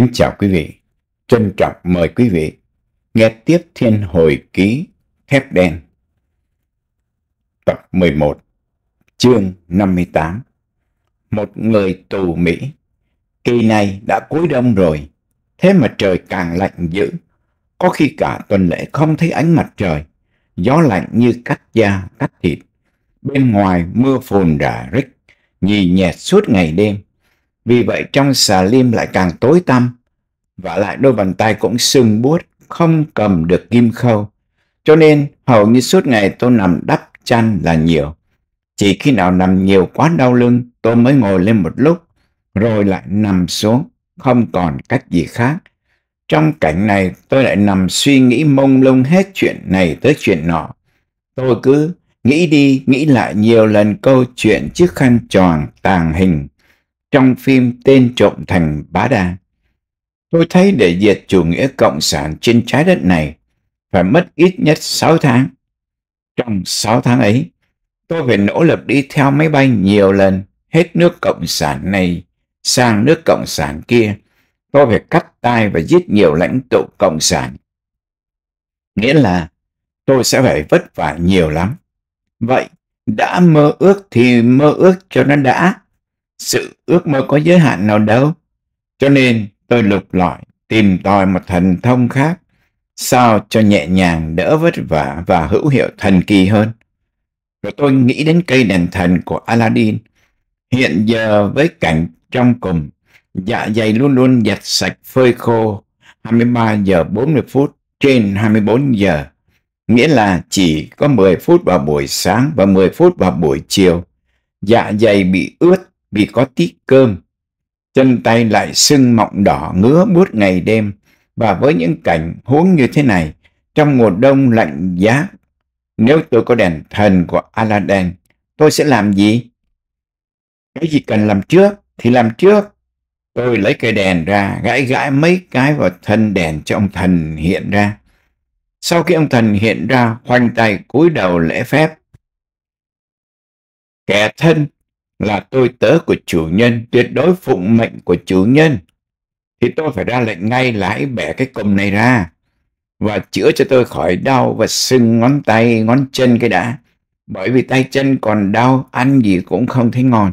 Kính chào quý vị, trân trọng mời quý vị nghe tiếp Thiên Hồi Ký Thép Đen Tập 11 Chương 58 Một người tù Mỹ Kỳ này đã cuối đông rồi, thế mà trời càng lạnh dữ. Có khi cả tuần lễ không thấy ánh mặt trời, gió lạnh như cắt da, cắt thịt. Bên ngoài mưa phùn rả rích, nhì nhẹt suốt ngày đêm vì vậy trong xà lim lại càng tối tăm, và lại đôi bàn tay cũng sưng buốt, không cầm được kim khâu. Cho nên hầu như suốt ngày tôi nằm đắp chăn là nhiều. Chỉ khi nào nằm nhiều quá đau lưng, tôi mới ngồi lên một lúc, rồi lại nằm xuống, không còn cách gì khác. Trong cảnh này tôi lại nằm suy nghĩ mông lung hết chuyện này tới chuyện nọ. Tôi cứ nghĩ đi nghĩ lại nhiều lần câu chuyện chiếc khăn tròn tàng hình trong phim Tên Trộm Thành Bá Đa. Tôi thấy để diệt chủ nghĩa cộng sản trên trái đất này phải mất ít nhất 6 tháng. Trong 6 tháng ấy, tôi phải nỗ lực đi theo máy bay nhiều lần hết nước cộng sản này sang nước cộng sản kia. Tôi phải cắt tay và giết nhiều lãnh tụ cộng sản. Nghĩa là tôi sẽ phải vất vả nhiều lắm. Vậy, đã mơ ước thì mơ ước cho nó đã sự ước mơ có giới hạn nào đâu. Cho nên tôi lục lọi, tìm tòi một thần thông khác, sao cho nhẹ nhàng, đỡ vất vả và hữu hiệu thần kỳ hơn. Rồi tôi nghĩ đến cây đèn thần của Aladdin. Hiện giờ với cảnh trong cùng, dạ dày luôn luôn giặt sạch phơi khô 23 giờ 40 phút trên 24 giờ. Nghĩa là chỉ có 10 phút vào buổi sáng và 10 phút vào buổi chiều. Dạ dày bị ướt vì có tí cơm. Chân tay lại sưng mọng đỏ ngứa buốt ngày đêm và với những cảnh huống như thế này, trong mùa đông lạnh giá, nếu tôi có đèn thần của Aladdin, tôi sẽ làm gì? Cái gì cần làm trước thì làm trước. Tôi lấy cây đèn ra, gãi gãi mấy cái vào thân đèn cho ông thần hiện ra. Sau khi ông thần hiện ra, khoanh tay cúi đầu lễ phép. Kẻ thân là tôi tớ của chủ nhân, tuyệt đối phụng mệnh của chủ nhân, thì tôi phải ra lệnh ngay là hãy bẻ cái cùm này ra và chữa cho tôi khỏi đau và sưng ngón tay, ngón chân cái đã. Bởi vì tay chân còn đau, ăn gì cũng không thấy ngon.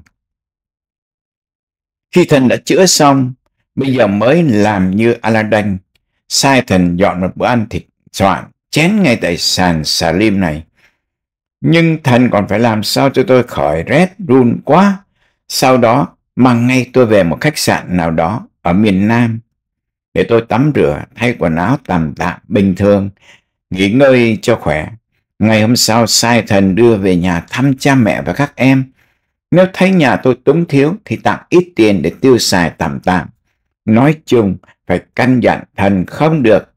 Khi thần đã chữa xong, bây giờ mới làm như Aladdin, sai thần dọn một bữa ăn thịt soạn, chén ngay tại sàn xà lim này nhưng thần còn phải làm sao cho tôi khỏi rét run quá. Sau đó, mang ngay tôi về một khách sạn nào đó ở miền Nam để tôi tắm rửa, thay quần áo tạm tạm bình thường, nghỉ ngơi cho khỏe. Ngày hôm sau sai thần đưa về nhà thăm cha mẹ và các em. Nếu thấy nhà tôi túng thiếu thì tặng ít tiền để tiêu xài tạm tạm. Nói chung, phải căn dặn thần không được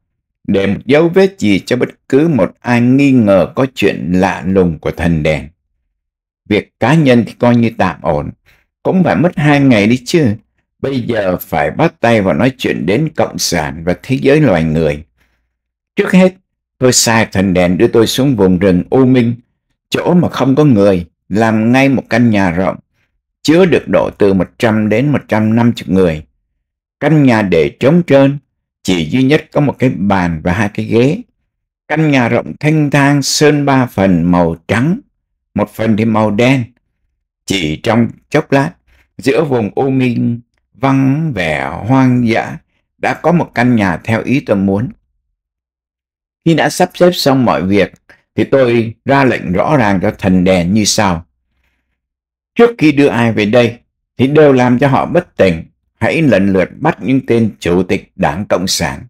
để một dấu vết gì cho bất cứ một ai nghi ngờ có chuyện lạ lùng của thần đèn. Việc cá nhân thì coi như tạm ổn, cũng phải mất hai ngày đi chứ. Bây giờ phải bắt tay vào nói chuyện đến cộng sản và thế giới loài người. Trước hết, tôi sai thần đèn đưa tôi xuống vùng rừng U Minh, chỗ mà không có người, làm ngay một căn nhà rộng, chứa được độ từ 100 đến 150 người. Căn nhà để trống trơn, chỉ duy nhất có một cái bàn và hai cái ghế. Căn nhà rộng thanh thang sơn ba phần màu trắng, một phần thì màu đen. Chỉ trong chốc lát, giữa vùng ô minh vắng vẻ hoang dã đã có một căn nhà theo ý tôi muốn. Khi đã sắp xếp xong mọi việc thì tôi ra lệnh rõ ràng cho thần đèn như sau. Trước khi đưa ai về đây thì đều làm cho họ bất tỉnh hãy lần lượt bắt những tên chủ tịch đảng cộng sản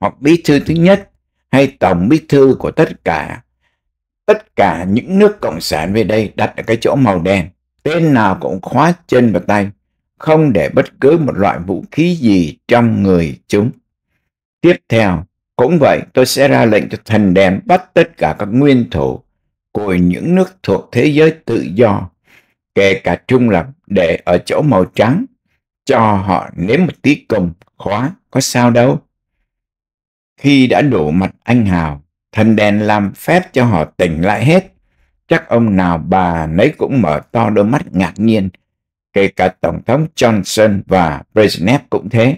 hoặc bí thư thứ nhất hay tổng bí thư của tất cả tất cả những nước cộng sản về đây đặt ở cái chỗ màu đen tên nào cũng khóa chân và tay không để bất cứ một loại vũ khí gì trong người chúng tiếp theo cũng vậy tôi sẽ ra lệnh cho thần đèn bắt tất cả các nguyên thủ của những nước thuộc thế giới tự do kể cả trung lập để ở chỗ màu trắng cho họ nếm một tí công khóa có sao đâu. Khi đã đổ mặt anh Hào, thần đèn làm phép cho họ tỉnh lại hết. Chắc ông nào bà nấy cũng mở to đôi mắt ngạc nhiên, kể cả Tổng thống Johnson và Brezhnev cũng thế.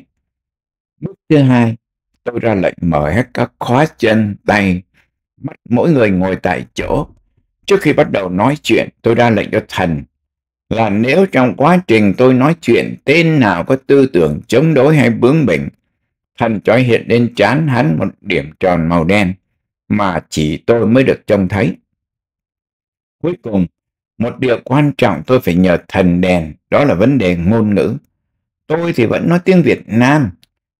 Bước thứ hai, tôi ra lệnh mở hết các khóa chân, tay, mắt mỗi người ngồi tại chỗ. Trước khi bắt đầu nói chuyện, tôi ra lệnh cho thần là nếu trong quá trình tôi nói chuyện tên nào có tư tưởng chống đối hay bướng bỉnh, thần chói hiện lên chán hắn một điểm tròn màu đen mà chỉ tôi mới được trông thấy. Cuối cùng, một điều quan trọng tôi phải nhờ thần đèn, đó là vấn đề ngôn ngữ. Tôi thì vẫn nói tiếng Việt Nam,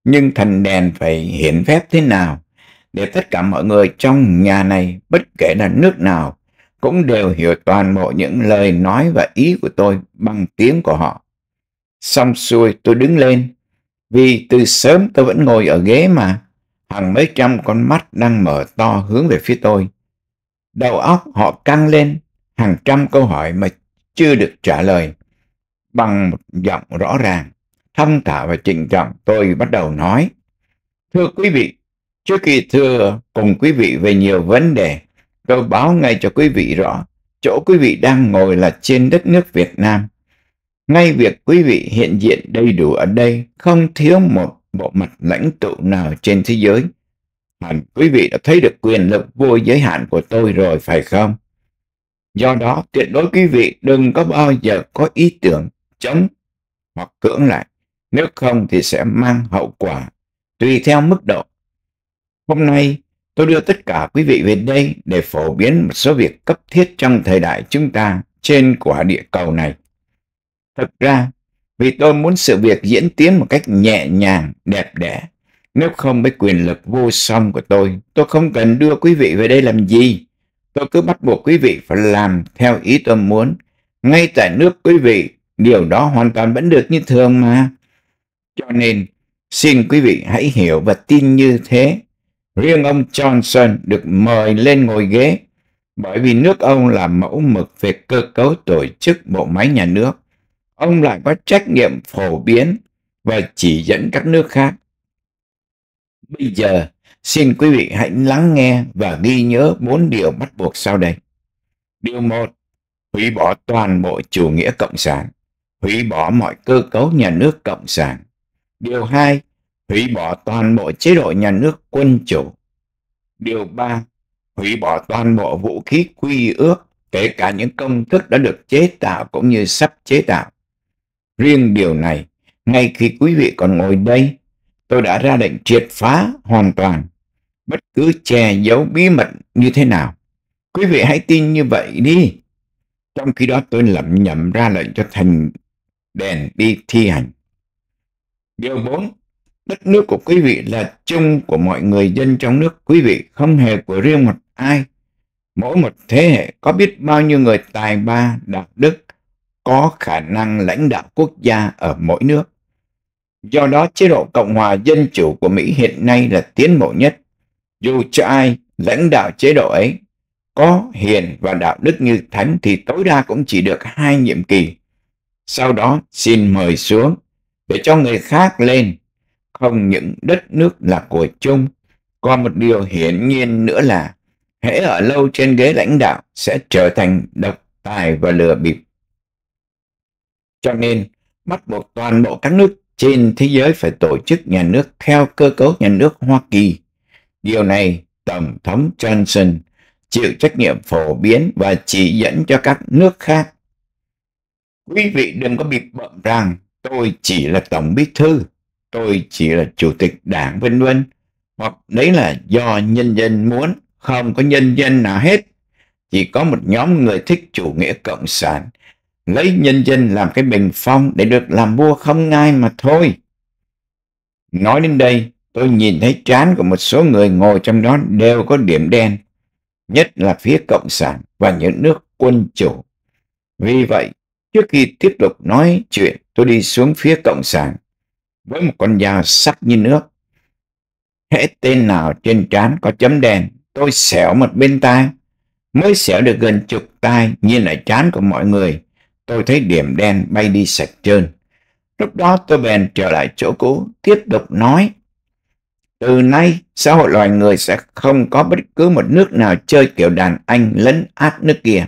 nhưng thần đèn phải hiển phép thế nào để tất cả mọi người trong nhà này, bất kể là nước nào, cũng đều hiểu toàn bộ những lời nói và ý của tôi bằng tiếng của họ. Xong xuôi tôi đứng lên, vì từ sớm tôi vẫn ngồi ở ghế mà, hàng mấy trăm con mắt đang mở to hướng về phía tôi. Đầu óc họ căng lên, hàng trăm câu hỏi mà chưa được trả lời. Bằng một giọng rõ ràng, thâm thả và trịnh trọng tôi bắt đầu nói. Thưa quý vị, trước khi thưa cùng quý vị về nhiều vấn đề Tôi báo ngay cho quý vị rõ, chỗ quý vị đang ngồi là trên đất nước Việt Nam. Ngay việc quý vị hiện diện đầy đủ ở đây không thiếu một bộ mặt lãnh tụ nào trên thế giới. Hẳn quý vị đã thấy được quyền lực vô giới hạn của tôi rồi phải không? Do đó, tuyệt đối quý vị đừng có bao giờ có ý tưởng chống hoặc cưỡng lại. Nếu không thì sẽ mang hậu quả tùy theo mức độ. Hôm nay, Tôi đưa tất cả quý vị về đây để phổ biến một số việc cấp thiết trong thời đại chúng ta trên quả địa cầu này. Thật ra, vì tôi muốn sự việc diễn tiến một cách nhẹ nhàng, đẹp đẽ. Nếu không với quyền lực vô song của tôi, tôi không cần đưa quý vị về đây làm gì. Tôi cứ bắt buộc quý vị phải làm theo ý tôi muốn. Ngay tại nước quý vị, điều đó hoàn toàn vẫn được như thường mà. Cho nên, xin quý vị hãy hiểu và tin như thế Riêng ông Johnson được mời lên ngồi ghế bởi vì nước ông là mẫu mực về cơ cấu tổ chức bộ máy nhà nước. Ông lại có trách nhiệm phổ biến và chỉ dẫn các nước khác. Bây giờ, xin quý vị hãy lắng nghe và ghi nhớ bốn điều bắt buộc sau đây. Điều 1. Hủy bỏ toàn bộ chủ nghĩa cộng sản. Hủy bỏ mọi cơ cấu nhà nước cộng sản. Điều 2 hủy bỏ toàn bộ chế độ nhà nước quân chủ. Điều 3. Hủy bỏ toàn bộ vũ khí quy ước, kể cả những công thức đã được chế tạo cũng như sắp chế tạo. Riêng điều này, ngay khi quý vị còn ngồi đây, tôi đã ra lệnh triệt phá hoàn toàn. Bất cứ che giấu bí mật như thế nào. Quý vị hãy tin như vậy đi. Trong khi đó tôi lẩm nhẩm ra lệnh cho thành đèn đi thi hành. Điều 4 Đất nước của quý vị là chung của mọi người dân trong nước quý vị, không hề của riêng một ai. Mỗi một thế hệ có biết bao nhiêu người tài ba, đạo đức, có khả năng lãnh đạo quốc gia ở mỗi nước. Do đó, chế độ Cộng hòa Dân chủ của Mỹ hiện nay là tiến bộ nhất. Dù cho ai lãnh đạo chế độ ấy có hiền và đạo đức như thánh thì tối đa cũng chỉ được hai nhiệm kỳ. Sau đó xin mời xuống để cho người khác lên không những đất nước là của chung, còn một điều hiển nhiên nữa là hễ ở lâu trên ghế lãnh đạo sẽ trở thành độc tài và lừa bịp. Cho nên, bắt buộc toàn bộ các nước trên thế giới phải tổ chức nhà nước theo cơ cấu nhà nước Hoa Kỳ. Điều này, Tổng thống Johnson chịu trách nhiệm phổ biến và chỉ dẫn cho các nước khác. Quý vị đừng có bị bậm rằng tôi chỉ là Tổng Bí Thư tôi chỉ là chủ tịch đảng vân vân hoặc đấy là do nhân dân muốn không có nhân dân nào hết chỉ có một nhóm người thích chủ nghĩa cộng sản lấy nhân dân làm cái bình phong để được làm vua không ai mà thôi nói đến đây tôi nhìn thấy trán của một số người ngồi trong đó đều có điểm đen nhất là phía cộng sản và những nước quân chủ vì vậy trước khi tiếp tục nói chuyện tôi đi xuống phía cộng sản với một con dao sắc như nước. Hễ tên nào trên trán có chấm đen, tôi xẻo một bên tai. Mới xẻo được gần chục tai, nhìn lại trán của mọi người, tôi thấy điểm đen bay đi sạch trơn. Lúc đó tôi bèn trở lại chỗ cũ, tiếp tục nói. Từ nay, xã hội loài người sẽ không có bất cứ một nước nào chơi kiểu đàn anh lấn át nước kia.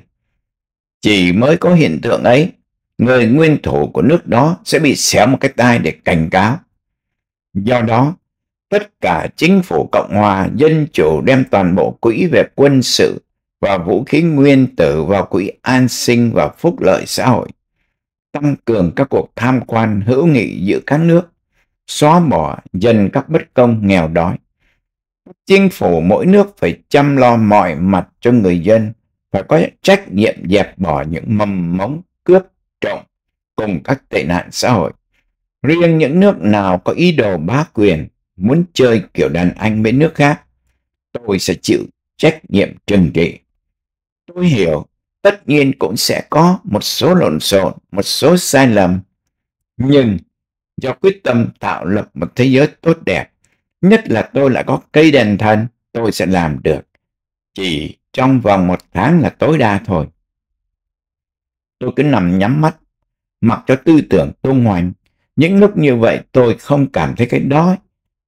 Chỉ mới có hiện tượng ấy người nguyên thủ của nước đó sẽ bị xé một cái tai để cảnh cáo. Do đó, tất cả chính phủ Cộng hòa Dân Chủ đem toàn bộ quỹ về quân sự và vũ khí nguyên tử vào quỹ an sinh và phúc lợi xã hội, tăng cường các cuộc tham quan hữu nghị giữa các nước, xóa bỏ dần các bất công nghèo đói. Chính phủ mỗi nước phải chăm lo mọi mặt cho người dân và có trách nhiệm dẹp bỏ những mầm mống cướp trọng cùng các tệ nạn xã hội. Riêng những nước nào có ý đồ bá quyền, muốn chơi kiểu đàn anh với nước khác, tôi sẽ chịu trách nhiệm trừng trị. Tôi hiểu, tất nhiên cũng sẽ có một số lộn xộn, một số sai lầm, nhưng do quyết tâm tạo lập một thế giới tốt đẹp, nhất là tôi lại có cây đèn thân, tôi sẽ làm được. Chỉ trong vòng một tháng là tối đa thôi tôi cứ nằm nhắm mắt, mặc cho tư tưởng tung hoành. Những lúc như vậy tôi không cảm thấy cái đói,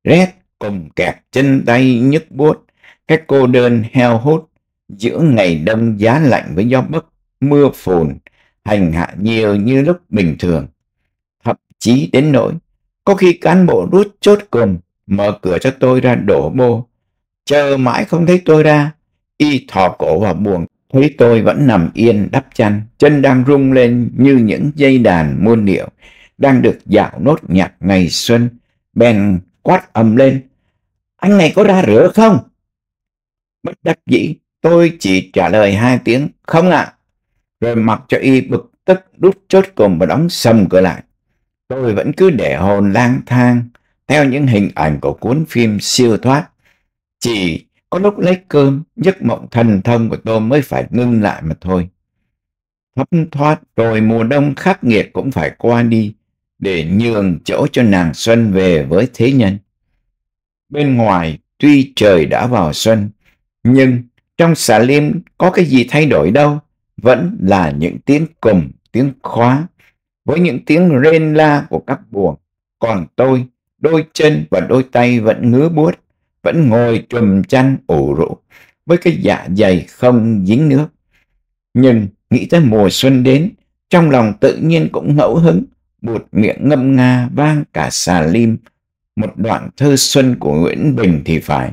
rét cùng kẹt chân tay nhức buốt, cái cô đơn heo hút giữa ngày đông giá lạnh với gió bấc mưa phùn hành hạ nhiều như lúc bình thường. Thậm chí đến nỗi, có khi cán bộ rút chốt cùng, mở cửa cho tôi ra đổ bô. Chờ mãi không thấy tôi ra, y thò cổ vào buồng Thấy tôi vẫn nằm yên đắp chăn, chân đang rung lên như những dây đàn muôn điệu, đang được dạo nốt nhạc ngày xuân, bèn quát ầm lên. Anh này có ra rửa không? Bất đắc dĩ, tôi chỉ trả lời hai tiếng, không ạ. Rồi mặc cho y bực tức đút chốt cùng và đóng sầm cửa lại. Tôi vẫn cứ để hồn lang thang theo những hình ảnh của cuốn phim siêu thoát. Chỉ có lúc lấy cơm, giấc mộng thần thông của tôi mới phải ngưng lại mà thôi. thấm thoát rồi mùa đông khắc nghiệt cũng phải qua đi để nhường chỗ cho nàng xuân về với thế nhân. Bên ngoài tuy trời đã vào xuân, nhưng trong xà liêm có cái gì thay đổi đâu, vẫn là những tiếng cùng, tiếng khóa, với những tiếng rên la của các buồng. Còn tôi, đôi chân và đôi tay vẫn ngứa buốt vẫn ngồi trùm chăn ủ rũ với cái dạ dày không dính nước. Nhưng nghĩ tới mùa xuân đến, trong lòng tự nhiên cũng ngẫu hứng, bụt miệng ngâm nga vang cả xà lim, một đoạn thơ xuân của Nguyễn Bình thì phải.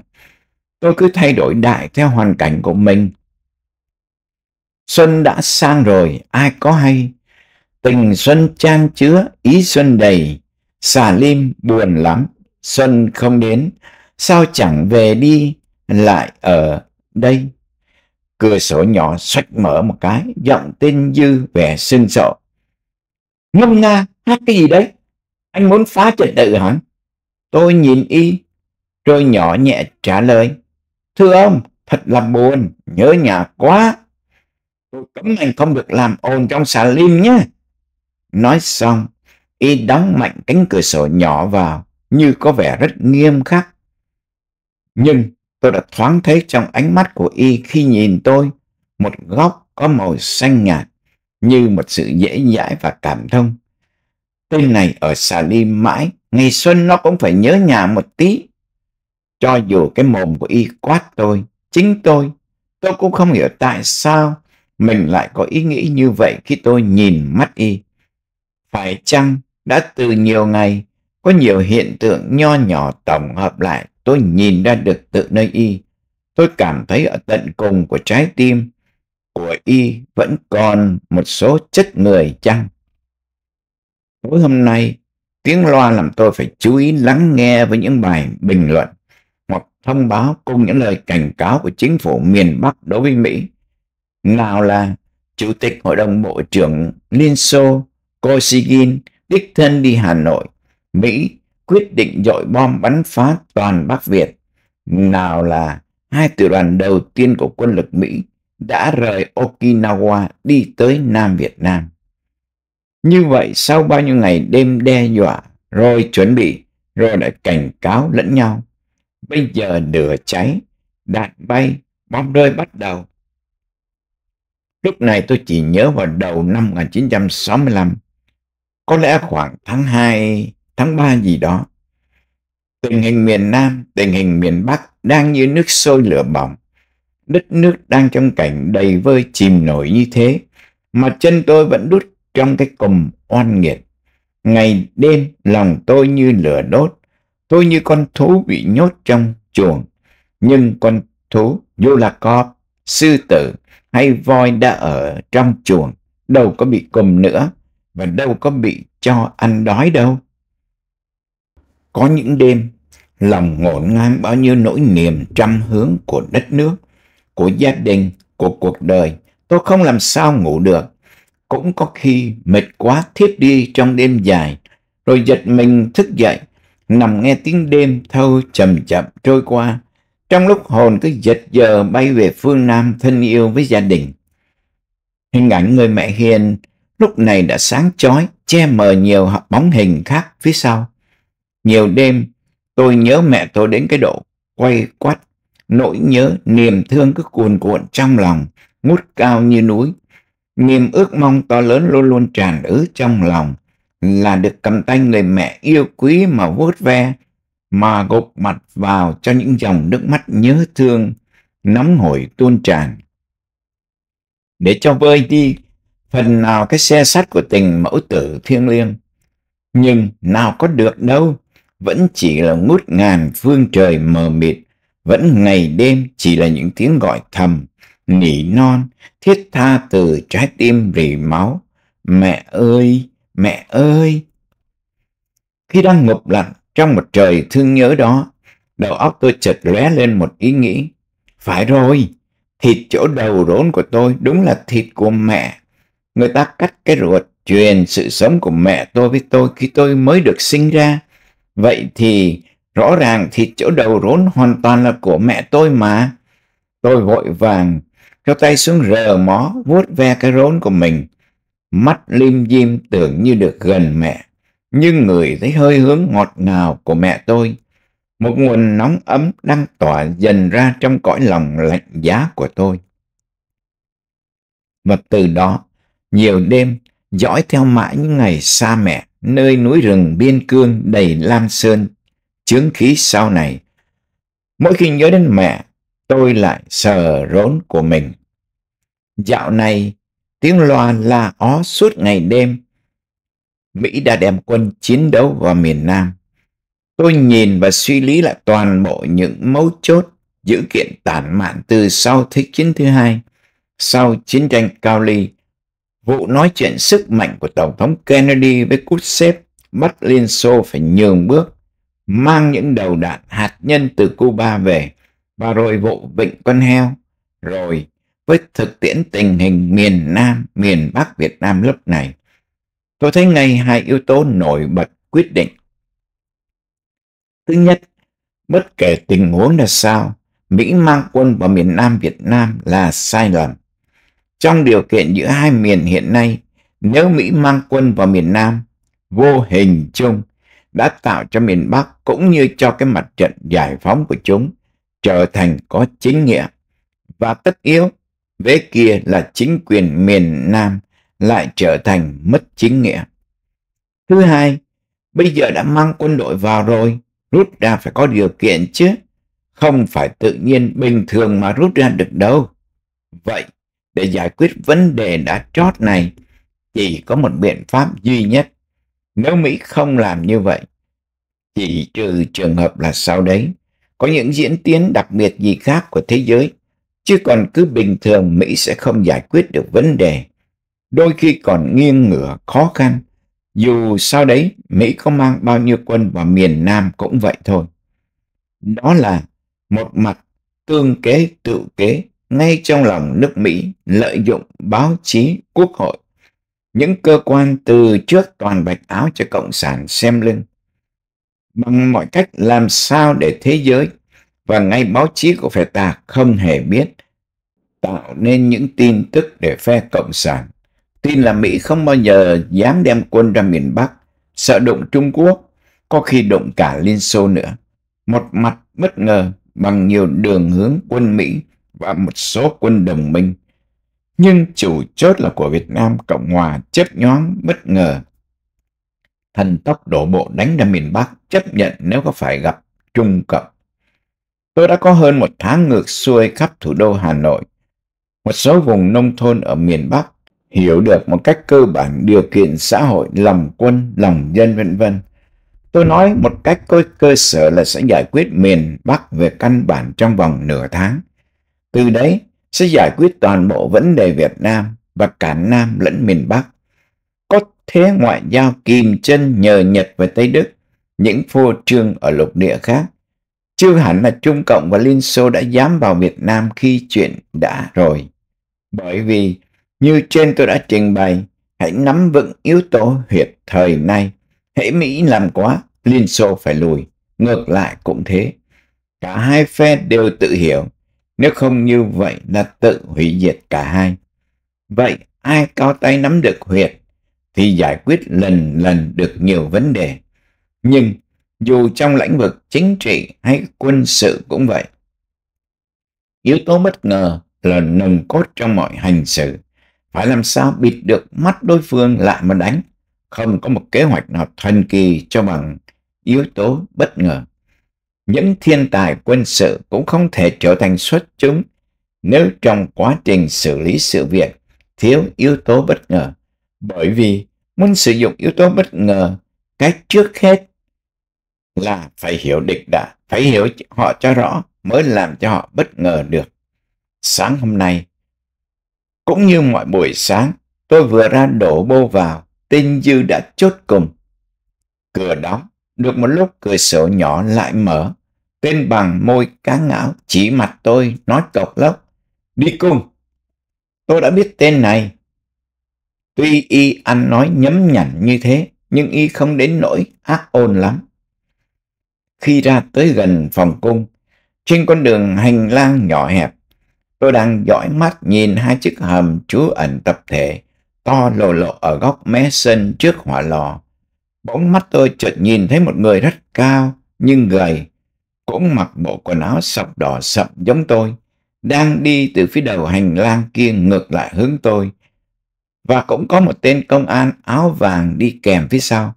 Tôi cứ thay đổi đại theo hoàn cảnh của mình. Xuân đã sang rồi, ai có hay. Tình xuân trang chứa, ý xuân đầy. Xà lim buồn lắm, xuân không đến, sao chẳng về đi lại ở đây? Cửa sổ nhỏ xoách mở một cái, giọng tên Dư vẻ sưng sộ. Ngâm nga, hát cái gì đấy? Anh muốn phá trật tự hả? Tôi nhìn y, rồi nhỏ nhẹ trả lời. Thưa ông, thật là buồn, nhớ nhà quá. Tôi cấm anh không được làm ồn trong xà lim nhé. Nói xong, y đóng mạnh cánh cửa sổ nhỏ vào, như có vẻ rất nghiêm khắc. Nhưng tôi đã thoáng thấy trong ánh mắt của y khi nhìn tôi một góc có màu xanh nhạt như một sự dễ dãi và cảm thông. Tên này ở xà ly mãi, ngày xuân nó cũng phải nhớ nhà một tí. Cho dù cái mồm của y quát tôi, chính tôi, tôi cũng không hiểu tại sao mình lại có ý nghĩ như vậy khi tôi nhìn mắt y. Phải chăng đã từ nhiều ngày có nhiều hiện tượng nho nhỏ tổng hợp lại tôi nhìn ra được từ nơi y. Tôi cảm thấy ở tận cùng của trái tim của y vẫn còn một số chất người chăng. Tối hôm nay, tiếng loa làm tôi phải chú ý lắng nghe với những bài bình luận hoặc thông báo cùng những lời cảnh cáo của chính phủ miền Bắc đối với Mỹ. Nào là Chủ tịch Hội đồng Bộ trưởng Liên Xô Kosygin đích thân đi Hà Nội Mỹ quyết định dội bom bắn phá toàn Bắc Việt. Nào là hai tiểu đoàn đầu tiên của quân lực Mỹ đã rời Okinawa đi tới Nam Việt Nam. Như vậy sau bao nhiêu ngày đêm đe dọa, rồi chuẩn bị, rồi lại cảnh cáo lẫn nhau. Bây giờ lửa cháy, đạn bay, bom rơi bắt đầu. Lúc này tôi chỉ nhớ vào đầu năm 1965, có lẽ khoảng tháng 2 tháng 3 gì đó. Tình hình miền Nam, tình hình miền Bắc đang như nước sôi lửa bỏng. Đất nước đang trong cảnh đầy vơi chìm nổi như thế, mà chân tôi vẫn đút trong cái cùm oan nghiệt. Ngày đêm lòng tôi như lửa đốt, tôi như con thú bị nhốt trong chuồng. Nhưng con thú dù là cọp, sư tử hay voi đã ở trong chuồng, đâu có bị cùm nữa và đâu có bị cho ăn đói đâu. Có những đêm, lòng ngổn ngang bao nhiêu nỗi niềm trăm hướng của đất nước, của gia đình, của cuộc đời. Tôi không làm sao ngủ được. Cũng có khi mệt quá thiếp đi trong đêm dài, rồi giật mình thức dậy, nằm nghe tiếng đêm thâu chậm chậm trôi qua. Trong lúc hồn cứ giật giờ bay về phương Nam thân yêu với gia đình. Hình ảnh người mẹ hiền lúc này đã sáng chói, che mờ nhiều bóng hình khác phía sau. Nhiều đêm, tôi nhớ mẹ tôi đến cái độ quay quắt, nỗi nhớ, niềm thương cứ cuồn cuộn trong lòng, ngút cao như núi. Niềm ước mong to lớn luôn luôn tràn ứ trong lòng, là được cầm tay người mẹ yêu quý mà vuốt ve, mà gục mặt vào cho những dòng nước mắt nhớ thương, nắm hồi tuôn tràn. Để cho vơi đi phần nào cái xe sắt của tình mẫu tử thiêng liêng. Nhưng nào có được đâu, vẫn chỉ là ngút ngàn phương trời mờ mịt, vẫn ngày đêm chỉ là những tiếng gọi thầm, nỉ non, thiết tha từ trái tim rỉ máu. Mẹ ơi, mẹ ơi! Khi đang ngập lặng trong một trời thương nhớ đó, đầu óc tôi chợt lóe lên một ý nghĩ. Phải rồi, thịt chỗ đầu rốn của tôi đúng là thịt của mẹ. Người ta cắt cái ruột truyền sự sống của mẹ tôi với tôi khi tôi mới được sinh ra Vậy thì rõ ràng thịt chỗ đầu rốn hoàn toàn là của mẹ tôi mà. Tôi vội vàng cho tay xuống rờ mó vuốt ve cái rốn của mình. Mắt lim dim tưởng như được gần mẹ, nhưng người thấy hơi hướng ngọt ngào của mẹ tôi. Một nguồn nóng ấm đang tỏa dần ra trong cõi lòng lạnh giá của tôi. Và từ đó, nhiều đêm dõi theo mãi những ngày xa mẹ nơi núi rừng biên cương đầy lam sơn, chướng khí sau này. Mỗi khi nhớ đến mẹ, tôi lại sờ rốn của mình. Dạo này, tiếng loa la ó suốt ngày đêm. Mỹ đã đem quân chiến đấu vào miền Nam. Tôi nhìn và suy lý lại toàn bộ những mấu chốt dữ kiện tản mạn từ sau Thế chiến thứ hai, sau chiến tranh Cao Ly, Vụ nói chuyện sức mạnh của Tổng thống Kennedy với Khrushchev bắt Liên Xô phải nhường bước, mang những đầu đạn hạt nhân từ Cuba về và rồi vụ vịnh con heo. Rồi, với thực tiễn tình hình miền Nam, miền Bắc Việt Nam lúc này, tôi thấy ngay hai yếu tố nổi bật quyết định. Thứ nhất, bất kể tình huống là sao, Mỹ mang quân vào miền Nam Việt Nam là sai lầm. Trong điều kiện giữa hai miền hiện nay, nếu Mỹ mang quân vào miền Nam, vô hình chung đã tạo cho miền Bắc cũng như cho cái mặt trận giải phóng của chúng trở thành có chính nghĩa. Và tất yếu, vế kia là chính quyền miền Nam lại trở thành mất chính nghĩa. Thứ hai, bây giờ đã mang quân đội vào rồi, rút ra phải có điều kiện chứ, không phải tự nhiên bình thường mà rút ra được đâu. Vậy, để giải quyết vấn đề đã chót này chỉ có một biện pháp duy nhất. Nếu Mỹ không làm như vậy, chỉ trừ trường hợp là sau đấy, có những diễn tiến đặc biệt gì khác của thế giới, chứ còn cứ bình thường Mỹ sẽ không giải quyết được vấn đề. Đôi khi còn nghiêng ngửa khó khăn, dù sau đấy Mỹ có mang bao nhiêu quân vào miền Nam cũng vậy thôi. Đó là một mặt tương kế tự kế ngay trong lòng nước Mỹ lợi dụng báo chí quốc hội, những cơ quan từ trước toàn bạch áo cho Cộng sản xem lưng. Bằng mọi cách làm sao để thế giới và ngay báo chí của phe ta không hề biết tạo nên những tin tức để phe Cộng sản. Tin là Mỹ không bao giờ dám đem quân ra miền Bắc, sợ đụng Trung Quốc, có khi đụng cả Liên Xô nữa. Một mặt bất ngờ bằng nhiều đường hướng quân Mỹ và một số quân đồng minh. Nhưng chủ chốt là của Việt Nam Cộng Hòa chớp nhoáng bất ngờ. Thần tốc đổ bộ đánh ra miền Bắc chấp nhận nếu có phải gặp Trung Cộng. Tôi đã có hơn một tháng ngược xuôi khắp thủ đô Hà Nội. Một số vùng nông thôn ở miền Bắc hiểu được một cách cơ bản điều kiện xã hội, lòng quân, lòng dân vân vân. Tôi nói một cách có cơ sở là sẽ giải quyết miền Bắc về căn bản trong vòng nửa tháng. Từ đấy sẽ giải quyết toàn bộ vấn đề Việt Nam và cả Nam lẫn miền Bắc. Có thế ngoại giao kìm chân nhờ Nhật và Tây Đức, những phô trương ở lục địa khác. Chưa hẳn là Trung Cộng và Liên Xô đã dám vào Việt Nam khi chuyện đã rồi. Bởi vì, như trên tôi đã trình bày, hãy nắm vững yếu tố huyệt thời nay. Hãy Mỹ làm quá, Liên Xô phải lùi. Ngược lại cũng thế. Cả hai phe đều tự hiểu nếu không như vậy là tự hủy diệt cả hai. Vậy ai cao tay nắm được huyệt thì giải quyết lần lần được nhiều vấn đề. Nhưng dù trong lĩnh vực chính trị hay quân sự cũng vậy. Yếu tố bất ngờ là nồng cốt trong mọi hành xử. Phải làm sao bịt được mắt đối phương lại mà đánh. Không có một kế hoạch nào thần kỳ cho bằng yếu tố bất ngờ những thiên tài quân sự cũng không thể trở thành xuất chúng nếu trong quá trình xử lý sự việc thiếu yếu tố bất ngờ. Bởi vì muốn sử dụng yếu tố bất ngờ, cách trước hết là phải hiểu địch đã, phải hiểu họ cho rõ mới làm cho họ bất ngờ được. Sáng hôm nay, cũng như mọi buổi sáng, tôi vừa ra đổ bô vào, tinh dư đã chốt cùng. Cửa đóng, được một lúc cửa sổ nhỏ lại mở tên bằng môi cá ngạo chỉ mặt tôi nói cộc lốc. Đi cung. Tôi đã biết tên này. Tuy y ăn nói nhấm nhảnh như thế, nhưng y không đến nỗi ác ôn lắm. Khi ra tới gần phòng cung, trên con đường hành lang nhỏ hẹp, tôi đang dõi mắt nhìn hai chiếc hầm trú ẩn tập thể to lồ lộ ở góc mé sân trước hỏa lò. Bóng mắt tôi chợt nhìn thấy một người rất cao nhưng gầy, cũng mặc bộ quần áo sọc đỏ sậm giống tôi, đang đi từ phía đầu hành lang kia ngược lại hướng tôi. Và cũng có một tên công an áo vàng đi kèm phía sau.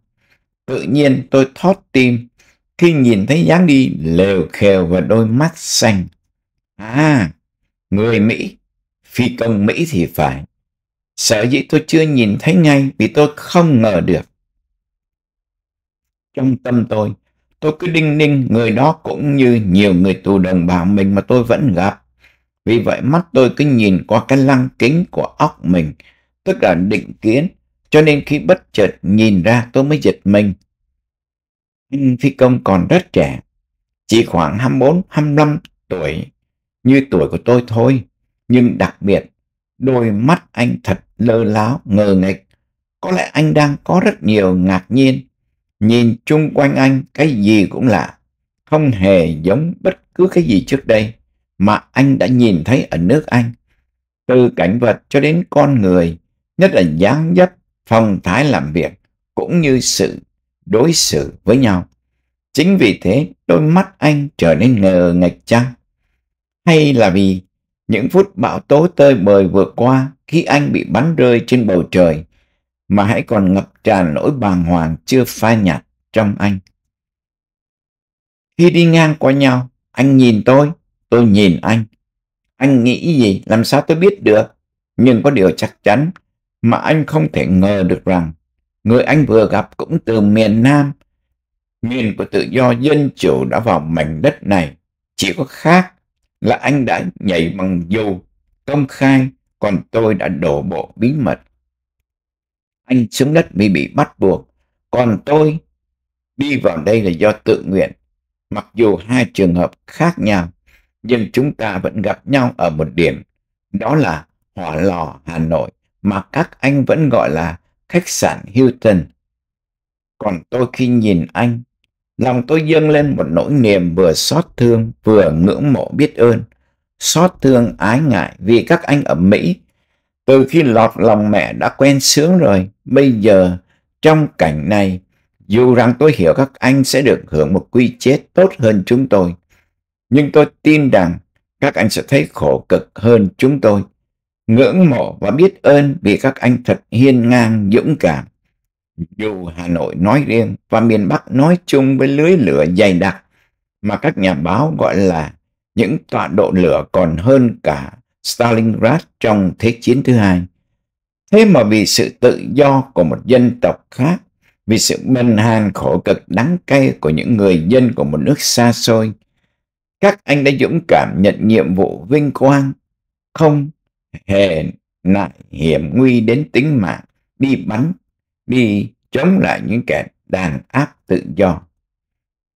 Tự nhiên tôi thót tim khi nhìn thấy dáng đi lều khều và đôi mắt xanh. À, người Mỹ, phi công Mỹ thì phải. sợ dĩ tôi chưa nhìn thấy ngay vì tôi không ngờ được. Trong tâm tôi, Tôi cứ đinh ninh người đó cũng như nhiều người tù đồng bào mình mà tôi vẫn gặp. Vì vậy mắt tôi cứ nhìn qua cái lăng kính của óc mình, tức là định kiến, cho nên khi bất chợt nhìn ra tôi mới giật mình. Nhưng Phi Công còn rất trẻ, chỉ khoảng 24-25 tuổi, như tuổi của tôi thôi. Nhưng đặc biệt, đôi mắt anh thật lơ láo, ngờ nghịch. Có lẽ anh đang có rất nhiều ngạc nhiên Nhìn chung quanh anh cái gì cũng lạ, không hề giống bất cứ cái gì trước đây mà anh đã nhìn thấy ở nước Anh. Từ cảnh vật cho đến con người, nhất là dáng dấp, phong thái làm việc, cũng như sự đối xử với nhau. Chính vì thế đôi mắt anh trở nên ngờ nghịch chăng? Hay là vì những phút bão tố tơi bời vừa qua khi anh bị bắn rơi trên bầu trời mà hãy còn ngập tràn nỗi bàng hoàng chưa phai nhạt trong anh. Khi đi ngang qua nhau, anh nhìn tôi, tôi nhìn anh. Anh nghĩ gì, làm sao tôi biết được? Nhưng có điều chắc chắn mà anh không thể ngờ được rằng người anh vừa gặp cũng từ miền Nam. Miền của tự do dân chủ đã vào mảnh đất này. Chỉ có khác là anh đã nhảy bằng dù công khai, còn tôi đã đổ bộ bí mật anh xuống đất vì bị bắt buộc. Còn tôi đi vào đây là do tự nguyện. Mặc dù hai trường hợp khác nhau, nhưng chúng ta vẫn gặp nhau ở một điểm. Đó là hỏa lò Hà Nội mà các anh vẫn gọi là khách sạn Hilton. Còn tôi khi nhìn anh, lòng tôi dâng lên một nỗi niềm vừa xót thương vừa ngưỡng mộ biết ơn. Xót thương ái ngại vì các anh ở Mỹ từ khi lọt lòng mẹ đã quen sướng rồi, bây giờ trong cảnh này, dù rằng tôi hiểu các anh sẽ được hưởng một quy chế tốt hơn chúng tôi, nhưng tôi tin rằng các anh sẽ thấy khổ cực hơn chúng tôi. Ngưỡng mộ và biết ơn vì các anh thật hiên ngang, dũng cảm. Dù Hà Nội nói riêng và miền Bắc nói chung với lưới lửa dày đặc mà các nhà báo gọi là những tọa độ lửa còn hơn cả Stalingrad trong Thế chiến thứ hai. Thế mà vì sự tự do của một dân tộc khác, vì sự bần hàn khổ cực đắng cay của những người dân của một nước xa xôi, các anh đã dũng cảm nhận nhiệm vụ vinh quang, không hề nại hiểm nguy đến tính mạng, đi bắn, đi chống lại những kẻ đàn áp tự do.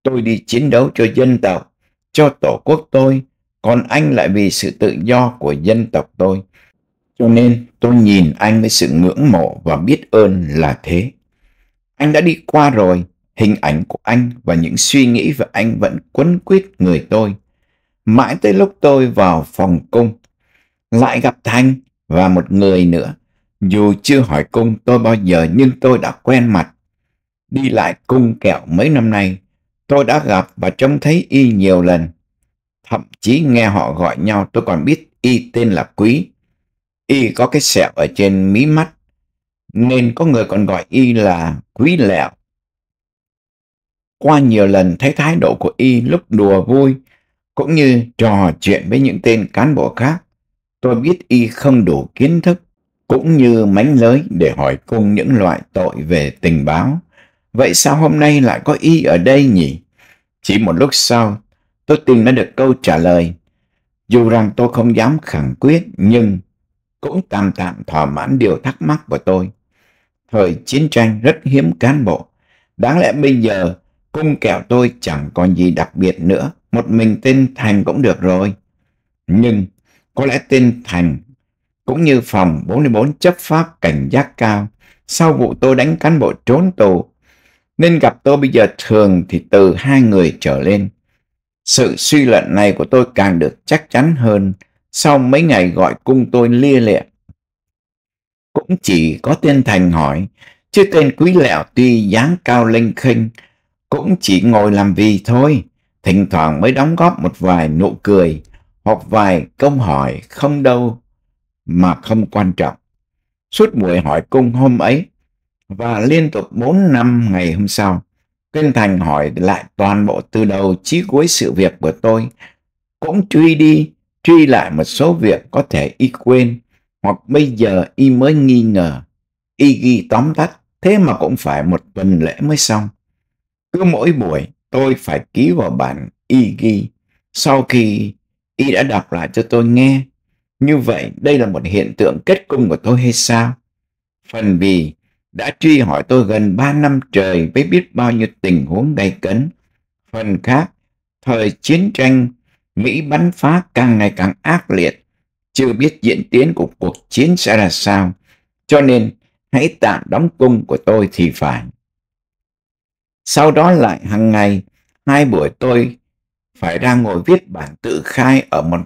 Tôi đi chiến đấu cho dân tộc, cho tổ quốc tôi, còn anh lại vì sự tự do của dân tộc tôi. Cho nên tôi nhìn anh với sự ngưỡng mộ và biết ơn là thế. Anh đã đi qua rồi, hình ảnh của anh và những suy nghĩ về anh vẫn quấn quýt người tôi. Mãi tới lúc tôi vào phòng cung, lại gặp Thanh và một người nữa. Dù chưa hỏi cung tôi bao giờ nhưng tôi đã quen mặt. Đi lại cung kẹo mấy năm nay, tôi đã gặp và trông thấy y nhiều lần thậm chí nghe họ gọi nhau tôi còn biết y tên là quý y có cái sẹo ở trên mí mắt nên có người còn gọi y là quý lẹo qua nhiều lần thấy thái độ của y lúc đùa vui cũng như trò chuyện với những tên cán bộ khác tôi biết y không đủ kiến thức cũng như mánh lới để hỏi cung những loại tội về tình báo vậy sao hôm nay lại có y ở đây nhỉ chỉ một lúc sau tôi tìm ra được câu trả lời. Dù rằng tôi không dám khẳng quyết nhưng cũng tạm tạm thỏa mãn điều thắc mắc của tôi. Thời chiến tranh rất hiếm cán bộ. Đáng lẽ bây giờ cung kẹo tôi chẳng còn gì đặc biệt nữa. Một mình tên Thành cũng được rồi. Nhưng có lẽ tên Thành cũng như phòng 44 chấp pháp cảnh giác cao sau vụ tôi đánh cán bộ trốn tù nên gặp tôi bây giờ thường thì từ hai người trở lên sự suy luận này của tôi càng được chắc chắn hơn sau mấy ngày gọi cung tôi lia lịa. Cũng chỉ có tên Thành hỏi, chứ tên Quý Lẹo tuy dáng cao linh khinh cũng chỉ ngồi làm vì thôi, thỉnh thoảng mới đóng góp một vài nụ cười hoặc vài câu hỏi không đâu mà không quan trọng. Suốt buổi hỏi cung hôm ấy và liên tục 4 năm ngày hôm sau, Tuyên Thành hỏi lại toàn bộ từ đầu chí cuối sự việc của tôi, cũng truy đi, truy lại một số việc có thể y quên, hoặc bây giờ y mới nghi ngờ, y ghi tóm tắt, thế mà cũng phải một tuần lễ mới xong. Cứ mỗi buổi tôi phải ký vào bản y ghi, sau khi y đã đọc lại cho tôi nghe. Như vậy đây là một hiện tượng kết cung của tôi hay sao? Phần vì đã truy hỏi tôi gần ba năm trời với biết bao nhiêu tình huống gây cấn. Phần khác, thời chiến tranh, Mỹ bắn phá càng ngày càng ác liệt, chưa biết diễn tiến của cuộc chiến sẽ là sao, cho nên hãy tạm đóng cung của tôi thì phải. Sau đó lại hàng ngày, hai buổi tôi phải ra ngồi viết bản tự khai ở một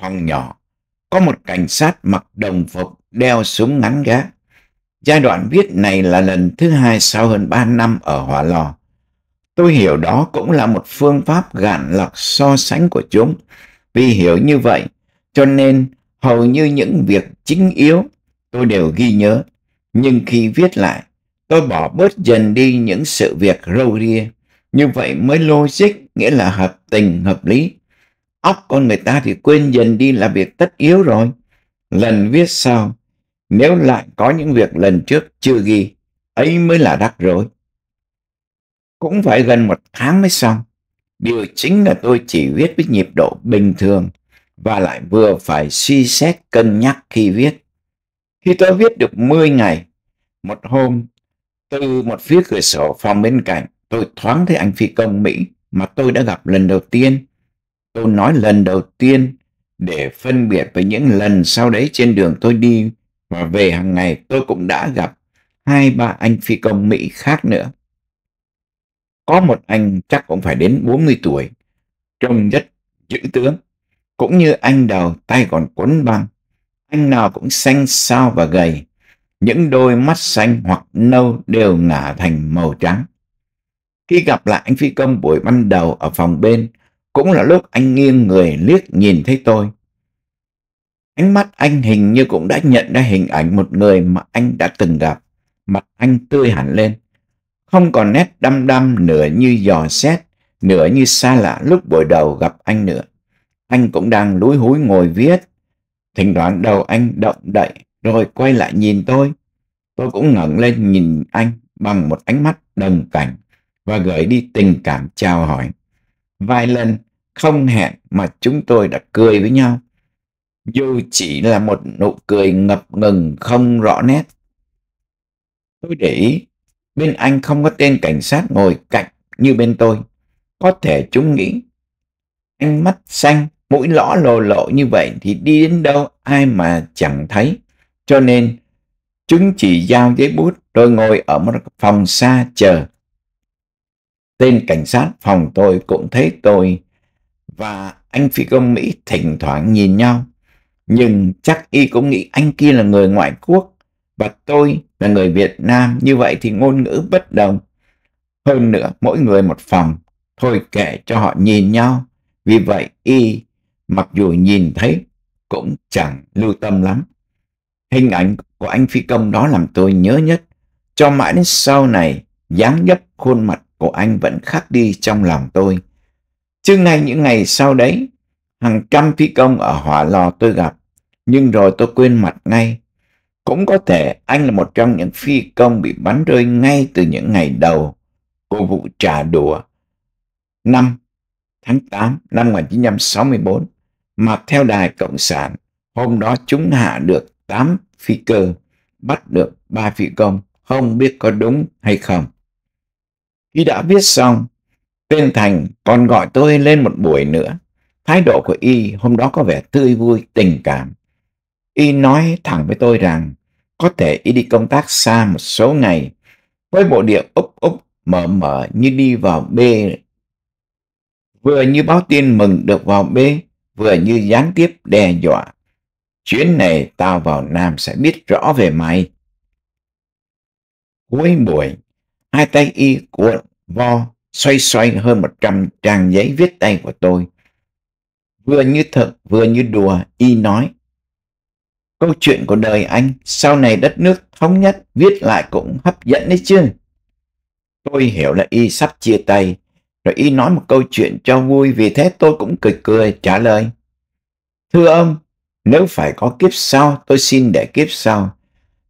phòng nhỏ. Có một cảnh sát mặc đồng phục đeo súng ngắn gác. Giai đoạn viết này là lần thứ hai sau hơn 3 năm ở Hòa Lò. Tôi hiểu đó cũng là một phương pháp gạn lọc so sánh của chúng. Vì hiểu như vậy, cho nên hầu như những việc chính yếu tôi đều ghi nhớ. Nhưng khi viết lại, tôi bỏ bớt dần đi những sự việc râu ria. Như vậy mới logic, nghĩa là hợp tình, hợp lý. Óc con người ta thì quên dần đi là việc tất yếu rồi. Lần viết sau, nếu lại có những việc lần trước chưa ghi, ấy mới là rắc rối. Cũng phải gần một tháng mới xong. Điều chính là tôi chỉ viết với nhịp độ bình thường và lại vừa phải suy xét cân nhắc khi viết. Khi tôi viết được 10 ngày, một hôm, từ một phía cửa sổ phòng bên cạnh, tôi thoáng thấy anh phi công Mỹ mà tôi đã gặp lần đầu tiên. Tôi nói lần đầu tiên để phân biệt với những lần sau đấy trên đường tôi đi và về hàng ngày tôi cũng đã gặp hai ba anh phi công Mỹ khác nữa. Có một anh chắc cũng phải đến 40 tuổi, trông rất dữ tướng, cũng như anh đầu tay còn cuốn băng. Anh nào cũng xanh xao và gầy, những đôi mắt xanh hoặc nâu đều ngả thành màu trắng. Khi gặp lại anh phi công buổi ban đầu ở phòng bên, cũng là lúc anh nghiêng người liếc nhìn thấy tôi. Ánh mắt anh hình như cũng đã nhận ra hình ảnh một người mà anh đã từng gặp. Mặt anh tươi hẳn lên, không còn nét đăm đăm nửa như giò xét, nửa như xa lạ lúc buổi đầu gặp anh nữa. Anh cũng đang lúi húi ngồi viết. Thỉnh thoảng đầu anh động đậy rồi quay lại nhìn tôi. Tôi cũng ngẩng lên nhìn anh bằng một ánh mắt đồng cảnh và gửi đi tình cảm chào hỏi. Vài lần không hẹn mà chúng tôi đã cười với nhau dù chỉ là một nụ cười ngập ngừng không rõ nét. Tôi để ý, bên anh không có tên cảnh sát ngồi cạnh như bên tôi. Có thể chúng nghĩ, anh mắt xanh, mũi lõ lồ lộ như vậy thì đi đến đâu ai mà chẳng thấy. Cho nên, chúng chỉ giao giấy bút tôi ngồi ở một phòng xa chờ. Tên cảnh sát phòng tôi cũng thấy tôi và anh phi công Mỹ thỉnh thoảng nhìn nhau nhưng chắc y cũng nghĩ anh kia là người ngoại quốc và tôi là người Việt Nam, như vậy thì ngôn ngữ bất đồng. Hơn nữa, mỗi người một phòng, thôi kệ cho họ nhìn nhau. Vì vậy, y mặc dù nhìn thấy cũng chẳng lưu tâm lắm. Hình ảnh của anh phi công đó làm tôi nhớ nhất. Cho mãi đến sau này, dáng dấp khuôn mặt của anh vẫn khắc đi trong lòng tôi. Chứ ngay những ngày sau đấy, hàng trăm phi công ở hỏa lò tôi gặp nhưng rồi tôi quên mặt ngay. Cũng có thể anh là một trong những phi công bị bắn rơi ngay từ những ngày đầu của vụ trà đùa. Năm tháng 8 năm 1964 mà theo đài Cộng sản, hôm đó chúng hạ được 8 phi cơ, bắt được 3 phi công, không biết có đúng hay không. Khi đã viết xong, tên Thành còn gọi tôi lên một buổi nữa. Thái độ của y hôm đó có vẻ tươi vui, tình cảm. Y nói thẳng với tôi rằng có thể y đi công tác xa một số ngày với bộ điệu úp úp mở mở như đi vào bê. Vừa như báo tin mừng được vào bê, vừa như gián tiếp đe dọa. Chuyến này tao vào Nam sẽ biết rõ về mày. Cuối buổi, hai tay y cuộn vo xoay xoay hơn một trăm trang giấy viết tay của tôi. Vừa như thật, vừa như đùa, y nói Câu chuyện của đời anh sau này đất nước thống nhất viết lại cũng hấp dẫn đấy chứ. Tôi hiểu là y sắp chia tay, rồi y nói một câu chuyện cho vui vì thế tôi cũng cười cười trả lời. Thưa ông, nếu phải có kiếp sau tôi xin để kiếp sau.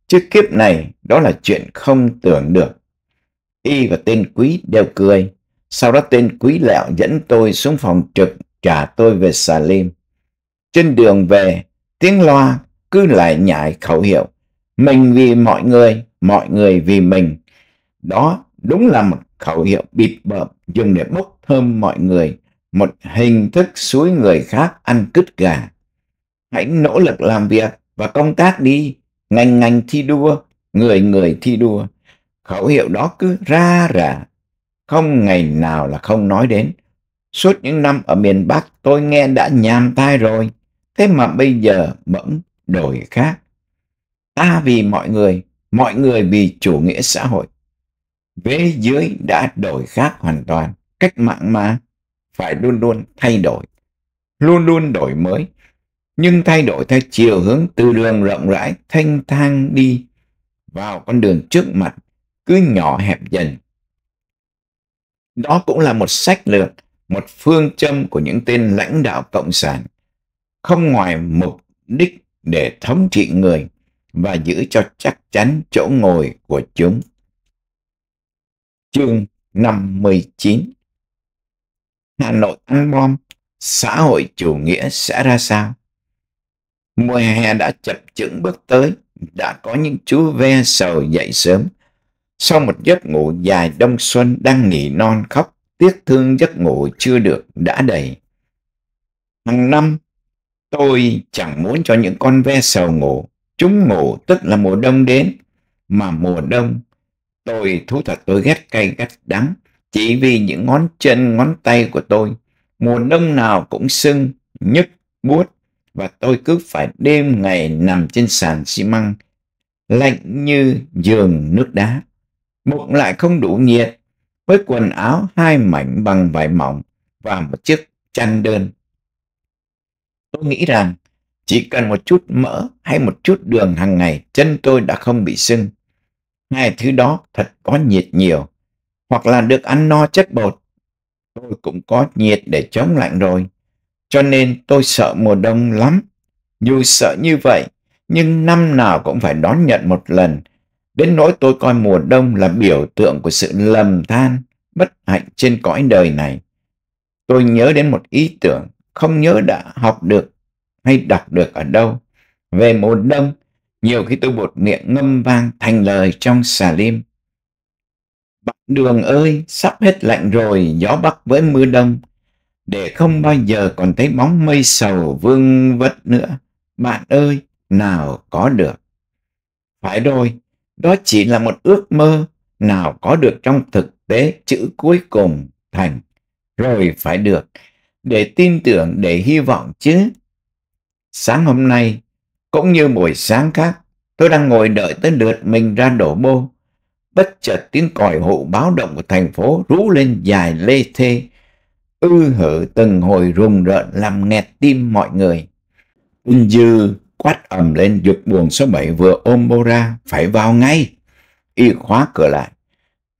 Chứ kiếp này đó là chuyện không tưởng được. Y và tên quý đều cười. Sau đó tên quý lẹo dẫn tôi xuống phòng trực trả tôi về xà lim. Trên đường về, tiếng loa cứ lại nhại khẩu hiệu mình vì mọi người mọi người vì mình đó đúng là một khẩu hiệu bịt bợm dùng để bốc thơm mọi người một hình thức suối người khác ăn cứt gà hãy nỗ lực làm việc và công tác đi ngành ngành thi đua người người thi đua khẩu hiệu đó cứ ra rả không ngày nào là không nói đến suốt những năm ở miền bắc tôi nghe đã nhàm tai rồi thế mà bây giờ bỗng đổi khác. Ta vì mọi người, mọi người vì chủ nghĩa xã hội. Vế dưới đã đổi khác hoàn toàn. Cách mạng mà phải luôn luôn thay đổi, luôn luôn đổi mới, nhưng thay đổi theo chiều hướng từ đường rộng rãi thanh thang đi vào con đường trước mặt cứ nhỏ hẹp dần. Đó cũng là một sách lược, một phương châm của những tên lãnh đạo cộng sản, không ngoài mục đích để thống trị người và giữ cho chắc chắn chỗ ngồi của chúng. Chương 59 Hà Nội ăn bom, xã hội chủ nghĩa sẽ ra sao? Mùa hè đã chập chững bước tới, đã có những chú ve sầu dậy sớm. Sau một giấc ngủ dài đông xuân đang nghỉ non khóc, tiếc thương giấc ngủ chưa được đã đầy. Hàng năm, Tôi chẳng muốn cho những con ve sầu ngủ. Chúng ngủ tức là mùa đông đến. Mà mùa đông, tôi thú thật tôi ghét cay gắt đắng. Chỉ vì những ngón chân, ngón tay của tôi, mùa đông nào cũng sưng, nhức, buốt và tôi cứ phải đêm ngày nằm trên sàn xi măng, lạnh như giường nước đá. Bụng lại không đủ nhiệt, với quần áo hai mảnh bằng vải mỏng và một chiếc chăn đơn Tôi nghĩ rằng chỉ cần một chút mỡ hay một chút đường hàng ngày chân tôi đã không bị sưng. Hai thứ đó thật có nhiệt nhiều. Hoặc là được ăn no chất bột. Tôi cũng có nhiệt để chống lạnh rồi. Cho nên tôi sợ mùa đông lắm. Dù sợ như vậy, nhưng năm nào cũng phải đón nhận một lần. Đến nỗi tôi coi mùa đông là biểu tượng của sự lầm than, bất hạnh trên cõi đời này. Tôi nhớ đến một ý tưởng không nhớ đã học được hay đọc được ở đâu. Về mùa đông, nhiều khi tôi bột miệng ngâm vang thành lời trong xà lim. Bắc đường ơi, sắp hết lạnh rồi, gió bắc với mưa đông, để không bao giờ còn thấy bóng mây sầu vương vất nữa. Bạn ơi, nào có được. Phải rồi, đó chỉ là một ước mơ, nào có được trong thực tế chữ cuối cùng thành. Rồi phải được, để tin tưởng, để hy vọng chứ. Sáng hôm nay, cũng như buổi sáng khác, tôi đang ngồi đợi tới lượt mình ra đổ bô. Bất chợt tiếng còi hộ báo động của thành phố rú lên dài lê thê, ư hử từng hồi rùng rợn làm nghẹt tim mọi người. Ung dư quát ầm lên giục buồn số 7 vừa ôm bô ra, phải vào ngay. Y khóa cửa lại,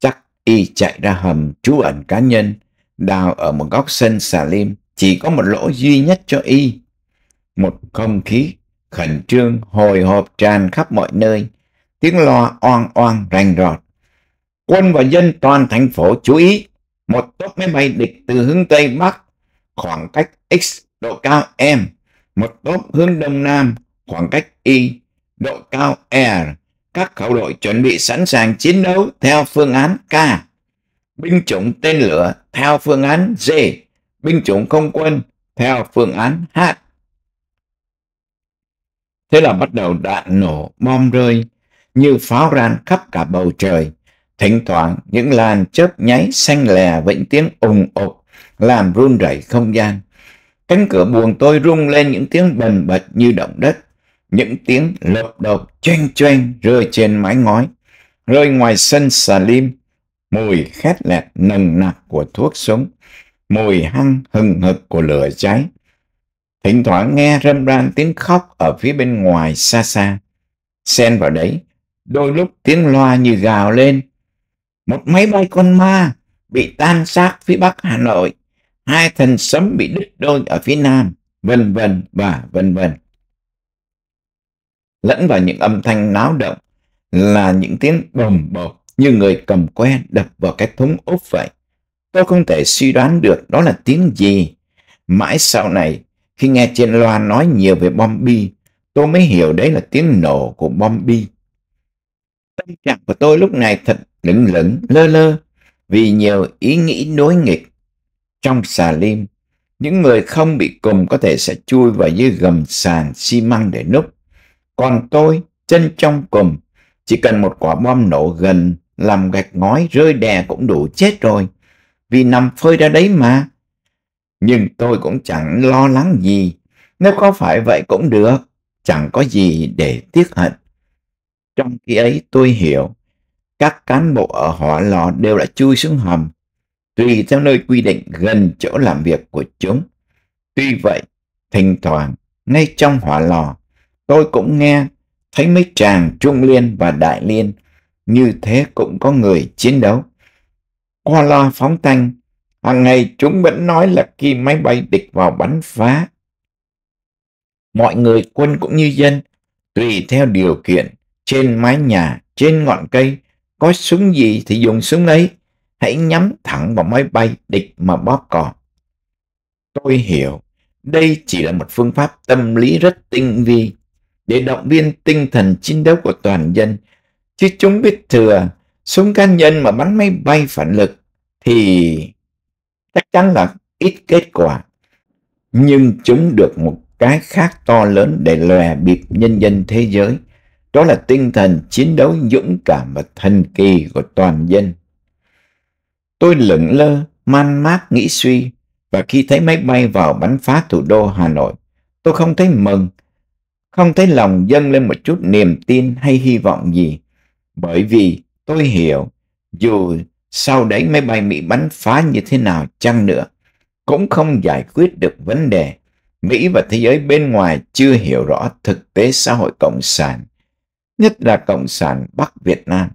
chắc Y chạy ra hầm trú ẩn cá nhân, đào ở một góc sân xà lim, chỉ có một lỗ duy nhất cho y. Một không khí khẩn trương hồi hộp tràn khắp mọi nơi, tiếng loa oang oang rành rọt. Quân và dân toàn thành phố chú ý, một tốp máy bay địch từ hướng Tây Bắc, khoảng cách X độ cao M, một tốp hướng Đông Nam, khoảng cách Y, độ cao R. Các khẩu đội chuẩn bị sẵn sàng chiến đấu theo phương án K binh chủng tên lửa theo phương án D, binh chủng không quân theo phương án H. Thế là bắt đầu đạn nổ, bom rơi, như pháo ran khắp cả bầu trời. Thỉnh thoảng những làn chớp nháy xanh lè vĩnh tiếng ùng ục, làm run rẩy không gian. Cánh cửa buồng tôi rung lên những tiếng bần bật như động đất, những tiếng lộp đột choang choang rơi trên mái ngói, rơi ngoài sân xà lim, mùi khét lẹt nồng nặc của thuốc súng, mùi hăng hừng hực của lửa cháy. Thỉnh thoảng nghe râm ran tiếng khóc ở phía bên ngoài xa xa. Xen vào đấy, đôi lúc tiếng loa như gào lên. Một máy bay con ma bị tan xác phía bắc Hà Nội, hai thần sấm bị đứt đôi ở phía nam, vân vân và vân vân. Lẫn vào những âm thanh náo động là những tiếng bồng bột như người cầm que đập vào cái thúng ốp vậy. Tôi không thể suy đoán được đó là tiếng gì. Mãi sau này, khi nghe trên loa nói nhiều về bom bi, tôi mới hiểu đấy là tiếng nổ của bom bi. Tâm trạng của tôi lúc này thật lững lững, lơ lơ, vì nhiều ý nghĩ đối nghịch. Trong xà lim, những người không bị cùng có thể sẽ chui vào dưới gầm sàn xi măng để núp. Còn tôi, chân trong cùng, chỉ cần một quả bom nổ gần làm gạch ngói rơi đè cũng đủ chết rồi, vì nằm phơi ra đấy mà. Nhưng tôi cũng chẳng lo lắng gì, nếu có phải vậy cũng được, chẳng có gì để tiếc hận. Trong khi ấy tôi hiểu, các cán bộ ở hỏa lò đều đã chui xuống hầm, tùy theo nơi quy định gần chỗ làm việc của chúng. Tuy vậy, thỉnh thoảng, ngay trong hỏa lò, tôi cũng nghe thấy mấy chàng trung liên và đại liên như thế cũng có người chiến đấu. Qua loa phóng thanh, hàng ngày chúng vẫn nói là khi máy bay địch vào bắn phá. Mọi người quân cũng như dân, tùy theo điều kiện, trên mái nhà, trên ngọn cây, có súng gì thì dùng súng ấy, hãy nhắm thẳng vào máy bay địch mà bóp cò. Tôi hiểu, đây chỉ là một phương pháp tâm lý rất tinh vi để động viên tinh thần chiến đấu của toàn dân chứ chúng biết thừa súng cá nhân mà bắn máy bay phản lực thì chắc chắn là ít kết quả. Nhưng chúng được một cái khác to lớn để lòe bịp nhân dân thế giới. Đó là tinh thần chiến đấu dũng cảm và thần kỳ của toàn dân. Tôi lững lơ, man mác nghĩ suy và khi thấy máy bay vào bắn phá thủ đô Hà Nội, tôi không thấy mừng, không thấy lòng dâng lên một chút niềm tin hay hy vọng gì bởi vì tôi hiểu dù sau đấy máy bay Mỹ bắn phá như thế nào chăng nữa cũng không giải quyết được vấn đề. Mỹ và thế giới bên ngoài chưa hiểu rõ thực tế xã hội cộng sản, nhất là cộng sản Bắc Việt Nam.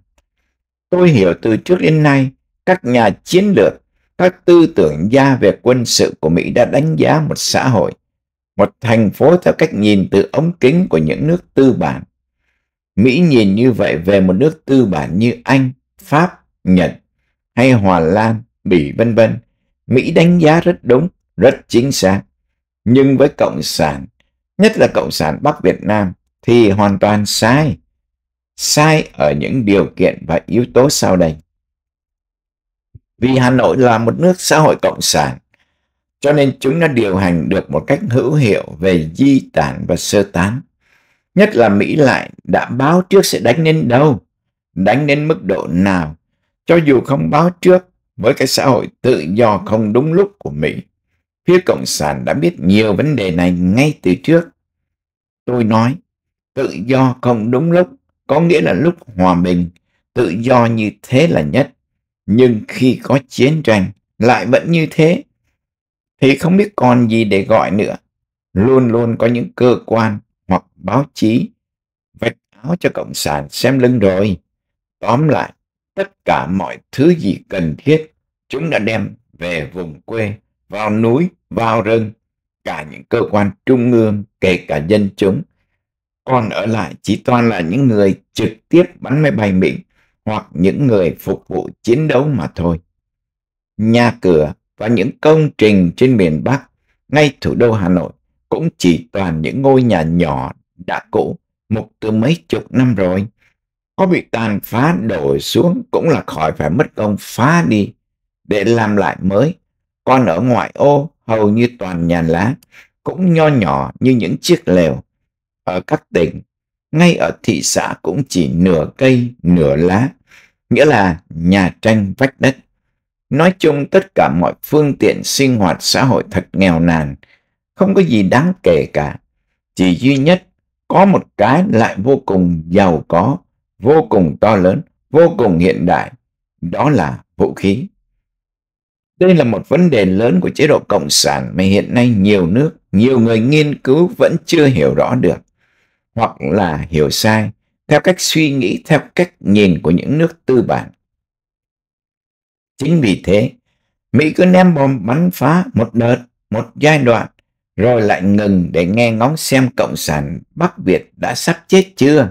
Tôi hiểu từ trước đến nay, các nhà chiến lược, các tư tưởng gia về quân sự của Mỹ đã đánh giá một xã hội, một thành phố theo cách nhìn từ ống kính của những nước tư bản Mỹ nhìn như vậy về một nước tư bản như Anh, Pháp, Nhật hay Hòa Lan, Bỉ vân vân. Mỹ đánh giá rất đúng, rất chính xác. Nhưng với Cộng sản, nhất là Cộng sản Bắc Việt Nam thì hoàn toàn sai. Sai ở những điều kiện và yếu tố sau đây. Vì Hà Nội là một nước xã hội cộng sản, cho nên chúng nó điều hành được một cách hữu hiệu về di tản và sơ tán. Nhất là Mỹ lại đã báo trước sẽ đánh đến đâu, đánh đến mức độ nào, cho dù không báo trước với cái xã hội tự do không đúng lúc của Mỹ. Phía Cộng sản đã biết nhiều vấn đề này ngay từ trước. Tôi nói, tự do không đúng lúc có nghĩa là lúc hòa bình, tự do như thế là nhất. Nhưng khi có chiến tranh lại vẫn như thế, thì không biết còn gì để gọi nữa. Luôn luôn có những cơ quan hoặc báo chí vạch áo cho Cộng sản xem lưng rồi. Tóm lại, tất cả mọi thứ gì cần thiết chúng đã đem về vùng quê, vào núi, vào rừng, cả những cơ quan trung ương, kể cả dân chúng. Còn ở lại chỉ toàn là những người trực tiếp bắn máy bay Mỹ hoặc những người phục vụ chiến đấu mà thôi. Nhà cửa và những công trình trên miền Bắc, ngay thủ đô Hà Nội, cũng chỉ toàn những ngôi nhà nhỏ đã cũ, mục từ mấy chục năm rồi. Có bị tàn phá đổ xuống cũng là khỏi phải mất công phá đi để làm lại mới. Còn ở ngoại ô hầu như toàn nhà lá, cũng nho nhỏ như những chiếc lều. Ở các tỉnh, ngay ở thị xã cũng chỉ nửa cây, nửa lá, nghĩa là nhà tranh vách đất. Nói chung tất cả mọi phương tiện sinh hoạt xã hội thật nghèo nàn, không có gì đáng kể cả. Chỉ duy nhất có một cái lại vô cùng giàu có, vô cùng to lớn, vô cùng hiện đại, đó là vũ khí. Đây là một vấn đề lớn của chế độ Cộng sản mà hiện nay nhiều nước, nhiều người nghiên cứu vẫn chưa hiểu rõ được, hoặc là hiểu sai, theo cách suy nghĩ, theo cách nhìn của những nước tư bản. Chính vì thế, Mỹ cứ ném bom bắn phá một đợt, một giai đoạn, rồi lại ngừng để nghe ngóng xem Cộng sản Bắc Việt đã sắp chết chưa,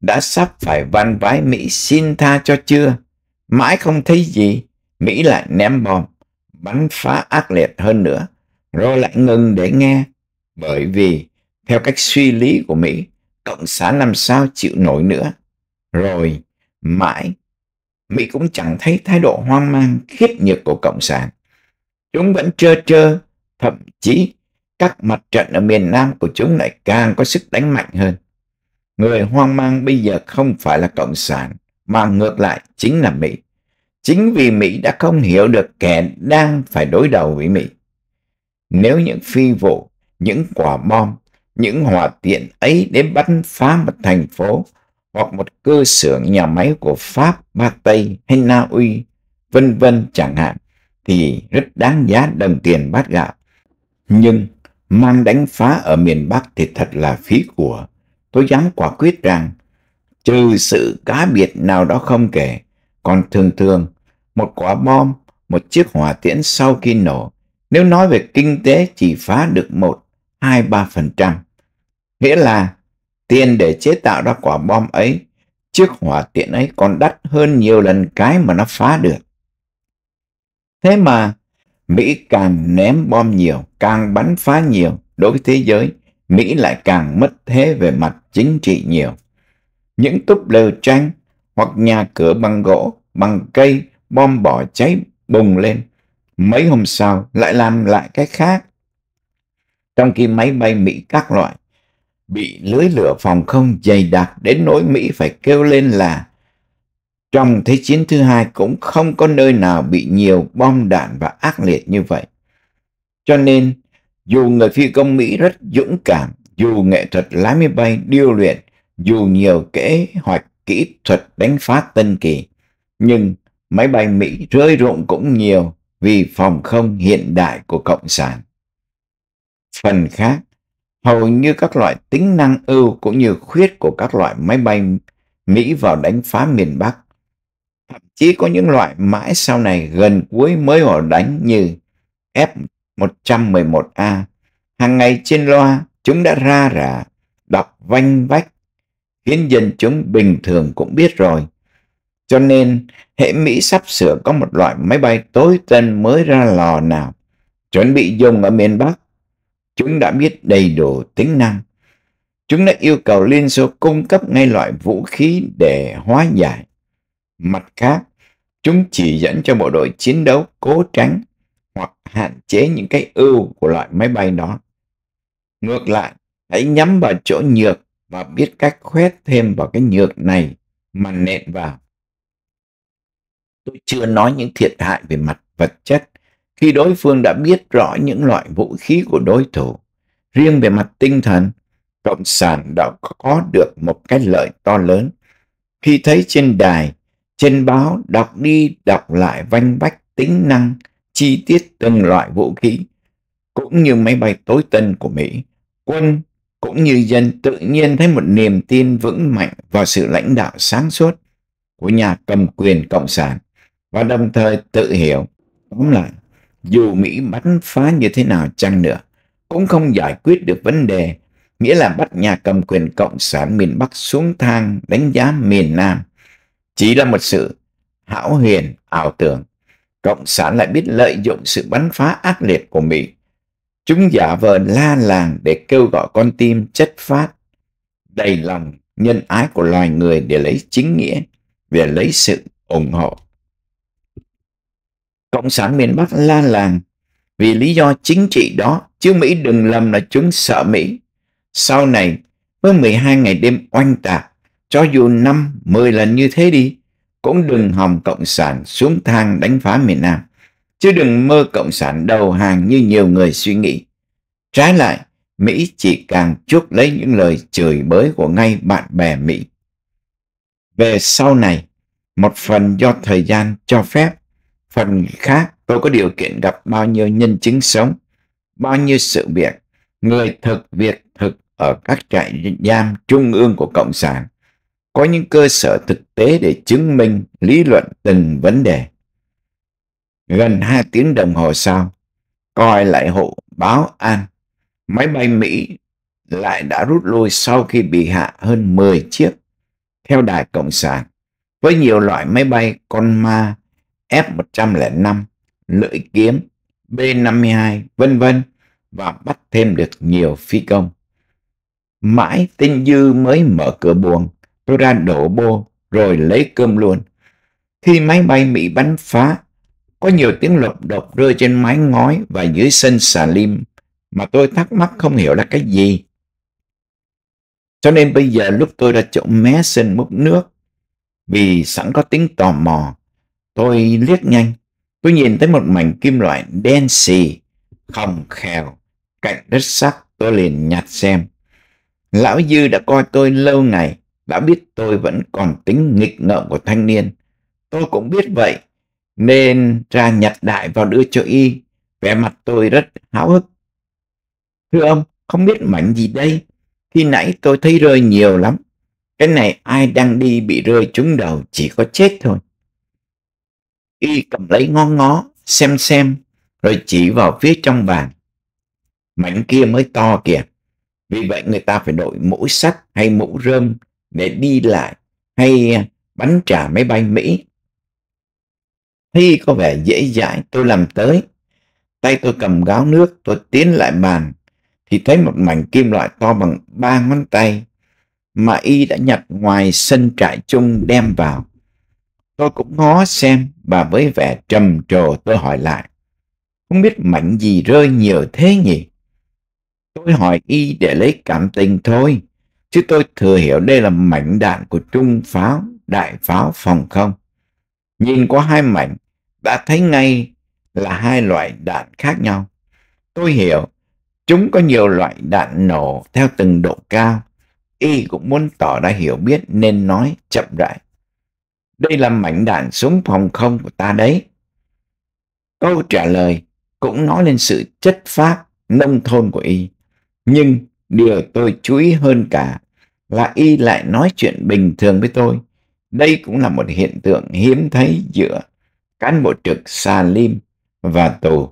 đã sắp phải văn vái Mỹ xin tha cho chưa. Mãi không thấy gì, Mỹ lại ném bom, bắn phá ác liệt hơn nữa, rồi lại ngừng để nghe. Bởi vì, theo cách suy lý của Mỹ, Cộng sản làm sao chịu nổi nữa. Rồi, mãi, Mỹ cũng chẳng thấy thái độ hoang mang khiếp nhược của Cộng sản. Chúng vẫn trơ trơ, thậm chí các mặt trận ở miền Nam của chúng lại càng có sức đánh mạnh hơn. Người hoang mang bây giờ không phải là Cộng sản, mà ngược lại chính là Mỹ. Chính vì Mỹ đã không hiểu được kẻ đang phải đối đầu với Mỹ. Nếu những phi vụ, những quả bom, những hỏa tiện ấy đến bắn phá một thành phố hoặc một cơ xưởng nhà máy của Pháp, Ba Tây hay Na Uy, vân vân chẳng hạn, thì rất đáng giá đồng tiền bát gạo. Nhưng mang đánh phá ở miền Bắc thì thật là phí của. Tôi dám quả quyết rằng, trừ sự cá biệt nào đó không kể, còn thường thường, một quả bom, một chiếc hỏa tiễn sau khi nổ, nếu nói về kinh tế chỉ phá được một, hai, ba phần trăm, Nghĩa là tiền để chế tạo ra quả bom ấy, chiếc hỏa tiễn ấy còn đắt hơn nhiều lần cái mà nó phá được. Thế mà Mỹ càng ném bom nhiều, càng bắn phá nhiều đối với thế giới, Mỹ lại càng mất thế về mặt chính trị nhiều. Những túp lều tranh hoặc nhà cửa bằng gỗ, bằng cây, bom bỏ cháy bùng lên. Mấy hôm sau lại làm lại cái khác. Trong khi máy bay Mỹ các loại bị lưới lửa phòng không dày đặc đến nỗi Mỹ phải kêu lên là trong Thế chiến thứ hai cũng không có nơi nào bị nhiều bom đạn và ác liệt như vậy. Cho nên, dù người phi công Mỹ rất dũng cảm, dù nghệ thuật lái máy bay điêu luyện, dù nhiều kế hoạch kỹ thuật đánh phá Tân Kỳ, nhưng máy bay Mỹ rơi rụng cũng nhiều vì phòng không hiện đại của Cộng sản. Phần khác, hầu như các loại tính năng ưu cũng như khuyết của các loại máy bay Mỹ vào đánh phá miền Bắc chỉ có những loại mãi sau này gần cuối mới họ đánh như F111A. Hàng ngày trên loa, chúng đã ra rả, đọc vanh vách, khiến dân chúng bình thường cũng biết rồi. Cho nên, hệ Mỹ sắp sửa có một loại máy bay tối tân mới ra lò nào, chuẩn bị dùng ở miền Bắc. Chúng đã biết đầy đủ tính năng. Chúng đã yêu cầu Liên Xô cung cấp ngay loại vũ khí để hóa giải. Mặt khác, Chúng chỉ dẫn cho bộ đội chiến đấu cố tránh hoặc hạn chế những cái ưu của loại máy bay đó. Ngược lại, hãy nhắm vào chỗ nhược và biết cách khoét thêm vào cái nhược này mà nện vào. Tôi chưa nói những thiệt hại về mặt vật chất khi đối phương đã biết rõ những loại vũ khí của đối thủ. Riêng về mặt tinh thần, Cộng sản đã có được một cái lợi to lớn khi thấy trên đài trên báo đọc đi đọc lại vanh vách tính năng, chi tiết từng loại vũ khí, cũng như máy bay tối tân của Mỹ, quân cũng như dân tự nhiên thấy một niềm tin vững mạnh vào sự lãnh đạo sáng suốt của nhà cầm quyền Cộng sản và đồng thời tự hiểu. Tóm lại, dù Mỹ bắn phá như thế nào chăng nữa, cũng không giải quyết được vấn đề, nghĩa là bắt nhà cầm quyền Cộng sản miền Bắc xuống thang đánh giá miền Nam chỉ là một sự hão huyền, ảo tưởng. Cộng sản lại biết lợi dụng sự bắn phá ác liệt của Mỹ. Chúng giả vờ la làng để kêu gọi con tim chất phát, đầy lòng nhân ái của loài người để lấy chính nghĩa, để lấy sự ủng hộ. Cộng sản miền Bắc la làng vì lý do chính trị đó, chứ Mỹ đừng lầm là chúng sợ Mỹ. Sau này, với 12 ngày đêm oanh tạc, cho dù năm, mười lần như thế đi, cũng đừng hòng Cộng sản xuống thang đánh phá miền Nam. Chứ đừng mơ Cộng sản đầu hàng như nhiều người suy nghĩ. Trái lại, Mỹ chỉ càng chuốc lấy những lời chửi bới của ngay bạn bè Mỹ. Về sau này, một phần do thời gian cho phép, phần khác tôi có điều kiện gặp bao nhiêu nhân chứng sống, bao nhiêu sự việc, người thực việc thực ở các trại giam trung ương của Cộng sản có những cơ sở thực tế để chứng minh lý luận từng vấn đề. Gần 2 tiếng đồng hồ sau, coi lại hộ báo an, máy bay Mỹ lại đã rút lui sau khi bị hạ hơn 10 chiếc, theo Đài Cộng sản, với nhiều loại máy bay con ma F-105, lưỡi kiếm, B-52, vân vân và bắt thêm được nhiều phi công. Mãi tên Dư mới mở cửa buồng Tôi ra đổ bô rồi lấy cơm luôn. Khi máy bay Mỹ bắn phá, có nhiều tiếng lộc độc rơi trên mái ngói và dưới sân xà lim mà tôi thắc mắc không hiểu là cái gì. Cho nên bây giờ lúc tôi ra chỗ mé sân múc nước, vì sẵn có tiếng tò mò, tôi liếc nhanh. Tôi nhìn thấy một mảnh kim loại đen xì, không khèo, cạnh đất sắt tôi liền nhặt xem. Lão Dư đã coi tôi lâu ngày, đã biết tôi vẫn còn tính nghịch ngợm của thanh niên. Tôi cũng biết vậy, nên ra nhặt đại vào đưa cho y, vẻ mặt tôi rất háo hức. Thưa ông, không biết mảnh gì đây? Khi nãy tôi thấy rơi nhiều lắm. Cái này ai đang đi bị rơi trúng đầu chỉ có chết thôi. Y cầm lấy ngó ngó, xem xem, rồi chỉ vào phía trong bàn. Mảnh kia mới to kìa. Vì vậy người ta phải đội mũ sắt hay mũ rơm để đi lại hay bắn trả máy bay Mỹ. Thi có vẻ dễ dãi, tôi làm tới. Tay tôi cầm gáo nước, tôi tiến lại bàn, thì thấy một mảnh kim loại to bằng ba ngón tay mà y đã nhặt ngoài sân trại chung đem vào. Tôi cũng ngó xem và với vẻ trầm trồ tôi hỏi lại. Không biết mảnh gì rơi nhiều thế nhỉ? Tôi hỏi y để lấy cảm tình thôi chứ tôi thừa hiểu đây là mảnh đạn của trung pháo, đại pháo phòng không. Nhìn qua hai mảnh, đã thấy ngay là hai loại đạn khác nhau. Tôi hiểu, chúng có nhiều loại đạn nổ theo từng độ cao. Y cũng muốn tỏ ra hiểu biết nên nói chậm rãi. Đây là mảnh đạn súng phòng không của ta đấy. Câu trả lời cũng nói lên sự chất phác nông thôn của Y. Nhưng Điều tôi chú ý hơn cả là y lại nói chuyện bình thường với tôi. Đây cũng là một hiện tượng hiếm thấy giữa cán bộ trực Sa Lim và tù.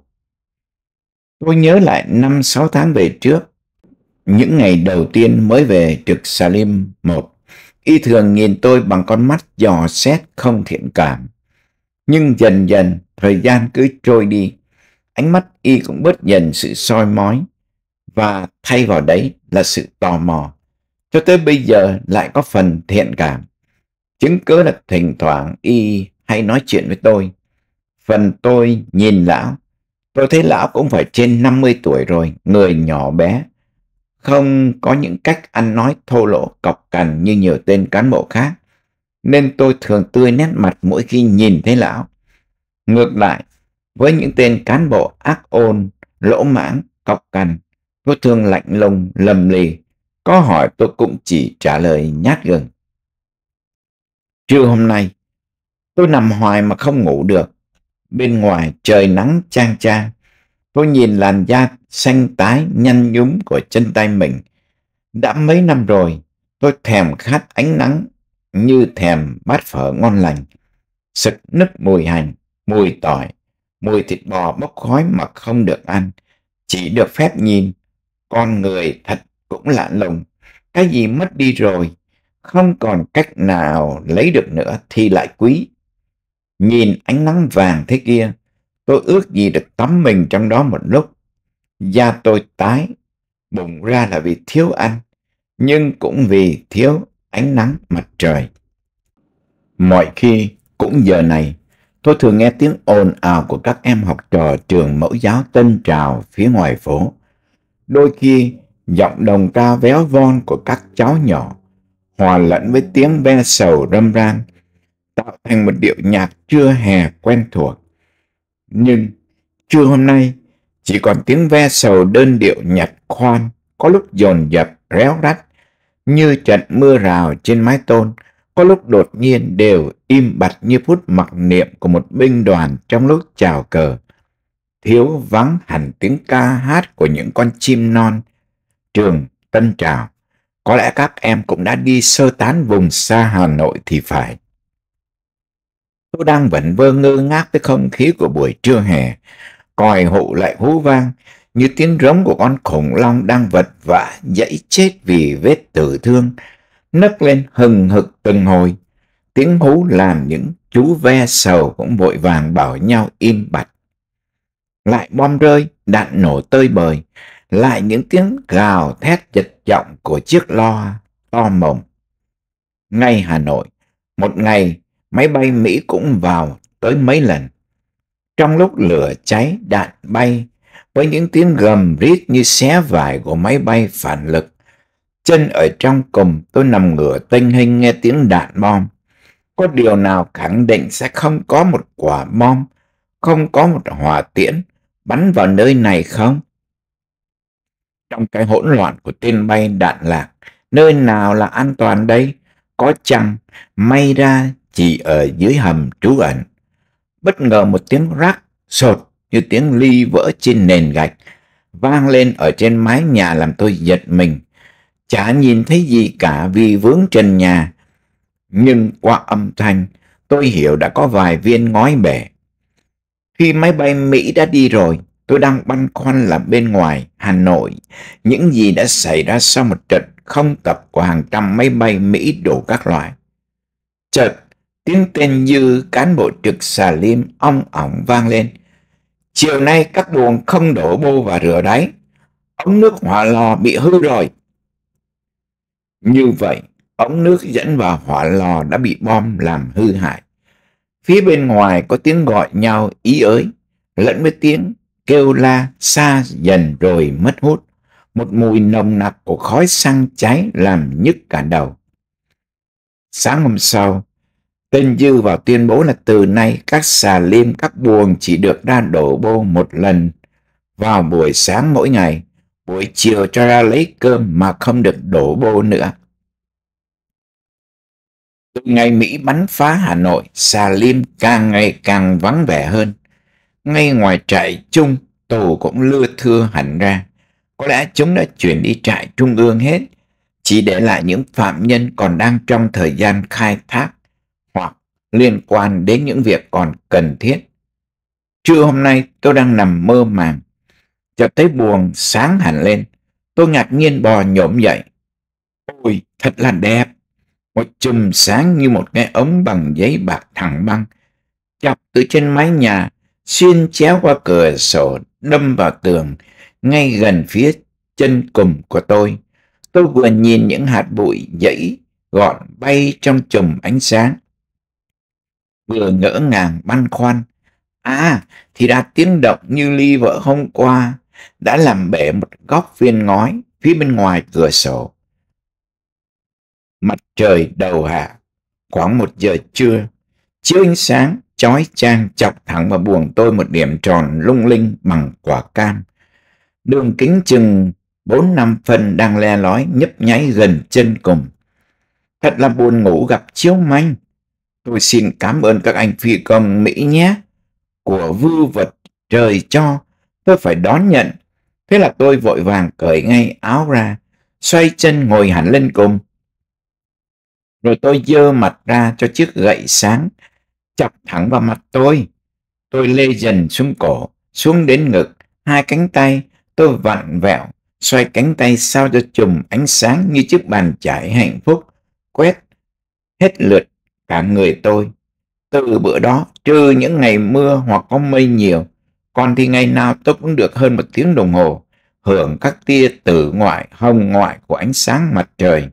Tôi nhớ lại năm 6 tháng về trước, những ngày đầu tiên mới về trực Salim 1, y thường nhìn tôi bằng con mắt dò xét không thiện cảm. Nhưng dần dần, thời gian cứ trôi đi, ánh mắt y cũng bớt dần sự soi mói và thay vào đấy là sự tò mò. Cho tới bây giờ lại có phần thiện cảm. Chứng cứ là thỉnh thoảng y hay nói chuyện với tôi. Phần tôi nhìn lão, tôi thấy lão cũng phải trên 50 tuổi rồi, người nhỏ bé. Không có những cách ăn nói thô lỗ cọc cằn như nhiều tên cán bộ khác. Nên tôi thường tươi nét mặt mỗi khi nhìn thấy lão. Ngược lại, với những tên cán bộ ác ôn, lỗ mãng, cọc cằn, Cô thương lạnh lùng, lầm lì. Có hỏi tôi cũng chỉ trả lời nhát gừng. Trưa hôm nay, tôi nằm hoài mà không ngủ được. Bên ngoài trời nắng chang chang. Tôi nhìn làn da xanh tái nhanh nhúm của chân tay mình. Đã mấy năm rồi, tôi thèm khát ánh nắng như thèm bát phở ngon lành. Sực nức mùi hành, mùi tỏi, mùi thịt bò bốc khói mà không được ăn. Chỉ được phép nhìn, con người thật cũng lạ lùng, cái gì mất đi rồi, không còn cách nào lấy được nữa thì lại quý. Nhìn ánh nắng vàng thế kia, tôi ước gì được tắm mình trong đó một lúc. Da tôi tái, bụng ra là vì thiếu ăn, nhưng cũng vì thiếu ánh nắng mặt trời. Mọi khi, cũng giờ này, tôi thường nghe tiếng ồn ào của các em học trò trường mẫu giáo Tân Trào phía ngoài phố. Đôi khi, giọng đồng ca véo von của các cháu nhỏ hòa lẫn với tiếng ve sầu râm ran tạo thành một điệu nhạc chưa hè quen thuộc. Nhưng trưa hôm nay chỉ còn tiếng ve sầu đơn điệu nhạt khoan có lúc dồn dập réo rắt như trận mưa rào trên mái tôn có lúc đột nhiên đều im bặt như phút mặc niệm của một binh đoàn trong lúc chào cờ hiếu vắng hẳn tiếng ca hát của những con chim non. Trường Tân Trào, có lẽ các em cũng đã đi sơ tán vùng xa Hà Nội thì phải. Tôi đang vẫn vơ ngơ ngác với không khí của buổi trưa hè, còi hụ lại hú vang như tiếng rống của con khủng long đang vật vã dãy chết vì vết tử thương, nấc lên hừng hực từng hồi. Tiếng hú làm những chú ve sầu cũng vội vàng bảo nhau im bặt lại bom rơi, đạn nổ tơi bời, lại những tiếng gào thét giật giọng của chiếc lo to mồm. Ngay Hà Nội, một ngày máy bay Mỹ cũng vào tới mấy lần. Trong lúc lửa cháy đạn bay với những tiếng gầm rít như xé vải của máy bay phản lực, chân ở trong cùng tôi nằm ngửa tinh hình nghe tiếng đạn bom. Có điều nào khẳng định sẽ không có một quả bom, không có một hỏa tiễn, bắn vào nơi này không? Trong cái hỗn loạn của tên bay đạn lạc, nơi nào là an toàn đây? Có chăng, may ra chỉ ở dưới hầm trú ẩn. Bất ngờ một tiếng rắc, sột như tiếng ly vỡ trên nền gạch, vang lên ở trên mái nhà làm tôi giật mình. Chả nhìn thấy gì cả vì vướng trần nhà. Nhưng qua âm thanh, tôi hiểu đã có vài viên ngói bể. Khi máy bay Mỹ đã đi rồi, tôi đang băn khoăn là bên ngoài Hà Nội, những gì đã xảy ra sau một trận không tập của hàng trăm máy bay Mỹ đủ các loại. Chợt, tiếng tên như cán bộ trực xà liêm ong ỏng vang lên. Chiều nay các buồng không đổ bô và rửa đáy, ống nước hỏa lò bị hư rồi. Như vậy, ống nước dẫn vào hỏa lò đã bị bom làm hư hại. Phía bên ngoài có tiếng gọi nhau ý ới, lẫn với tiếng kêu la xa dần rồi mất hút. Một mùi nồng nặc của khói xăng cháy làm nhức cả đầu. Sáng hôm sau, Tên Dư vào tuyên bố là từ nay các xà lim, các buồng chỉ được ra đổ bô một lần vào buổi sáng mỗi ngày, buổi chiều cho ra lấy cơm mà không được đổ bô nữa từ ngày Mỹ bắn phá Hà Nội, Sa Lim càng ngày càng vắng vẻ hơn. Ngay ngoài trại chung, tù cũng lưa thưa hẳn ra. Có lẽ chúng đã chuyển đi trại trung ương hết, chỉ để lại những phạm nhân còn đang trong thời gian khai thác hoặc liên quan đến những việc còn cần thiết. Trưa hôm nay tôi đang nằm mơ màng, chợt thấy buồn sáng hẳn lên. Tôi ngạc nhiên bò nhổm dậy. Ôi, thật là đẹp! một chùm sáng như một cái ống bằng giấy bạc thẳng băng, chọc từ trên mái nhà, xuyên chéo qua cửa sổ, đâm vào tường, ngay gần phía chân cùng của tôi. Tôi vừa nhìn những hạt bụi dãy gọn bay trong chùm ánh sáng. Vừa ngỡ ngàng băn khoăn, à thì đã tiếng động như ly vợ hôm qua, đã làm bể một góc viên ngói phía bên ngoài cửa sổ mặt trời đầu hạ. Khoảng một giờ trưa, chiếu ánh sáng chói chang chọc thẳng vào buồng tôi một điểm tròn lung linh bằng quả cam. Đường kính chừng bốn năm phân đang le lói nhấp nháy gần chân cùng. Thật là buồn ngủ gặp chiếu manh. Tôi xin cảm ơn các anh phi công Mỹ nhé. Của vư vật trời cho, tôi phải đón nhận. Thế là tôi vội vàng cởi ngay áo ra, xoay chân ngồi hẳn lên cùng, rồi tôi dơ mặt ra cho chiếc gậy sáng, chọc thẳng vào mặt tôi. Tôi lê dần xuống cổ, xuống đến ngực, hai cánh tay, tôi vặn vẹo, xoay cánh tay sao cho chùm ánh sáng như chiếc bàn chải hạnh phúc, quét hết lượt cả người tôi. Từ bữa đó, trừ những ngày mưa hoặc có mây nhiều, còn thì ngày nào tôi cũng được hơn một tiếng đồng hồ, hưởng các tia tử ngoại, hồng ngoại của ánh sáng mặt trời.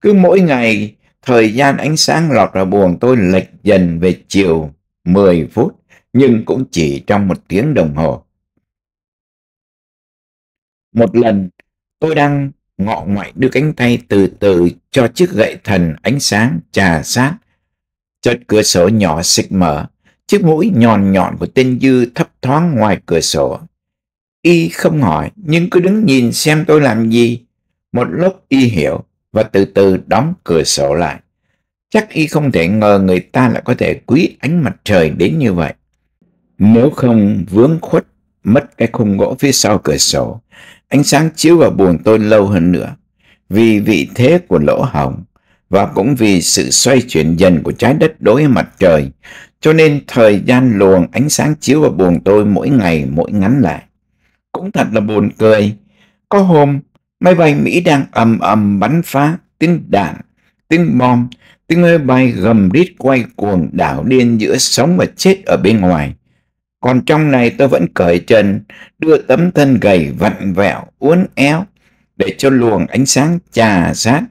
Cứ mỗi ngày Thời gian ánh sáng lọt vào buồng tôi lệch dần về chiều 10 phút, nhưng cũng chỉ trong một tiếng đồng hồ. Một lần, tôi đang ngọ ngoại đưa cánh tay từ từ cho chiếc gậy thần ánh sáng trà sát. Chợt cửa sổ nhỏ xịt mở, chiếc mũi nhọn nhọn của tên Dư thấp thoáng ngoài cửa sổ. Y không hỏi, nhưng cứ đứng nhìn xem tôi làm gì. Một lúc Y hiểu, và từ từ đóng cửa sổ lại. Chắc y không thể ngờ người ta lại có thể quý ánh mặt trời đến như vậy. Nếu không vướng khuất, mất cái khung gỗ phía sau cửa sổ, ánh sáng chiếu vào buồng tôi lâu hơn nữa. Vì vị thế của lỗ hồng và cũng vì sự xoay chuyển dần của trái đất đối với mặt trời, cho nên thời gian luồng ánh sáng chiếu vào buồng tôi mỗi ngày mỗi ngắn lại. Cũng thật là buồn cười. Có hôm Máy bay Mỹ đang ầm ầm bắn phá, tiếng đạn, tiếng bom, tiếng máy bay gầm rít quay cuồng đảo điên giữa sống và chết ở bên ngoài. Còn trong này tôi vẫn cởi trần, đưa tấm thân gầy vặn vẹo, uốn éo, để cho luồng ánh sáng trà sát,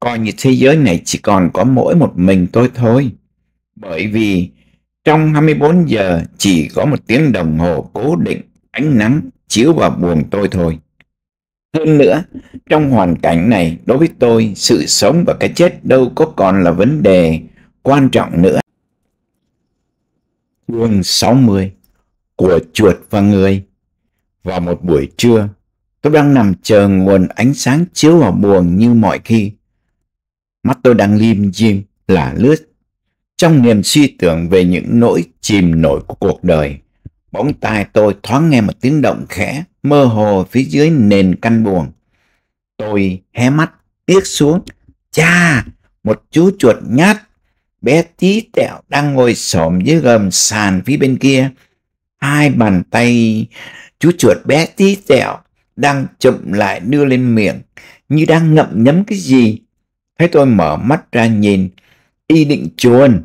coi như thế giới này chỉ còn có mỗi một mình tôi thôi. Bởi vì trong 24 giờ chỉ có một tiếng đồng hồ cố định ánh nắng chiếu vào buồng tôi thôi. Hơn nữa, trong hoàn cảnh này, đối với tôi, sự sống và cái chết đâu có còn là vấn đề quan trọng nữa. Chương 60 Của chuột và người Vào một buổi trưa, tôi đang nằm chờ nguồn ánh sáng chiếu vào buồng như mọi khi. Mắt tôi đang lim dim, lả lướt, trong niềm suy tưởng về những nỗi chìm nổi của cuộc đời bỗng tai tôi thoáng nghe một tiếng động khẽ, mơ hồ phía dưới nền căn buồng. Tôi hé mắt, tiếc xuống. Cha, một chú chuột nhát, bé tí tẹo đang ngồi xổm dưới gầm sàn phía bên kia. Hai bàn tay chú chuột bé tí tẹo đang chụm lại đưa lên miệng, như đang ngậm nhấm cái gì. Thấy tôi mở mắt ra nhìn, y định chuồn.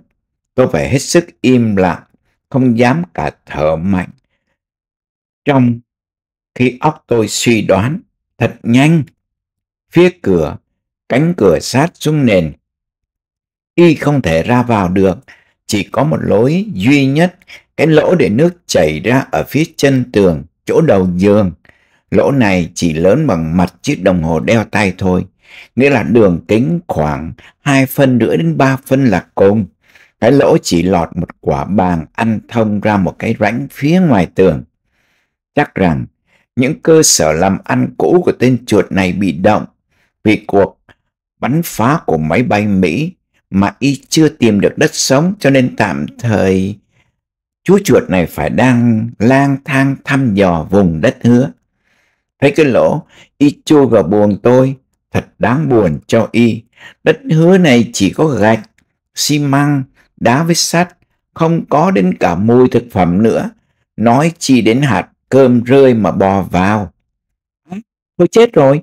Tôi phải hết sức im lặng không dám cả thở mạnh. Trong khi óc tôi suy đoán thật nhanh, phía cửa, cánh cửa sát xuống nền. Y không thể ra vào được, chỉ có một lối duy nhất, cái lỗ để nước chảy ra ở phía chân tường, chỗ đầu giường. Lỗ này chỉ lớn bằng mặt chiếc đồng hồ đeo tay thôi, nghĩa là đường kính khoảng 2 phân rưỡi đến 3 phân là cùng. Cái lỗ chỉ lọt một quả bàng ăn thông ra một cái rãnh phía ngoài tường. Chắc rằng những cơ sở làm ăn cũ của tên chuột này bị động vì cuộc bắn phá của máy bay Mỹ mà y chưa tìm được đất sống cho nên tạm thời chú chuột này phải đang lang thang thăm dò vùng đất hứa. Thấy cái lỗ, y chua vào buồn tôi, thật đáng buồn cho y. Đất hứa này chỉ có gạch, xi măng, đá với sắt, không có đến cả mùi thực phẩm nữa, nói chi đến hạt cơm rơi mà bò vào. Tôi chết rồi,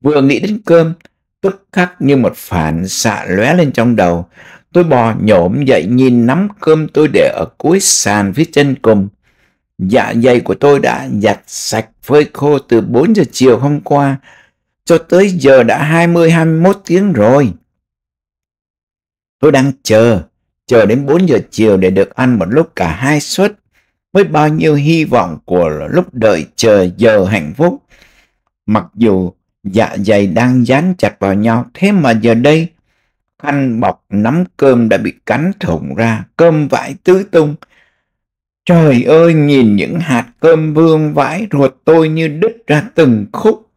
vừa nghĩ đến cơm, tức khắc như một phản xạ lóe lên trong đầu. Tôi bò nhổm dậy nhìn nắm cơm tôi để ở cuối sàn phía chân cùng. Dạ dày của tôi đã giặt sạch phơi khô từ 4 giờ chiều hôm qua, cho tới giờ đã 20-21 tiếng rồi. Tôi đang chờ, chờ đến 4 giờ chiều để được ăn một lúc cả hai suất với bao nhiêu hy vọng của lúc đợi chờ giờ hạnh phúc. Mặc dù dạ dày đang dán chặt vào nhau, thế mà giờ đây khăn bọc nắm cơm đã bị cắn thủng ra, cơm vải tứ tung. Trời ơi, nhìn những hạt cơm vương vãi ruột tôi như đứt ra từng khúc.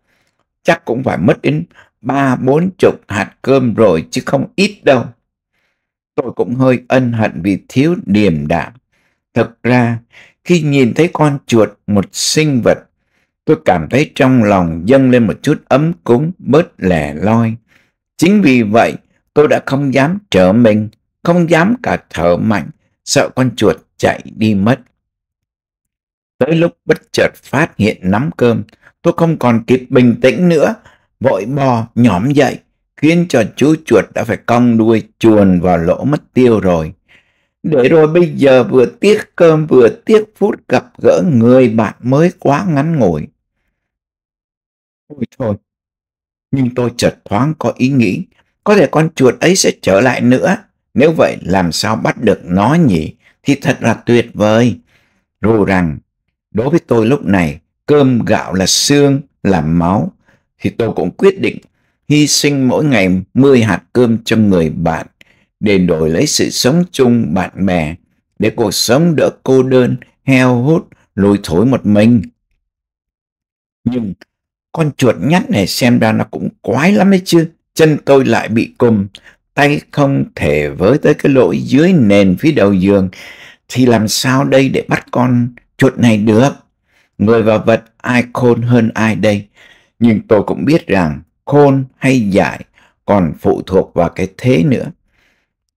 Chắc cũng phải mất đến ba bốn chục hạt cơm rồi chứ không ít đâu tôi cũng hơi ân hận vì thiếu điềm đạm. Thực ra, khi nhìn thấy con chuột, một sinh vật, tôi cảm thấy trong lòng dâng lên một chút ấm cúng, bớt lẻ loi. Chính vì vậy, tôi đã không dám trở mình, không dám cả thở mạnh, sợ con chuột chạy đi mất. Tới lúc bất chợt phát hiện nắm cơm, tôi không còn kịp bình tĩnh nữa, vội bò nhóm dậy, khiến cho chú chuột đã phải cong đuôi chuồn vào lỗ mất tiêu rồi. Để rồi bây giờ vừa tiếc cơm vừa tiếc phút gặp gỡ người bạn mới quá ngắn ngủi. Ôi thôi, nhưng tôi chợt thoáng có ý nghĩ, có thể con chuột ấy sẽ trở lại nữa. Nếu vậy làm sao bắt được nó nhỉ? Thì thật là tuyệt vời. Dù rằng, đối với tôi lúc này, cơm gạo là xương, là máu, thì tôi cũng quyết định hy sinh mỗi ngày 10 hạt cơm cho người bạn để đổi lấy sự sống chung bạn bè, để cuộc sống đỡ cô đơn, heo hút, lùi thối một mình. Nhưng con chuột nhắt này xem ra nó cũng quái lắm đấy chứ. Chân tôi lại bị cùm, tay không thể với tới cái lỗ dưới nền phía đầu giường. Thì làm sao đây để bắt con chuột này được? Người và vật ai khôn hơn ai đây? Nhưng tôi cũng biết rằng khôn hay giải còn phụ thuộc vào cái thế nữa.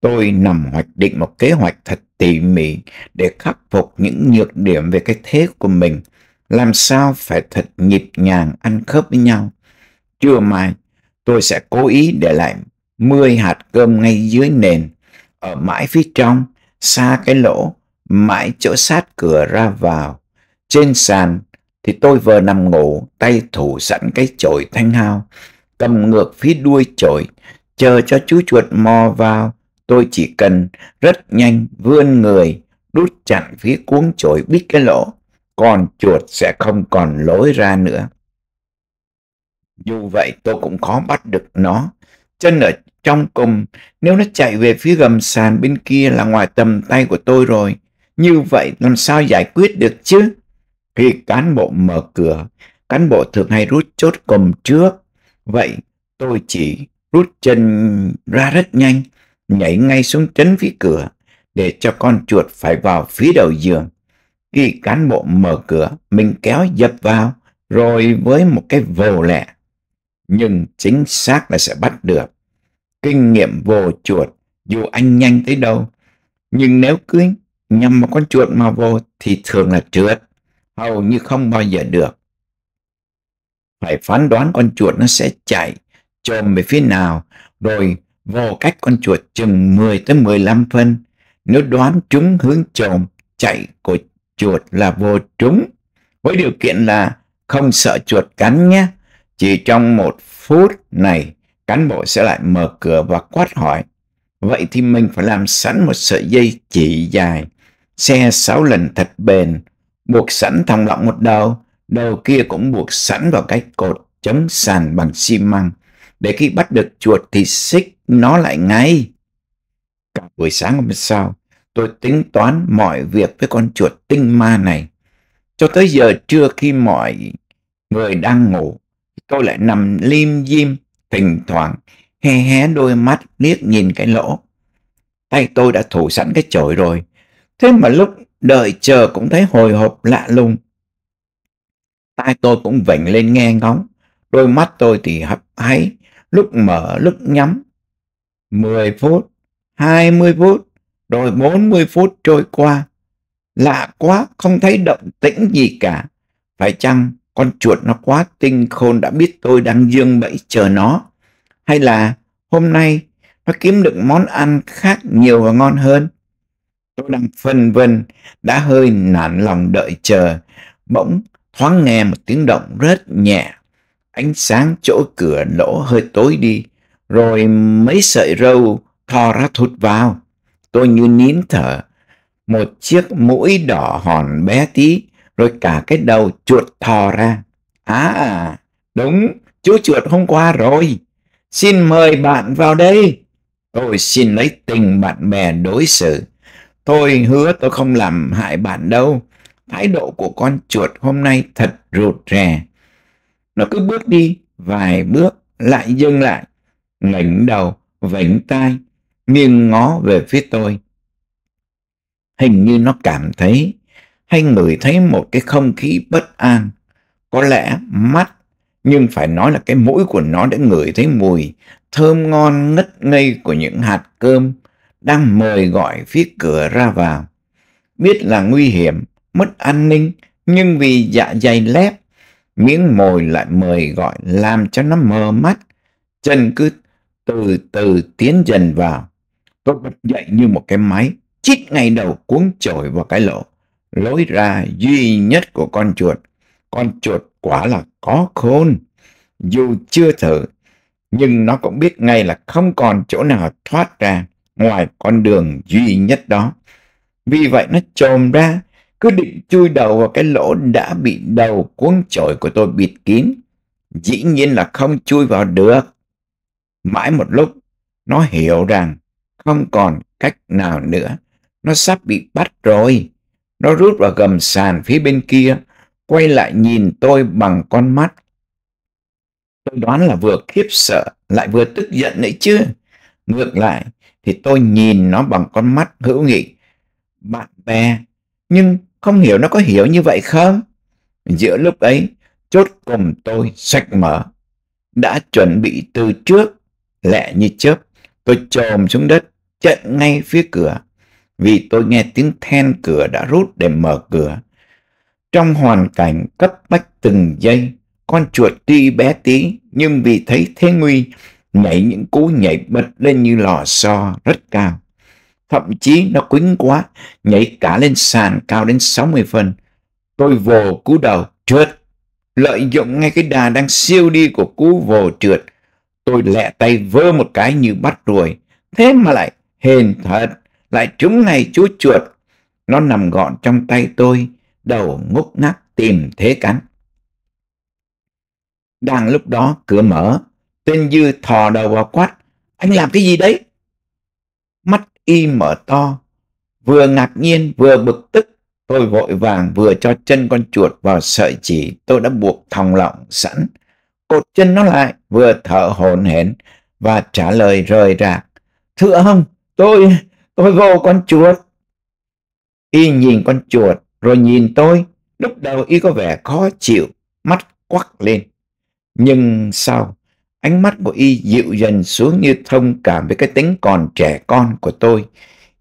Tôi nằm hoạch định một kế hoạch thật tỉ mỉ để khắc phục những nhược điểm về cái thế của mình, làm sao phải thật nhịp nhàng ăn khớp với nhau. Trưa mai, tôi sẽ cố ý để lại 10 hạt cơm ngay dưới nền, ở mãi phía trong, xa cái lỗ, mãi chỗ sát cửa ra vào. Trên sàn thì tôi vừa nằm ngủ, tay thủ sẵn cái chổi thanh hao, cầm ngược phía đuôi chổi, chờ cho chú chuột mò vào. Tôi chỉ cần rất nhanh vươn người, đút chặn phía cuống chổi bít cái lỗ, còn chuột sẽ không còn lối ra nữa. Dù vậy tôi cũng khó bắt được nó. Chân ở trong cùng, nếu nó chạy về phía gầm sàn bên kia là ngoài tầm tay của tôi rồi. Như vậy làm sao giải quyết được chứ? Khi cán bộ mở cửa, cán bộ thường hay rút chốt cùm trước Vậy tôi chỉ rút chân ra rất nhanh, nhảy ngay xuống trấn phía cửa để cho con chuột phải vào phía đầu giường. Khi cán bộ mở cửa, mình kéo dập vào rồi với một cái vồ lẹ. Nhưng chính xác là sẽ bắt được. Kinh nghiệm vồ chuột dù anh nhanh tới đâu, nhưng nếu cứ nhằm một con chuột mà vồ thì thường là trượt, hầu như không bao giờ được phải phán đoán con chuột nó sẽ chạy trồm về phía nào, rồi vô cách con chuột chừng 10 tới 15 phân. Nếu đoán trúng hướng trồm chạy của chuột là vô trúng, với điều kiện là không sợ chuột cắn nhé. Chỉ trong một phút này, cán bộ sẽ lại mở cửa và quát hỏi. Vậy thì mình phải làm sẵn một sợi dây chỉ dài, xe sáu lần thật bền, buộc sẵn thòng lọng một đầu đầu kia cũng buộc sẵn vào cái cột chống sàn bằng xi măng, để khi bắt được chuột thì xích nó lại ngay. Cả buổi sáng hôm sau, tôi tính toán mọi việc với con chuột tinh ma này. Cho tới giờ trưa khi mọi người đang ngủ, tôi lại nằm lim dim, thỉnh thoảng hé hé đôi mắt liếc nhìn cái lỗ. Tay tôi đã thủ sẵn cái chổi rồi, thế mà lúc đợi chờ cũng thấy hồi hộp lạ lùng tai tôi cũng vểnh lên nghe ngóng, đôi mắt tôi thì hấp háy, lúc mở lúc nhắm. 10 phút, 20 phút, rồi 40 phút trôi qua. Lạ quá, không thấy động tĩnh gì cả. Phải chăng con chuột nó quá tinh khôn đã biết tôi đang dương bẫy chờ nó? Hay là hôm nay nó kiếm được món ăn khác nhiều và ngon hơn? Tôi đang phân vân, đã hơi nản lòng đợi chờ. Bỗng thoáng nghe một tiếng động rất nhẹ. Ánh sáng chỗ cửa lỗ hơi tối đi, rồi mấy sợi râu thò ra thụt vào. Tôi như nín thở, một chiếc mũi đỏ hòn bé tí, rồi cả cái đầu chuột thò ra. À, đúng, chú chuột hôm qua rồi. Xin mời bạn vào đây. Tôi xin lấy tình bạn bè đối xử. Tôi hứa tôi không làm hại bạn đâu. Thái độ của con chuột hôm nay thật rụt rè. Nó cứ bước đi vài bước lại dừng lại, ngẩng đầu, vảnh tai, nghiêng ngó về phía tôi. Hình như nó cảm thấy hay ngửi thấy một cái không khí bất an. Có lẽ mắt, nhưng phải nói là cái mũi của nó đã ngửi thấy mùi thơm ngon ngất ngây của những hạt cơm đang mời gọi phía cửa ra vào. Biết là nguy hiểm, mất an ninh, nhưng vì dạ dày lép, miếng mồi lại mời gọi làm cho nó mờ mắt. Chân cứ từ từ tiến dần vào. Tôi bật dậy như một cái máy, chít ngay đầu cuống chổi vào cái lỗ. Lối ra duy nhất của con chuột. Con chuột quả là có khôn. Dù chưa thử, nhưng nó cũng biết ngay là không còn chỗ nào thoát ra ngoài con đường duy nhất đó. Vì vậy nó trồm ra, cứ định chui đầu vào cái lỗ đã bị đầu cuống chổi của tôi bịt kín. Dĩ nhiên là không chui vào được. Mãi một lúc, nó hiểu rằng không còn cách nào nữa. Nó sắp bị bắt rồi. Nó rút vào gầm sàn phía bên kia, quay lại nhìn tôi bằng con mắt. Tôi đoán là vừa khiếp sợ, lại vừa tức giận đấy chứ. Ngược lại, thì tôi nhìn nó bằng con mắt hữu nghị. Bạn bè, nhưng không hiểu nó có hiểu như vậy không? Giữa lúc ấy, chốt cùng tôi sạch mở. Đã chuẩn bị từ trước, lẹ như chớp, tôi trồm xuống đất, chặn ngay phía cửa. Vì tôi nghe tiếng then cửa đã rút để mở cửa. Trong hoàn cảnh cấp bách từng giây, con chuột tuy bé tí nhưng vì thấy thế nguy, nhảy những cú nhảy bật lên như lò xo rất cao thậm chí nó quýnh quá, nhảy cả lên sàn cao đến 60 phần. Tôi vồ cú đầu, trượt, lợi dụng ngay cái đà đang siêu đi của cú vồ trượt. Tôi lẹ tay vơ một cái như bắt ruồi, thế mà lại hền thật, lại trúng ngay chú chuột. Nó nằm gọn trong tay tôi, đầu ngúc ngác tìm thế cắn. Đang lúc đó cửa mở, tên Dư thò đầu vào quát, anh làm cái gì đấy? Mắt y mở to. Vừa ngạc nhiên vừa bực tức, tôi vội vàng vừa cho chân con chuột vào sợi chỉ tôi đã buộc thòng lọng sẵn. Cột chân nó lại, vừa thở hổn hển và trả lời rời rạc. Thưa ông, tôi, tôi vô con chuột. Y nhìn con chuột rồi nhìn tôi, lúc đầu y có vẻ khó chịu, mắt quắc lên. Nhưng sau Ánh mắt của y dịu dần xuống như thông cảm với cái tính còn trẻ con của tôi.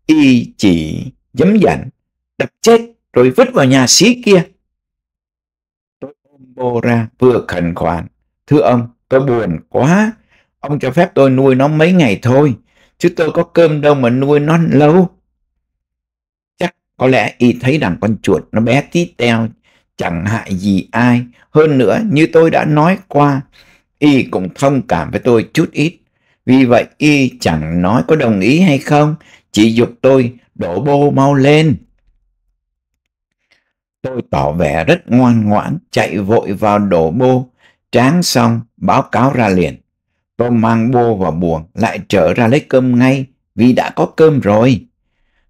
Y chỉ dấm dặn, đập chết rồi vứt vào nhà sĩ kia. Tôi ôm bô ra vừa khẩn khoản. Thưa ông, tôi buồn quá. Ông cho phép tôi nuôi nó mấy ngày thôi. Chứ tôi có cơm đâu mà nuôi nó lâu. Chắc có lẽ y thấy rằng con chuột nó bé tí teo, chẳng hại gì ai. Hơn nữa, như tôi đã nói qua, y cũng thông cảm với tôi chút ít. Vì vậy y chẳng nói có đồng ý hay không, chỉ dục tôi đổ bô mau lên. Tôi tỏ vẻ rất ngoan ngoãn, chạy vội vào đổ bô, tráng xong báo cáo ra liền. Tôi mang bô vào buồng, lại trở ra lấy cơm ngay vì đã có cơm rồi.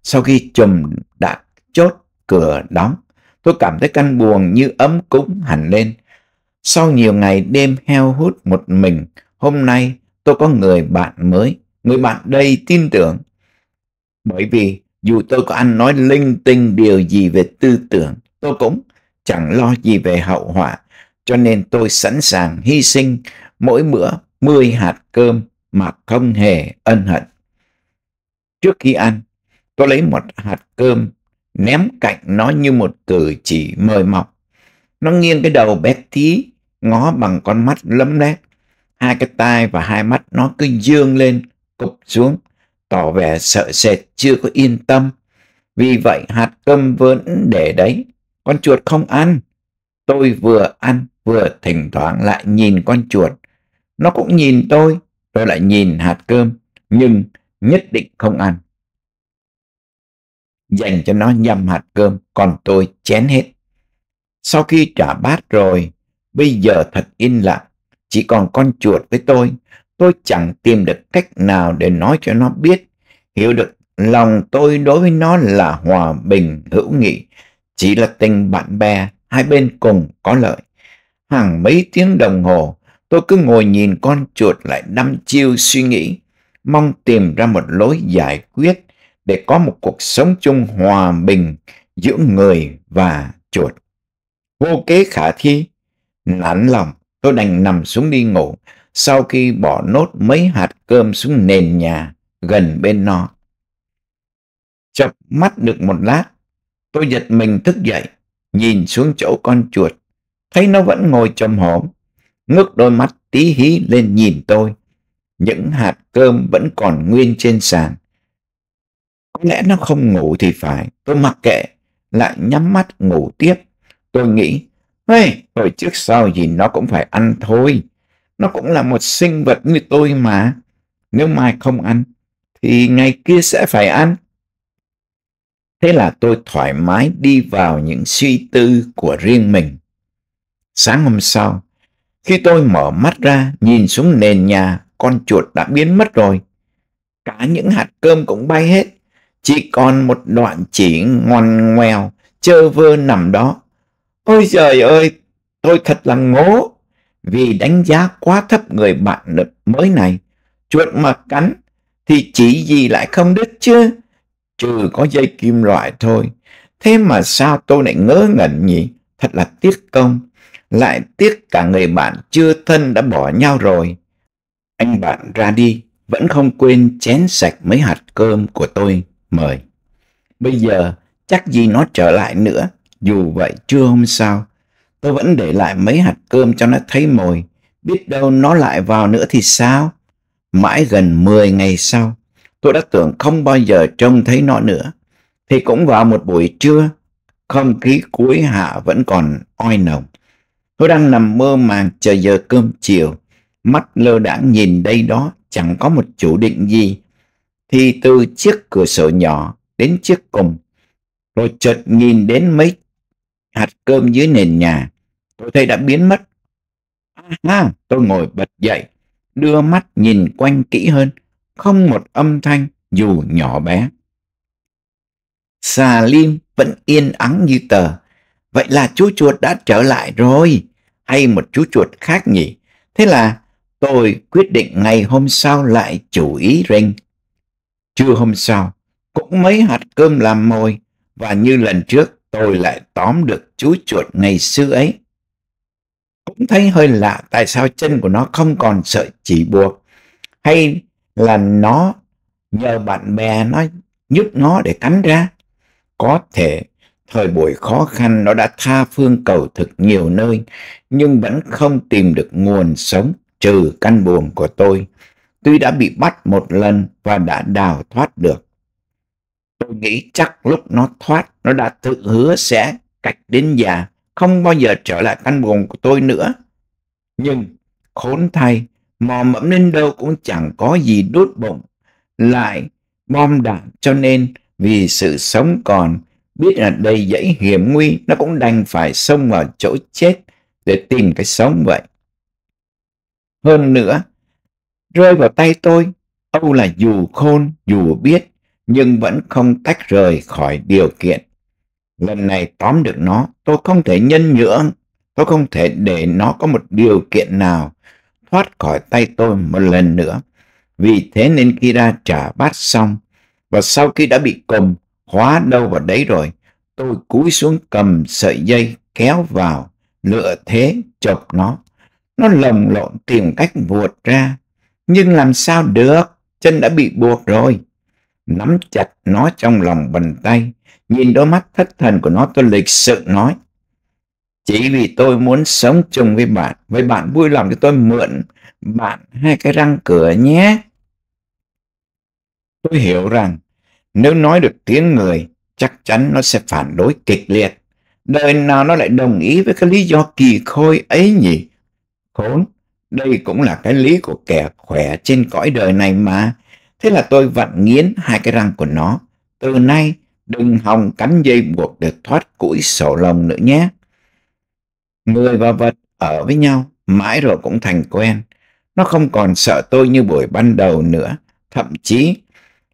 Sau khi chùm đã chốt cửa đóng, tôi cảm thấy căn buồng như ấm cúng hẳn lên. Sau nhiều ngày đêm heo hút một mình, hôm nay tôi có người bạn mới, người bạn đây tin tưởng. Bởi vì dù tôi có ăn nói linh tinh điều gì về tư tưởng, tôi cũng chẳng lo gì về hậu họa, cho nên tôi sẵn sàng hy sinh mỗi bữa 10 hạt cơm mà không hề ân hận. Trước khi ăn, tôi lấy một hạt cơm ném cạnh nó như một cử chỉ mời mọc. Nó nghiêng cái đầu bé tí ngó bằng con mắt lấm lét hai cái tai và hai mắt nó cứ dương lên cụp xuống tỏ vẻ sợ sệt chưa có yên tâm vì vậy hạt cơm vẫn để đấy con chuột không ăn tôi vừa ăn vừa thỉnh thoảng lại nhìn con chuột nó cũng nhìn tôi tôi lại nhìn hạt cơm nhưng nhất định không ăn dành cho nó nhầm hạt cơm còn tôi chén hết sau khi trả bát rồi Bây giờ thật yên lặng, chỉ còn con chuột với tôi. Tôi chẳng tìm được cách nào để nói cho nó biết. Hiểu được lòng tôi đối với nó là hòa bình, hữu nghị. Chỉ là tình bạn bè, hai bên cùng có lợi. Hàng mấy tiếng đồng hồ, tôi cứ ngồi nhìn con chuột lại đăm chiêu suy nghĩ, mong tìm ra một lối giải quyết để có một cuộc sống chung hòa bình giữa người và chuột. Vô kế khả thi, Nản lòng, tôi đành nằm xuống đi ngủ sau khi bỏ nốt mấy hạt cơm xuống nền nhà gần bên nó. Chập mắt được một lát, tôi giật mình thức dậy, nhìn xuống chỗ con chuột, thấy nó vẫn ngồi trầm hổm, ngước đôi mắt tí hí lên nhìn tôi. Những hạt cơm vẫn còn nguyên trên sàn. Có lẽ nó không ngủ thì phải, tôi mặc kệ, lại nhắm mắt ngủ tiếp. Tôi nghĩ Hey, rồi trước sau gì nó cũng phải ăn thôi. Nó cũng là một sinh vật như tôi mà. Nếu mai không ăn, thì ngày kia sẽ phải ăn. Thế là tôi thoải mái đi vào những suy tư của riêng mình. Sáng hôm sau, khi tôi mở mắt ra nhìn xuống nền nhà, con chuột đã biến mất rồi. Cả những hạt cơm cũng bay hết, chỉ còn một đoạn chỉ ngoằn ngoèo, chơ vơ nằm đó. Ôi trời ơi, tôi thật là ngố vì đánh giá quá thấp người bạn mới này. Chuột mà cắn thì chỉ gì lại không đứt chứ? Trừ có dây kim loại thôi. Thế mà sao tôi lại ngớ ngẩn nhỉ? Thật là tiếc công. Lại tiếc cả người bạn chưa thân đã bỏ nhau rồi. Anh bạn ra đi, vẫn không quên chén sạch mấy hạt cơm của tôi. Mời. Bây giờ chắc gì nó trở lại nữa dù vậy chưa hôm sau, tôi vẫn để lại mấy hạt cơm cho nó thấy mồi, biết đâu nó lại vào nữa thì sao? Mãi gần 10 ngày sau, tôi đã tưởng không bao giờ trông thấy nó nữa. Thì cũng vào một buổi trưa, không khí cuối hạ vẫn còn oi nồng. Tôi đang nằm mơ màng chờ giờ cơm chiều, mắt lơ đãng nhìn đây đó chẳng có một chủ định gì. Thì từ chiếc cửa sổ nhỏ đến chiếc cùng, rồi chợt nhìn đến mấy hạt cơm dưới nền nhà. Tôi thấy đã biến mất. À, tôi ngồi bật dậy, đưa mắt nhìn quanh kỹ hơn, không một âm thanh dù nhỏ bé. Xà lim vẫn yên ắng như tờ. Vậy là chú chuột đã trở lại rồi, hay một chú chuột khác nhỉ? Thế là tôi quyết định ngày hôm sau lại chủ ý rình. Trưa hôm sau, cũng mấy hạt cơm làm mồi, và như lần trước, tôi lại tóm được chú chuột ngày xưa ấy. Cũng thấy hơi lạ tại sao chân của nó không còn sợi chỉ buộc, hay là nó nhờ bạn bè nó giúp nó để cắn ra. Có thể thời buổi khó khăn nó đã tha phương cầu thực nhiều nơi, nhưng vẫn không tìm được nguồn sống trừ căn buồn của tôi. Tuy đã bị bắt một lần và đã đào thoát được, Tôi nghĩ chắc lúc nó thoát, nó đã tự hứa sẽ cạch đến già, không bao giờ trở lại căn buồng của tôi nữa. Nhưng, khốn thay, mò mẫm lên đâu cũng chẳng có gì đốt bụng, lại bom đạn cho nên vì sự sống còn, biết là đầy dãy hiểm nguy, nó cũng đành phải xông vào chỗ chết để tìm cái sống vậy. Hơn nữa, rơi vào tay tôi, Âu là dù khôn, dù biết, nhưng vẫn không tách rời khỏi điều kiện. Lần này tóm được nó, tôi không thể nhân nhượng, tôi không thể để nó có một điều kiện nào thoát khỏi tay tôi một lần nữa. Vì thế nên khi ra trả bát xong, và sau khi đã bị cầm, khóa đâu vào đấy rồi, tôi cúi xuống cầm sợi dây kéo vào, lựa thế chộp nó. Nó lồng lộn tìm cách vuột ra, nhưng làm sao được, chân đã bị buộc rồi nắm chặt nó trong lòng bàn tay, nhìn đôi mắt thất thần của nó tôi lịch sự nói. Chỉ vì tôi muốn sống chung với bạn, với bạn vui lòng cho tôi mượn bạn hai cái răng cửa nhé. Tôi hiểu rằng nếu nói được tiếng người, chắc chắn nó sẽ phản đối kịch liệt. Đời nào nó lại đồng ý với cái lý do kỳ khôi ấy nhỉ? Khốn, đây cũng là cái lý của kẻ khỏe trên cõi đời này mà. Thế là tôi vặn nghiến hai cái răng của nó. Từ nay, đừng hòng cắn dây buộc để thoát củi sổ lồng nữa nhé. Người và vật ở với nhau, mãi rồi cũng thành quen. Nó không còn sợ tôi như buổi ban đầu nữa. Thậm chí,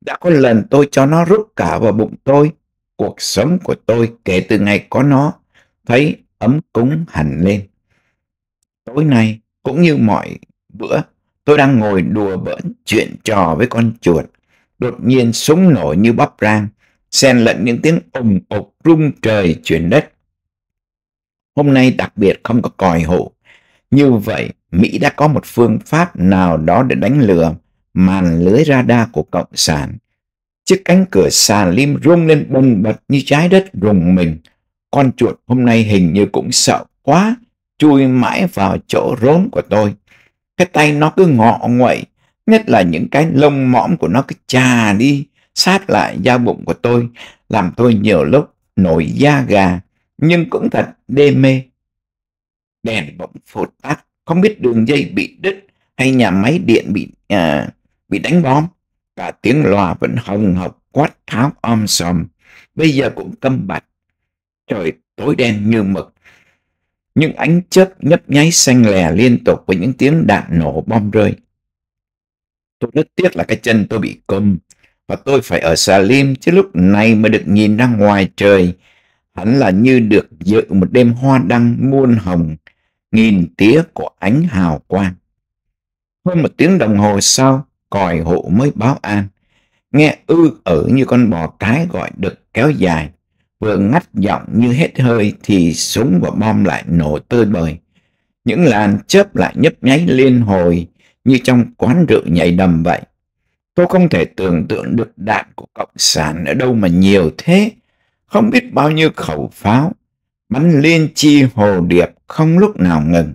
đã có lần tôi cho nó rút cả vào bụng tôi. Cuộc sống của tôi kể từ ngày có nó, thấy ấm cúng hẳn lên. Tối nay, cũng như mọi bữa, Tôi đang ngồi đùa bỡn, chuyện trò với con chuột. Đột nhiên súng nổ như bắp rang, xen lẫn những tiếng ủng ục rung trời chuyển đất. Hôm nay đặc biệt không có còi hụ. Như vậy, Mỹ đã có một phương pháp nào đó để đánh lừa màn lưới radar của Cộng sản. Chiếc cánh cửa xà lim rung lên bùng bật như trái đất rùng mình. Con chuột hôm nay hình như cũng sợ quá, chui mãi vào chỗ rốn của tôi cái tay nó cứ ngọ nguậy, nhất là những cái lông mõm của nó cứ trà đi, sát lại da bụng của tôi, làm tôi nhiều lúc nổi da gà, nhưng cũng thật đê mê. Đèn bỗng phụt tắt, không biết đường dây bị đứt hay nhà máy điện bị à, bị đánh bom. Cả tiếng loa vẫn hồng hộc quát tháo om sòm, bây giờ cũng câm bặt. Trời tối đen như mực, những ánh chớp nhấp nháy xanh lè liên tục với những tiếng đạn nổ bom rơi. Tôi rất tiếc là cái chân tôi bị câm và tôi phải ở xà lim chứ lúc này mới được nhìn ra ngoài trời. Hắn là như được dự một đêm hoa đăng muôn hồng, nghìn tía của ánh hào quang. Hơn một tiếng đồng hồ sau, còi hộ mới báo an. Nghe ư ở như con bò cái gọi được kéo dài vừa ngắt giọng như hết hơi thì súng và bom lại nổ tơi bời. Những làn chớp lại nhấp nháy liên hồi như trong quán rượu nhảy đầm vậy. Tôi không thể tưởng tượng được đạn của Cộng sản ở đâu mà nhiều thế. Không biết bao nhiêu khẩu pháo, bắn liên chi hồ điệp không lúc nào ngừng.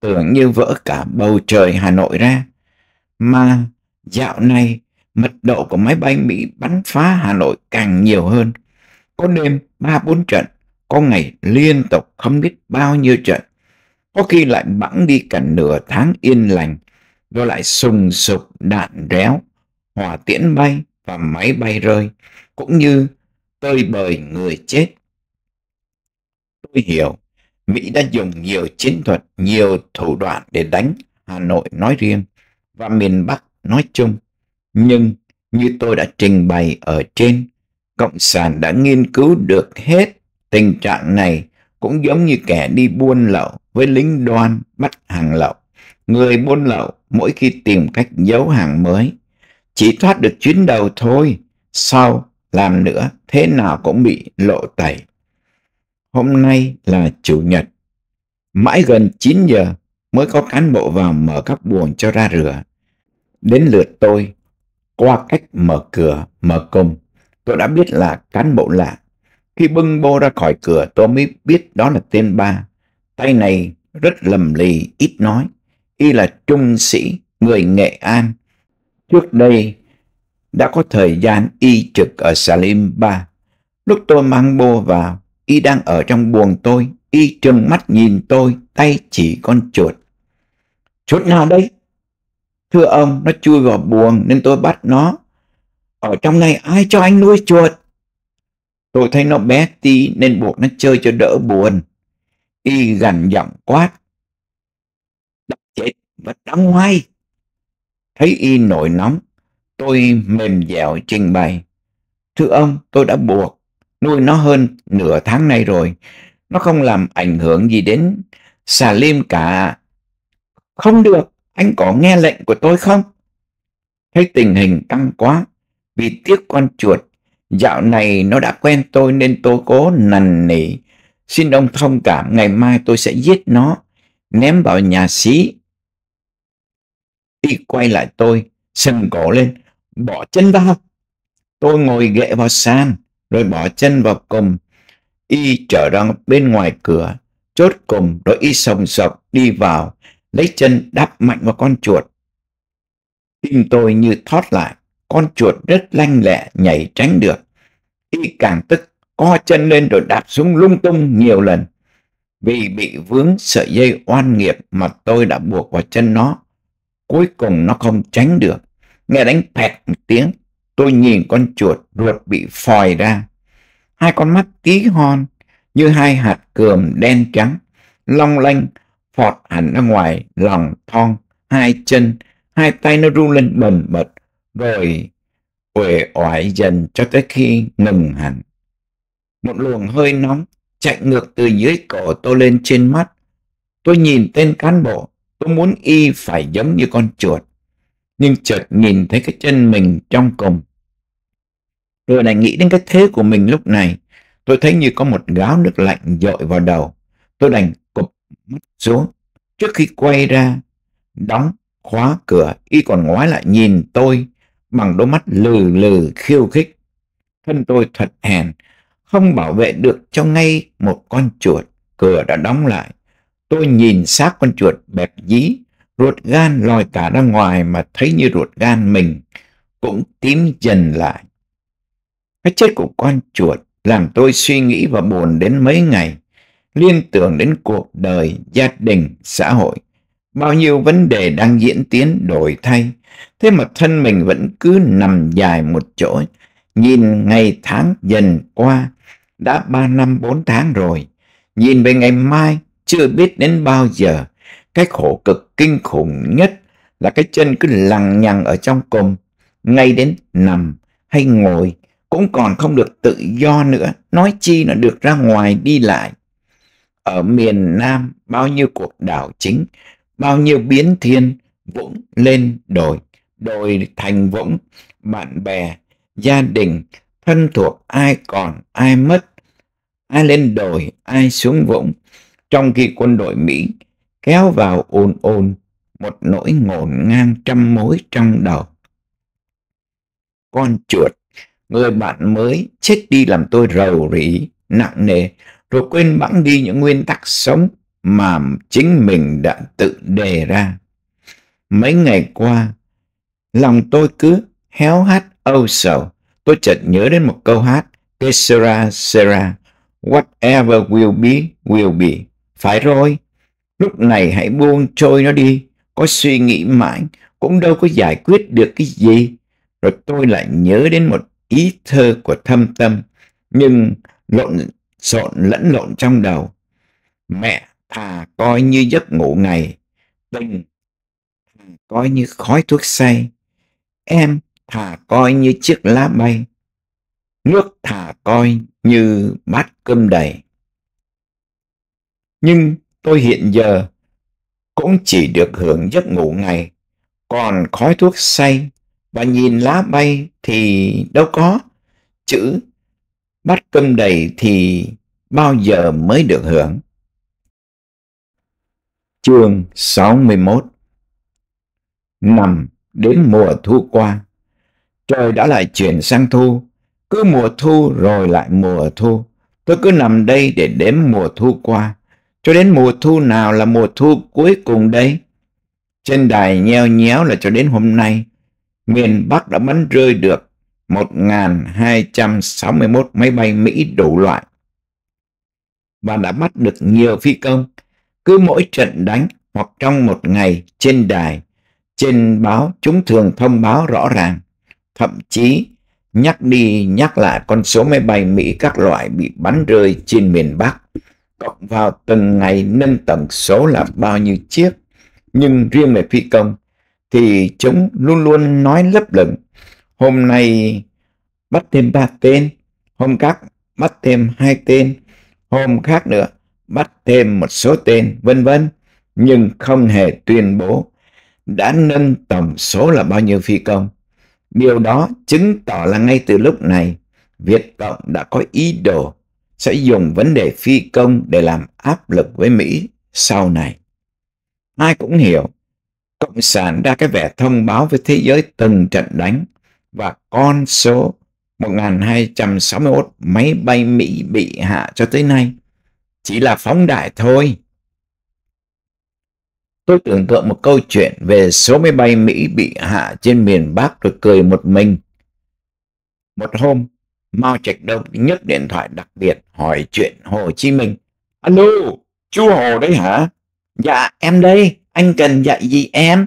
Tưởng như vỡ cả bầu trời Hà Nội ra. Mà dạo này mật độ của máy bay Mỹ bắn phá Hà Nội càng nhiều hơn có đêm ba bốn trận, có ngày liên tục không biết bao nhiêu trận. Có khi lại bẵng đi cả nửa tháng yên lành, rồi lại sùng sục đạn réo, hỏa tiễn bay và máy bay rơi, cũng như tơi bời người chết. Tôi hiểu, Mỹ đã dùng nhiều chiến thuật, nhiều thủ đoạn để đánh Hà Nội nói riêng và miền Bắc nói chung. Nhưng như tôi đã trình bày ở trên, Cộng sản đã nghiên cứu được hết tình trạng này cũng giống như kẻ đi buôn lậu với lính đoan bắt hàng lậu. Người buôn lậu mỗi khi tìm cách giấu hàng mới, chỉ thoát được chuyến đầu thôi, sau làm nữa thế nào cũng bị lộ tẩy. Hôm nay là Chủ nhật, mãi gần 9 giờ mới có cán bộ vào mở các buồng cho ra rửa. Đến lượt tôi, qua cách mở cửa, mở cùng. Tôi đã biết là cán bộ lạ. Khi bưng bô ra khỏi cửa tôi mới biết đó là tên ba. Tay này rất lầm lì, ít nói. Y là trung sĩ, người Nghệ An. Trước đây đã có thời gian y trực ở Salim Ba. Lúc tôi mang bô vào, y đang ở trong buồng tôi. Y trừng mắt nhìn tôi, tay chỉ con chuột. Chuột nào đấy? Thưa ông, nó chui vào buồng nên tôi bắt nó ở trong này ai cho anh nuôi chuột? Tôi thấy nó bé tí nên buộc nó chơi cho đỡ buồn. Y gằn giọng quát. Đập chết và ra ngoài. Thấy Y nổi nóng, tôi mềm dẻo trình bày. Thưa ông, tôi đã buộc, nuôi nó hơn nửa tháng nay rồi. Nó không làm ảnh hưởng gì đến xà lim cả. Không được, anh có nghe lệnh của tôi không? Thấy tình hình căng quá, vì tiếc con chuột. Dạo này nó đã quen tôi nên tôi cố nằn nỉ. Xin ông thông cảm, ngày mai tôi sẽ giết nó, ném vào nhà xí. Y quay lại tôi, sừng cổ lên, bỏ chân vào. Tôi ngồi ghệ vào sàn, rồi bỏ chân vào cùm. Y trở ra bên ngoài cửa, chốt cùm, rồi y sồng sọc đi vào, lấy chân đạp mạnh vào con chuột. Tim tôi như thoát lại, con chuột rất lanh lẹ nhảy tránh được. Y càng tức co chân lên rồi đạp xuống lung tung nhiều lần. Vì bị vướng sợi dây oan nghiệp mà tôi đã buộc vào chân nó. Cuối cùng nó không tránh được. Nghe đánh pẹt một tiếng, tôi nhìn con chuột ruột bị phòi ra. Hai con mắt tí hon như hai hạt cườm đen trắng, long lanh, phọt hẳn ra ngoài lòng thon, hai chân, hai tay nó run lên bần bật rồi uể oải dần cho tới khi ngừng hẳn. Một luồng hơi nóng chạy ngược từ dưới cổ tôi lên trên mắt. Tôi nhìn tên cán bộ, tôi muốn y phải giống như con chuột, nhưng chợt nhìn thấy cái chân mình trong cùng. Rồi lại nghĩ đến cái thế của mình lúc này, tôi thấy như có một gáo nước lạnh dội vào đầu. Tôi đành cụp mắt xuống. Trước khi quay ra, đóng khóa cửa, y còn ngoái lại nhìn tôi bằng đôi mắt lừ lừ khiêu khích. Thân tôi thật hèn, không bảo vệ được cho ngay một con chuột. Cửa đã đóng lại. Tôi nhìn xác con chuột bẹp dí, ruột gan lòi cả ra ngoài mà thấy như ruột gan mình cũng tím dần lại. Cái chết của con chuột làm tôi suy nghĩ và buồn đến mấy ngày, liên tưởng đến cuộc đời, gia đình, xã hội. Bao nhiêu vấn đề đang diễn tiến đổi thay, thế mà thân mình vẫn cứ nằm dài một chỗ, nhìn ngày tháng dần qua, đã ba năm bốn tháng rồi, nhìn về ngày mai chưa biết đến bao giờ. Cái khổ cực kinh khủng nhất là cái chân cứ lằng nhằng ở trong cồm, ngay đến nằm hay ngồi cũng còn không được tự do nữa, nói chi là được ra ngoài đi lại. Ở miền Nam bao nhiêu cuộc đảo chính, bao nhiêu biến thiên vũng lên đồi đồi thành vũng bạn bè gia đình thân thuộc ai còn ai mất ai lên đồi ai xuống vũng trong khi quân đội mỹ kéo vào ồn ồn một nỗi ngổn ngang trăm mối trong đầu con chuột người bạn mới chết đi làm tôi rầu rĩ nặng nề rồi quên bẵng đi những nguyên tắc sống mà chính mình đã tự đề ra. Mấy ngày qua, lòng tôi cứ héo hắt âu sầu. Tôi chợt nhớ đến một câu hát, Que sera, sera, whatever will be, will be. Phải rồi, lúc này hãy buông trôi nó đi, có suy nghĩ mãi, cũng đâu có giải quyết được cái gì. Rồi tôi lại nhớ đến một ý thơ của thâm tâm, nhưng lộn xộn lẫn lộn trong đầu. Mẹ thà coi như giấc ngủ ngày tình à, coi như khói thuốc say em thà coi như chiếc lá bay nước thà coi như bát cơm đầy nhưng tôi hiện giờ cũng chỉ được hưởng giấc ngủ ngày còn khói thuốc say và nhìn lá bay thì đâu có chữ bát cơm đầy thì bao giờ mới được hưởng chương 61 Năm đến mùa thu qua, trời đã lại chuyển sang thu, cứ mùa thu rồi lại mùa thu. Tôi cứ nằm đây để đếm mùa thu qua, cho đến mùa thu nào là mùa thu cuối cùng đấy. Trên đài nheo nhéo là cho đến hôm nay, miền Bắc đã bắn rơi được 1.261 máy bay Mỹ đủ loại và đã bắt được nhiều phi công cứ mỗi trận đánh hoặc trong một ngày trên đài, trên báo chúng thường thông báo rõ ràng, thậm chí nhắc đi nhắc lại con số máy bay Mỹ các loại bị bắn rơi trên miền Bắc, cộng vào từng ngày nâng tổng số là bao nhiêu chiếc. Nhưng riêng về phi công thì chúng luôn luôn nói lấp lửng. Hôm nay bắt thêm ba tên, hôm khác bắt thêm hai tên, hôm khác nữa bắt thêm một số tên, vân vân, nhưng không hề tuyên bố đã nâng tổng số là bao nhiêu phi công. Điều đó chứng tỏ là ngay từ lúc này, Việt Cộng đã có ý đồ sẽ dùng vấn đề phi công để làm áp lực với Mỹ sau này. Ai cũng hiểu, Cộng sản ra cái vẻ thông báo với thế giới từng trận đánh và con số 1.261 máy bay Mỹ bị hạ cho tới nay chỉ là phóng đại thôi. Tôi tưởng tượng một câu chuyện về số máy bay Mỹ bị hạ trên miền Bắc rồi cười một mình. Một hôm, Mao Trạch Đông nhấc điện thoại đặc biệt hỏi chuyện Hồ Chí Minh. Alo, chú Hồ đấy hả? Dạ, em đây, anh cần dạy gì em?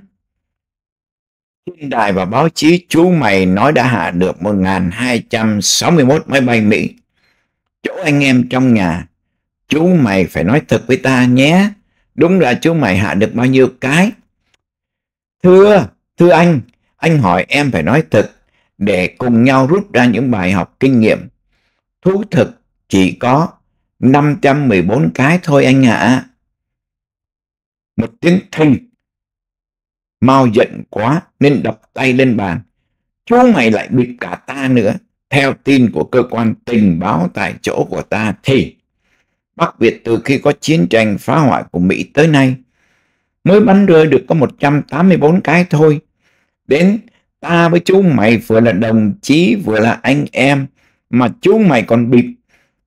Trên đài và báo chí chú mày nói đã hạ được 1.261 máy bay Mỹ. Chỗ anh em trong nhà chú mày phải nói thật với ta nhé. Đúng là chú mày hạ được bao nhiêu cái. Thưa, thưa anh, anh hỏi em phải nói thật để cùng nhau rút ra những bài học kinh nghiệm. Thú thực chỉ có 514 cái thôi anh ạ. À. Một tiếng thình. Mau giận quá nên đập tay lên bàn. Chú mày lại bịt cả ta nữa. Theo tin của cơ quan tình báo tại chỗ của ta thì Bắc Việt từ khi có chiến tranh phá hoại của Mỹ tới nay, mới bắn rơi được có 184 cái thôi. Đến ta với chú mày vừa là đồng chí vừa là anh em, mà chú mày còn bịp,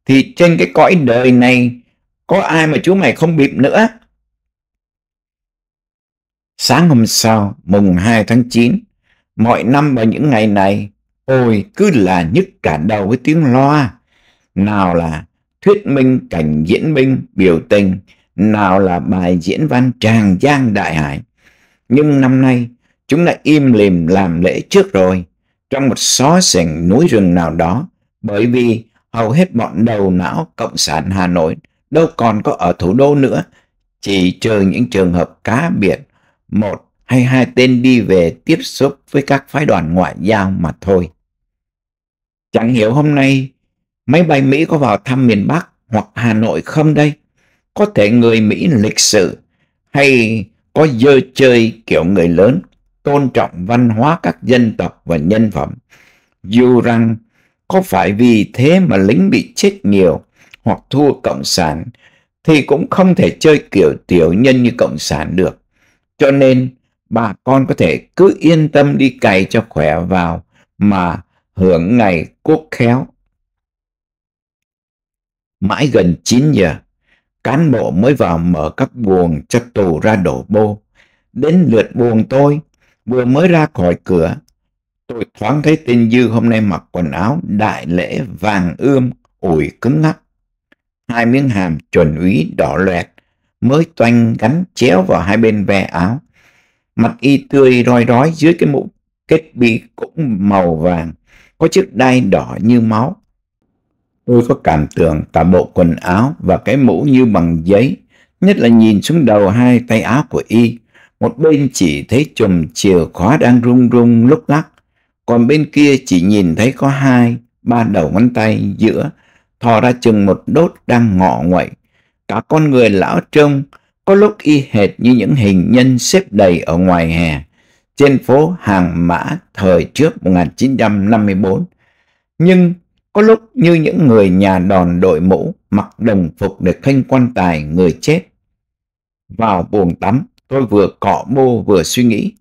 thì trên cái cõi đời này có ai mà chú mày không bịp nữa. Sáng hôm sau, mùng 2 tháng 9, mọi năm vào những ngày này, ôi cứ là nhức cả đầu với tiếng loa. Nào là thuyết minh cảnh diễn minh biểu tình nào là bài diễn văn tràng giang đại hải nhưng năm nay chúng đã im lìm làm lễ trước rồi trong một xó xỉnh núi rừng nào đó bởi vì hầu hết bọn đầu não cộng sản hà nội đâu còn có ở thủ đô nữa chỉ trừ những trường hợp cá biệt một hay hai tên đi về tiếp xúc với các phái đoàn ngoại giao mà thôi chẳng hiểu hôm nay máy bay Mỹ có vào thăm miền Bắc hoặc Hà Nội không đây? Có thể người Mỹ lịch sử hay có dơ chơi kiểu người lớn, tôn trọng văn hóa các dân tộc và nhân phẩm. Dù rằng có phải vì thế mà lính bị chết nhiều hoặc thua Cộng sản thì cũng không thể chơi kiểu tiểu nhân như Cộng sản được. Cho nên bà con có thể cứ yên tâm đi cày cho khỏe vào mà hưởng ngày quốc khéo. Mãi gần 9 giờ, cán bộ mới vào mở các buồng cho tù ra đổ bô. Đến lượt buồng tôi, vừa mới ra khỏi cửa, tôi thoáng thấy tên Dư hôm nay mặc quần áo đại lễ vàng ươm, ủi cứng ngắc. Hai miếng hàm chuẩn úy đỏ loẹt, mới toanh gắn chéo vào hai bên ve áo. Mặt y tươi roi rói dưới cái mũ kết bi cũng màu vàng, có chiếc đai đỏ như máu. Tôi có cảm tưởng cả bộ quần áo và cái mũ như bằng giấy, nhất là nhìn xuống đầu hai tay áo của y. Một bên chỉ thấy chùm chìa khóa đang rung rung lúc lắc, còn bên kia chỉ nhìn thấy có hai, ba đầu ngón tay giữa, thò ra chừng một đốt đang ngọ nguậy. Cả con người lão trông, có lúc y hệt như những hình nhân xếp đầy ở ngoài hè trên phố Hàng Mã thời trước 1954. Nhưng có lúc như những người nhà đòn đội mũ mặc đồng phục để khênh quan tài người chết. Vào buồng tắm, tôi vừa cọ mô vừa suy nghĩ.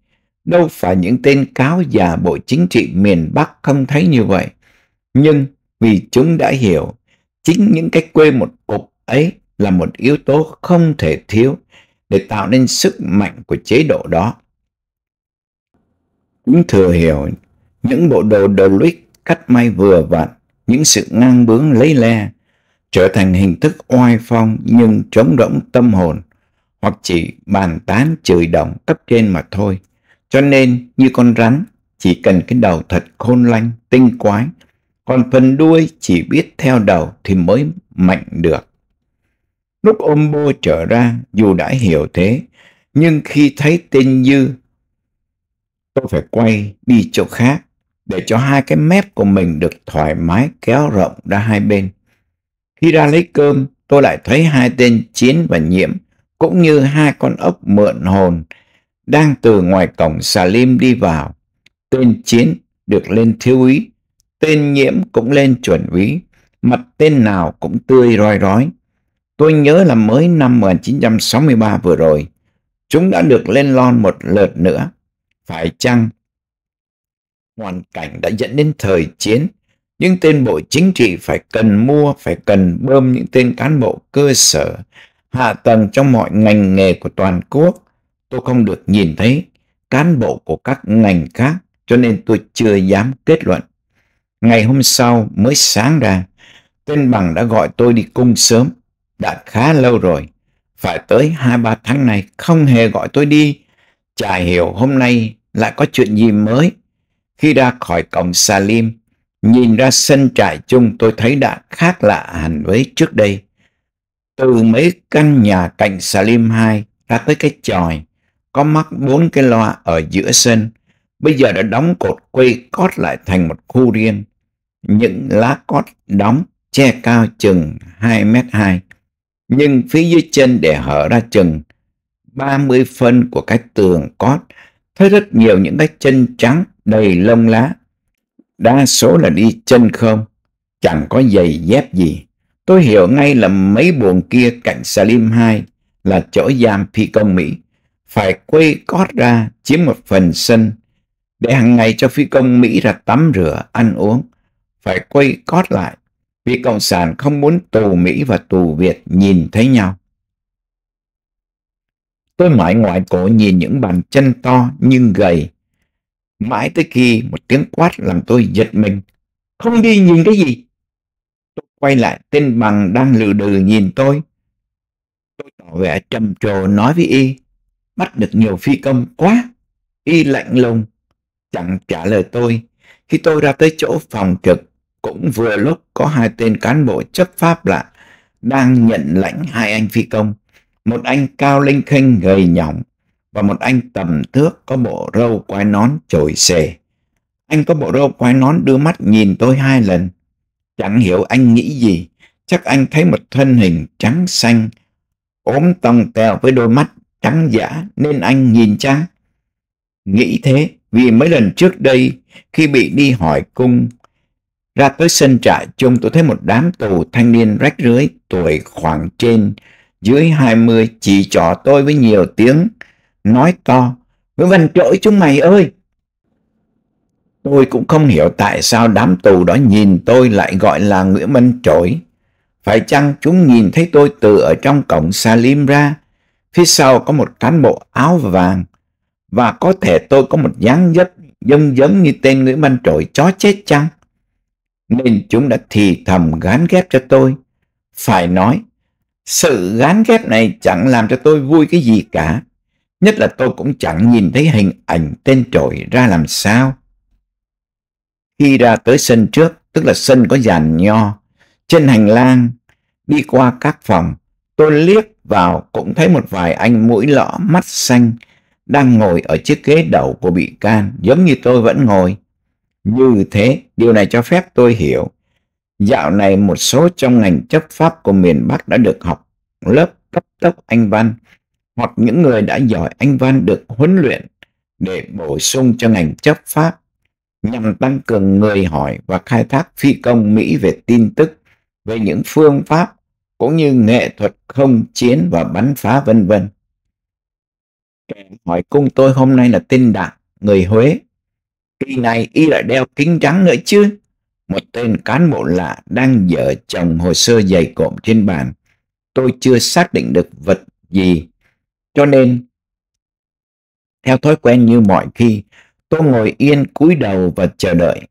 Đâu phải những tên cáo già bộ chính trị miền Bắc không thấy như vậy. Nhưng vì chúng đã hiểu, chính những cái quê một cục ấy là một yếu tố không thể thiếu để tạo nên sức mạnh của chế độ đó. Cũng thừa hiểu, những bộ đồ đồ luyết cắt may vừa vặn những sự ngang bướng lấy le trở thành hình thức oai phong nhưng trống rỗng tâm hồn hoặc chỉ bàn tán chửi động cấp trên mà thôi. Cho nên như con rắn chỉ cần cái đầu thật khôn lanh, tinh quái, còn phần đuôi chỉ biết theo đầu thì mới mạnh được. Lúc ôm bô trở ra dù đã hiểu thế, nhưng khi thấy tên dư, tôi phải quay đi chỗ khác để cho hai cái mép của mình được thoải mái kéo rộng ra hai bên. Khi ra lấy cơm, tôi lại thấy hai tên Chiến và Nhiễm, cũng như hai con ốc mượn hồn, đang từ ngoài cổng xà lim đi vào. Tên Chiến được lên thiếu úy, tên Nhiễm cũng lên chuẩn úy, mặt tên nào cũng tươi roi rói. Tôi nhớ là mới năm 1963 vừa rồi, chúng đã được lên lon một lượt nữa. Phải chăng hoàn cảnh đã dẫn đến thời chiến những tên bộ chính trị phải cần mua phải cần bơm những tên cán bộ cơ sở hạ tầng trong mọi ngành nghề của toàn quốc tôi không được nhìn thấy cán bộ của các ngành khác cho nên tôi chưa dám kết luận ngày hôm sau mới sáng ra tên bằng đã gọi tôi đi cung sớm đã khá lâu rồi phải tới hai ba tháng này không hề gọi tôi đi chả hiểu hôm nay lại có chuyện gì mới khi ra khỏi cổng Salim, nhìn ra sân trại chung tôi thấy đã khác lạ hẳn với trước đây. Từ mấy căn nhà cạnh Salim 2 ra tới cái tròi, có mắc bốn cái loa ở giữa sân, bây giờ đã đóng cột quây cót lại thành một khu riêng. Những lá cót đóng che cao chừng 2 mét 2, nhưng phía dưới chân để hở ra chừng 30 phân của cái tường cót, thấy rất nhiều những cái chân trắng đầy lông lá. Đa số là đi chân không, chẳng có giày dép gì. Tôi hiểu ngay là mấy buồng kia cạnh Salim 2 là chỗ giam phi công Mỹ. Phải quây cót ra chiếm một phần sân để hàng ngày cho phi công Mỹ ra tắm rửa, ăn uống. Phải quây cót lại vì Cộng sản không muốn tù Mỹ và tù Việt nhìn thấy nhau. Tôi mãi ngoại cổ nhìn những bàn chân to nhưng gầy Mãi tới khi một tiếng quát làm tôi giật mình. Không đi nhìn cái gì. Tôi quay lại tên bằng đang lừ đừ nhìn tôi. Tôi tỏ vẻ trầm trồ nói với y. Bắt được nhiều phi công quá. Y lạnh lùng. Chẳng trả lời tôi. Khi tôi ra tới chỗ phòng trực, cũng vừa lúc có hai tên cán bộ chấp pháp lạ đang nhận lãnh hai anh phi công. Một anh cao linh khênh gầy nhỏng, và một anh tầm thước có bộ râu quai nón chồi xề. Anh có bộ râu quai nón đưa mắt nhìn tôi hai lần. Chẳng hiểu anh nghĩ gì, chắc anh thấy một thân hình trắng xanh, ốm tòng tèo với đôi mắt trắng giả nên anh nhìn chăng? Nghĩ thế vì mấy lần trước đây khi bị đi hỏi cung ra tới sân trại chung tôi thấy một đám tù thanh niên rách rưới tuổi khoảng trên dưới 20 chỉ trỏ tôi với nhiều tiếng nói to, Nguyễn Văn trỗi chúng mày ơi! Tôi cũng không hiểu tại sao đám tù đó nhìn tôi lại gọi là Nguyễn Văn trỗi. Phải chăng chúng nhìn thấy tôi từ ở trong cổng Salim ra, phía sau có một cán bộ áo vàng, và có thể tôi có một dáng dấp giống giống như tên Nguyễn Văn trỗi chó chết chăng? Nên chúng đã thì thầm gán ghép cho tôi. Phải nói, sự gán ghép này chẳng làm cho tôi vui cái gì cả. Nhất là tôi cũng chẳng nhìn thấy hình ảnh tên trội ra làm sao. Khi ra tới sân trước, tức là sân có giàn nho, trên hành lang, đi qua các phòng, tôi liếc vào cũng thấy một vài anh mũi lõ mắt xanh đang ngồi ở chiếc ghế đầu của bị can, giống như tôi vẫn ngồi. Như thế, điều này cho phép tôi hiểu. Dạo này một số trong ngành chấp pháp của miền Bắc đã được học lớp cấp tốc anh văn hoặc những người đã giỏi Anh văn được huấn luyện để bổ sung cho ngành chấp pháp nhằm tăng cường người hỏi và khai thác phi công Mỹ về tin tức, về những phương pháp cũng như nghệ thuật không chiến và bắn phá vân vân. Kẻ hỏi cung tôi hôm nay là tên Đảng, người Huế. Kỳ này y lại đeo kính trắng nữa chứ? Một tên cán bộ lạ đang dở chồng hồ sơ dày cộm trên bàn. Tôi chưa xác định được vật gì cho nên, theo thói quen như mọi khi, tôi ngồi yên cúi đầu và chờ đợi.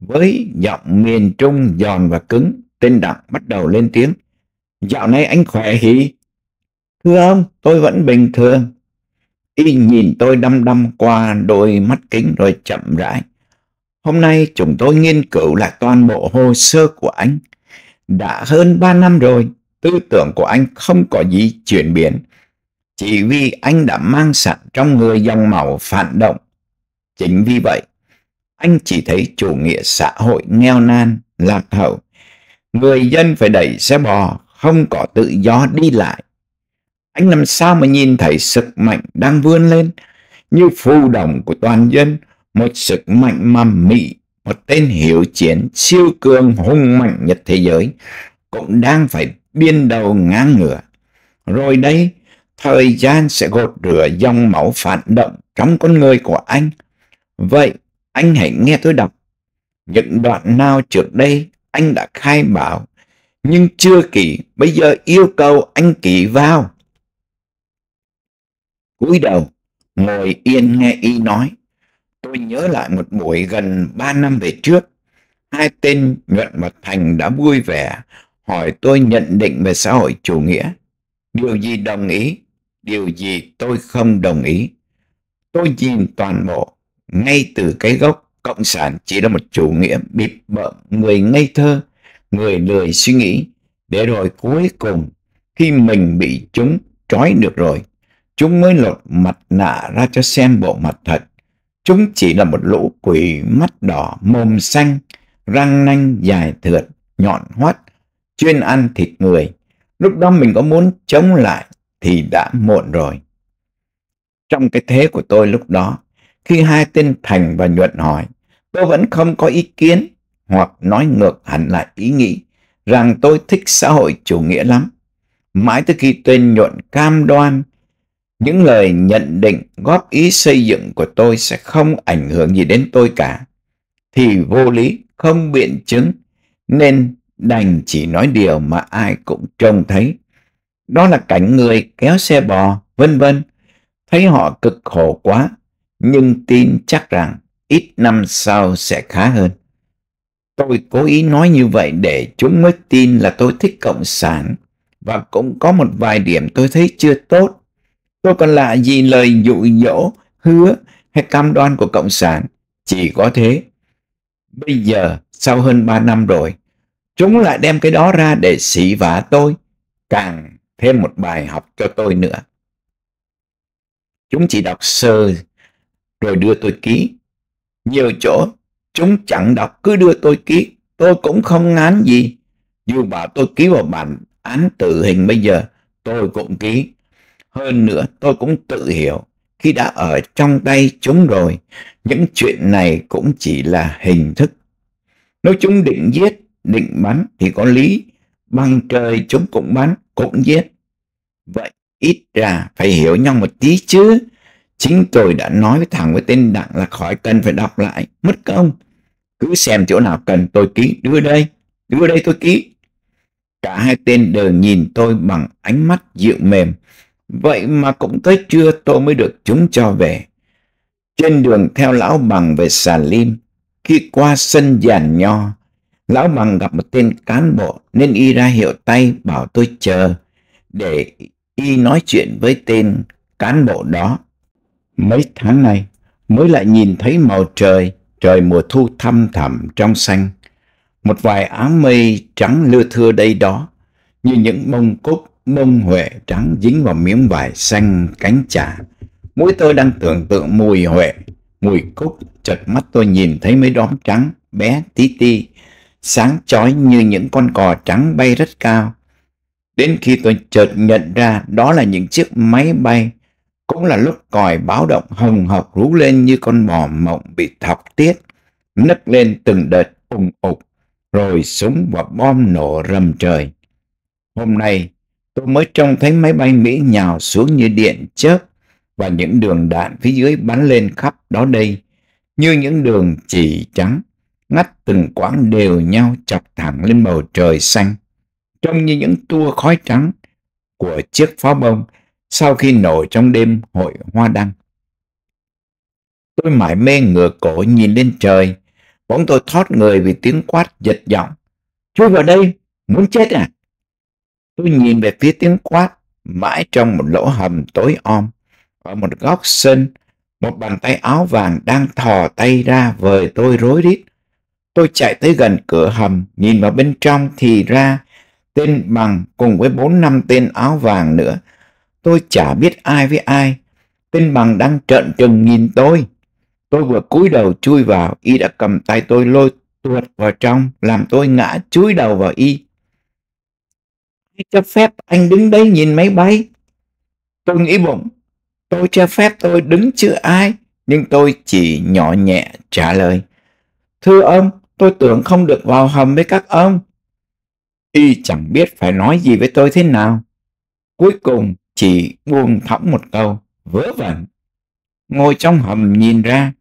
Với giọng miền trung giòn và cứng, tên Đặng bắt đầu lên tiếng. Dạo này anh khỏe hỉ? Thưa ông, tôi vẫn bình thường. Y nhìn tôi đăm đăm qua đôi mắt kính rồi chậm rãi. Hôm nay chúng tôi nghiên cứu lại toàn bộ hồ sơ của anh. Đã hơn ba năm rồi, tư tưởng của anh không có gì chuyển biến chỉ vì anh đã mang sẵn trong người dòng máu phản động. Chính vì vậy, anh chỉ thấy chủ nghĩa xã hội nghèo nan, lạc hậu. Người dân phải đẩy xe bò, không có tự do đi lại. Anh làm sao mà nhìn thấy sức mạnh đang vươn lên như phù đồng của toàn dân, một sức mạnh mầm mị, một tên hiểu chiến siêu cường hùng mạnh nhất thế giới cũng đang phải biên đầu ngang ngửa. Rồi đây, thời gian sẽ gột rửa dòng máu phản động trong con người của anh. Vậy, anh hãy nghe tôi đọc. Những đoạn nào trước đây anh đã khai bảo nhưng chưa kỳ bây giờ yêu cầu anh kỳ vào. cúi đầu, ngồi yên nghe y nói. Tôi nhớ lại một buổi gần ba năm về trước. Hai tên Nhuận mật Thành đã vui vẻ hỏi tôi nhận định về xã hội chủ nghĩa. Điều gì đồng ý điều gì tôi không đồng ý. Tôi nhìn toàn bộ, ngay từ cái gốc Cộng sản chỉ là một chủ nghĩa bịp bợm, người ngây thơ, người lười suy nghĩ, để rồi cuối cùng khi mình bị chúng trói được rồi, chúng mới lột mặt nạ ra cho xem bộ mặt thật. Chúng chỉ là một lũ quỷ mắt đỏ, mồm xanh, răng nanh dài thượt, nhọn hoắt, chuyên ăn thịt người. Lúc đó mình có muốn chống lại thì đã muộn rồi. Trong cái thế của tôi lúc đó, khi hai tên Thành và Nhuận hỏi, tôi vẫn không có ý kiến hoặc nói ngược hẳn lại ý nghĩ rằng tôi thích xã hội chủ nghĩa lắm. Mãi tới khi tên Nhuận cam đoan những lời nhận định góp ý xây dựng của tôi sẽ không ảnh hưởng gì đến tôi cả thì vô lý không biện chứng nên đành chỉ nói điều mà ai cũng trông thấy đó là cảnh người kéo xe bò, vân vân. Thấy họ cực khổ quá, nhưng tin chắc rằng ít năm sau sẽ khá hơn. Tôi cố ý nói như vậy để chúng mới tin là tôi thích Cộng sản và cũng có một vài điểm tôi thấy chưa tốt. Tôi còn lạ gì lời dụ dỗ, hứa hay cam đoan của Cộng sản, chỉ có thế. Bây giờ, sau hơn 3 năm rồi, chúng lại đem cái đó ra để xỉ vả tôi, càng thêm một bài học cho tôi nữa. Chúng chỉ đọc sơ rồi đưa tôi ký. Nhiều chỗ chúng chẳng đọc cứ đưa tôi ký. Tôi cũng không ngán gì. Dù bảo tôi ký vào bản án tử hình bây giờ, tôi cũng ký. Hơn nữa, tôi cũng tự hiểu, khi đã ở trong tay chúng rồi, những chuyện này cũng chỉ là hình thức. Nếu chúng định giết, định bắn thì có lý, bằng trời chúng cũng bắn, cũng giết. Vậy ít ra phải hiểu nhau một tí chứ. Chính tôi đã nói với thằng với tên Đặng là khỏi cần phải đọc lại, mất công. Cứ xem chỗ nào cần tôi ký, đưa đây, đưa đây tôi ký. Cả hai tên đều nhìn tôi bằng ánh mắt dịu mềm. Vậy mà cũng tới trưa tôi mới được chúng cho về. Trên đường theo lão bằng về xà lim, khi qua sân giàn nho, Lão bằng gặp một tên cán bộ nên y ra hiệu tay bảo tôi chờ để y nói chuyện với tên cán bộ đó. Mấy tháng nay mới lại nhìn thấy màu trời, trời mùa thu thăm thẳm trong xanh. Một vài áng mây trắng lưa thưa đây đó, như những bông cúc, mông huệ trắng dính vào miếng vải xanh cánh trà. Mũi tôi đang tưởng tượng mùi huệ, mùi cúc, chợt mắt tôi nhìn thấy mấy đóm trắng bé tí ti sáng chói như những con cò trắng bay rất cao. Đến khi tôi chợt nhận ra đó là những chiếc máy bay, cũng là lúc còi báo động hồng hộc rú lên như con bò mộng bị thọc tiết, nấc lên từng đợt ùng ục, rồi súng và bom nổ rầm trời. Hôm nay, tôi mới trông thấy máy bay Mỹ nhào xuống như điện chớp và những đường đạn phía dưới bắn lên khắp đó đây, như những đường chỉ trắng ngắt từng quãng đều nhau chọc thẳng lên bầu trời xanh, trông như những tua khói trắng của chiếc pháo bông sau khi nổ trong đêm hội hoa đăng. Tôi mải mê ngửa cổ nhìn lên trời, bỗng tôi thoát người vì tiếng quát giật giọng. Chui vào đây, muốn chết à? Tôi nhìn về phía tiếng quát, mãi trong một lỗ hầm tối om, ở một góc sân, một bàn tay áo vàng đang thò tay ra vời tôi rối rít. Tôi chạy tới gần cửa hầm, nhìn vào bên trong thì ra tên bằng cùng với bốn năm tên áo vàng nữa. Tôi chả biết ai với ai. Tên bằng đang trợn trừng nhìn tôi. Tôi vừa cúi đầu chui vào, y đã cầm tay tôi lôi tuột vào trong, làm tôi ngã chúi đầu vào y. cho phép anh đứng đấy nhìn máy bay? Tôi nghĩ bụng, tôi cho phép tôi đứng chữa ai, nhưng tôi chỉ nhỏ nhẹ trả lời. Thưa ông, Tôi tưởng không được vào hầm với các ông. Y chẳng biết phải nói gì với tôi thế nào. Cuối cùng chỉ buông thõng một câu, vớ vẩn. Ngồi trong hầm nhìn ra,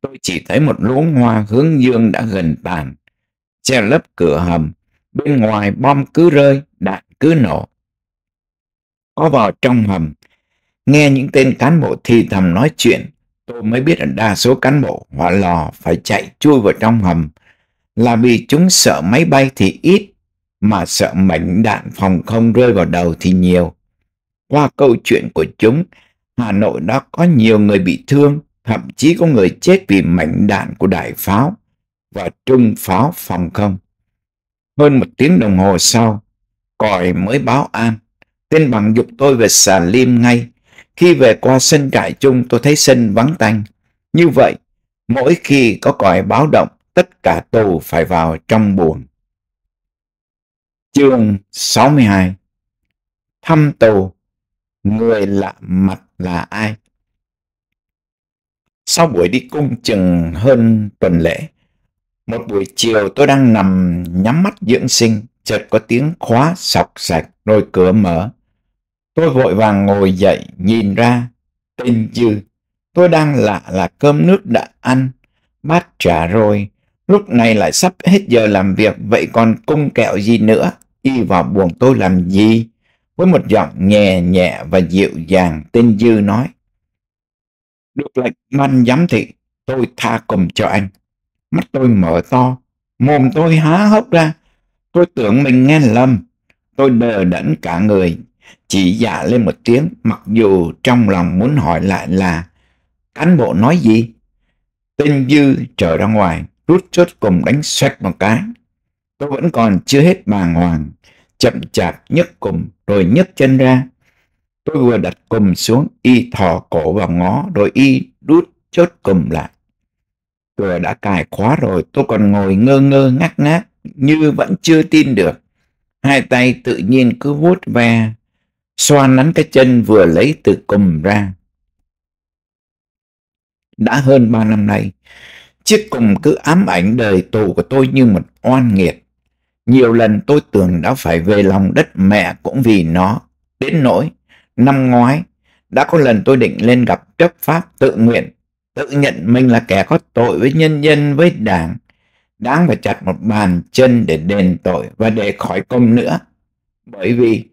tôi chỉ thấy một lũ hoa hướng dương đã gần tàn. Che lấp cửa hầm, bên ngoài bom cứ rơi, đạn cứ nổ. Có vào trong hầm, nghe những tên cán bộ thì thầm nói chuyện, tôi mới biết là đa số cán bộ hỏa lò phải chạy chui vào trong hầm là vì chúng sợ máy bay thì ít, mà sợ mảnh đạn phòng không rơi vào đầu thì nhiều. Qua câu chuyện của chúng, Hà Nội đã có nhiều người bị thương, thậm chí có người chết vì mảnh đạn của đại pháo và trung pháo phòng không. Hơn một tiếng đồng hồ sau, còi mới báo an. Tên bằng dục tôi về xà lim ngay. Khi về qua sân trại chung tôi thấy sân vắng tanh. Như vậy, mỗi khi có còi báo động, tất cả tù phải vào trong buồn. Chương 62 Thăm tù Người lạ mặt là ai? Sau buổi đi cung chừng hơn tuần lễ, một buổi chiều tôi đang nằm nhắm mắt dưỡng sinh, chợt có tiếng khóa sọc sạch rồi cửa mở. Tôi vội vàng ngồi dậy nhìn ra, tên Dư. Tôi đang lạ là cơm nước đã ăn, bát trà rồi, Lúc này lại sắp hết giờ làm việc, vậy còn cung kẹo gì nữa? Y vào buồng tôi làm gì? Với một giọng nhẹ nhẹ và dịu dàng, tên Dư nói. Được lệnh ban giám thị, tôi tha cùng cho anh. Mắt tôi mở to, mồm tôi há hốc ra. Tôi tưởng mình nghe lầm. Tôi đờ đẫn cả người, chỉ giả dạ lên một tiếng, mặc dù trong lòng muốn hỏi lại là cán bộ nói gì? Tên Dư trở ra ngoài, rút chốt cùng đánh xoẹt một cái. Tôi vẫn còn chưa hết bàng hoàng, chậm chạp nhấc cùm rồi nhấc chân ra. Tôi vừa đặt cùm xuống, y thò cổ vào ngó rồi y đút chốt cùm lại. Cửa đã cài khóa rồi, tôi còn ngồi ngơ ngơ ngác ngác như vẫn chưa tin được. Hai tay tự nhiên cứ vuốt ve, xoa nắn cái chân vừa lấy từ cùm ra. Đã hơn ba năm nay, Chiếc cùng cứ ám ảnh đời tù của tôi như một oan nghiệt. Nhiều lần tôi tưởng đã phải về lòng đất mẹ cũng vì nó. Đến nỗi, năm ngoái, đã có lần tôi định lên gặp chấp pháp tự nguyện, tự nhận mình là kẻ có tội với nhân dân, với đảng. Đáng phải chặt một bàn chân để đền tội và để khỏi công nữa. Bởi vì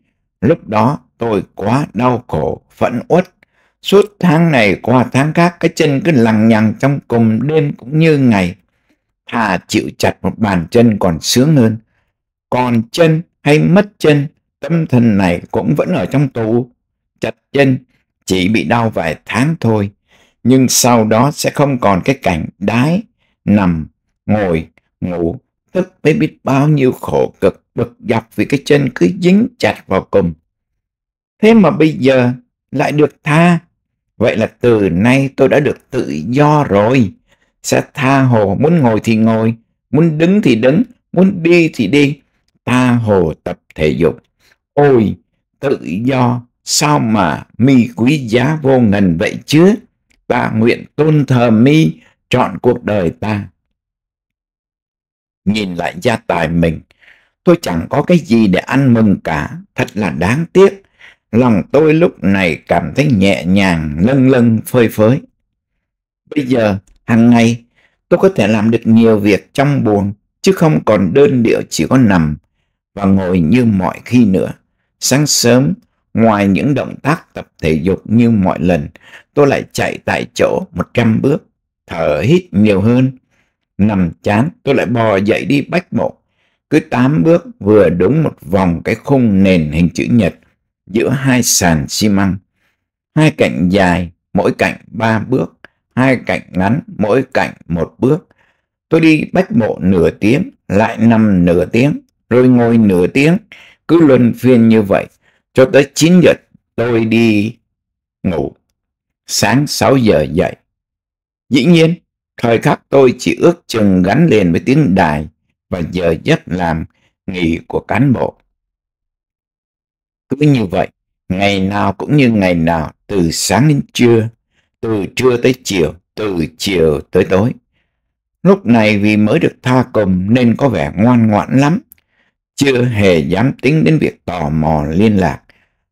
lúc đó tôi quá đau khổ, phẫn uất Suốt tháng này qua tháng khác, cái chân cứ lằng nhằng trong cùng đêm cũng như ngày. Thà chịu chặt một bàn chân còn sướng hơn. Còn chân hay mất chân, tâm thần này cũng vẫn ở trong tù. Chặt chân chỉ bị đau vài tháng thôi, nhưng sau đó sẽ không còn cái cảnh đái, nằm, ngồi, ngủ, thức mới biết bao nhiêu khổ cực bực dọc vì cái chân cứ dính chặt vào cùng. Thế mà bây giờ lại được tha Vậy là từ nay tôi đã được tự do rồi. Sẽ tha hồ, muốn ngồi thì ngồi, muốn đứng thì đứng, muốn đi thì đi. Tha hồ tập thể dục. Ôi, tự do, sao mà mi quý giá vô ngần vậy chứ? Ta nguyện tôn thờ mi chọn cuộc đời ta. Nhìn lại gia tài mình, tôi chẳng có cái gì để ăn mừng cả, thật là đáng tiếc. Lòng tôi lúc này cảm thấy nhẹ nhàng, lâng lâng, phơi phới. Bây giờ, hàng ngày, tôi có thể làm được nhiều việc trong buồng, chứ không còn đơn điệu chỉ có nằm và ngồi như mọi khi nữa. Sáng sớm, ngoài những động tác tập thể dục như mọi lần, tôi lại chạy tại chỗ một trăm bước, thở hít nhiều hơn. Nằm chán, tôi lại bò dậy đi bách bộ. Cứ tám bước vừa đúng một vòng cái khung nền hình chữ nhật giữa hai sàn xi măng. Hai cạnh dài, mỗi cạnh ba bước, hai cạnh ngắn, mỗi cạnh một bước. Tôi đi bách bộ nửa tiếng, lại nằm nửa tiếng, rồi ngồi nửa tiếng, cứ luân phiên như vậy, cho tới 9 giờ tôi đi ngủ. Sáng 6 giờ dậy. Dĩ nhiên, thời khắc tôi chỉ ước chừng gắn liền với tiếng đài và giờ giấc làm nghỉ của cán bộ. Cứ như vậy, ngày nào cũng như ngày nào, từ sáng đến trưa, từ trưa tới chiều, từ chiều tới tối. Lúc này vì mới được tha cùng nên có vẻ ngoan ngoãn lắm, chưa hề dám tính đến việc tò mò liên lạc,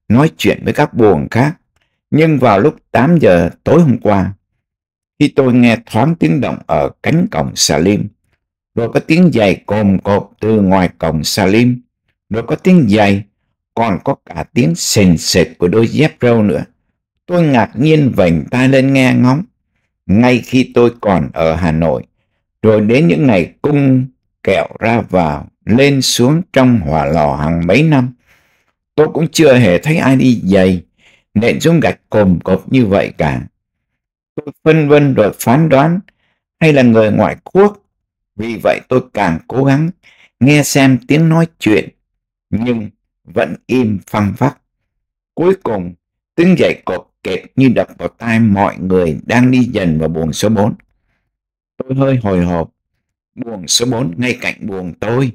nói chuyện với các buồn khác. Nhưng vào lúc 8 giờ tối hôm qua, khi tôi nghe thoáng tiếng động ở cánh cổng Salim, rồi có tiếng giày cồm cộp từ ngoài cổng Salim, rồi có tiếng giày còn có cả tiếng sền sệt của đôi dép râu nữa. Tôi ngạc nhiên vành tai lên nghe ngóng. Ngay khi tôi còn ở Hà Nội, rồi đến những ngày cung kẹo ra vào, lên xuống trong hỏa lò hàng mấy năm, tôi cũng chưa hề thấy ai đi giày, nện xuống gạch cồm cộp như vậy cả. Tôi phân vân rồi phán đoán hay là người ngoại quốc, vì vậy tôi càng cố gắng nghe xem tiếng nói chuyện. Nhưng vẫn im phăng phắc. Cuối cùng, tiếng giày cột kẹt như đập vào tai mọi người đang đi dần vào buồng số 4. Tôi hơi hồi hộp, buồng số 4 ngay cạnh buồng tôi.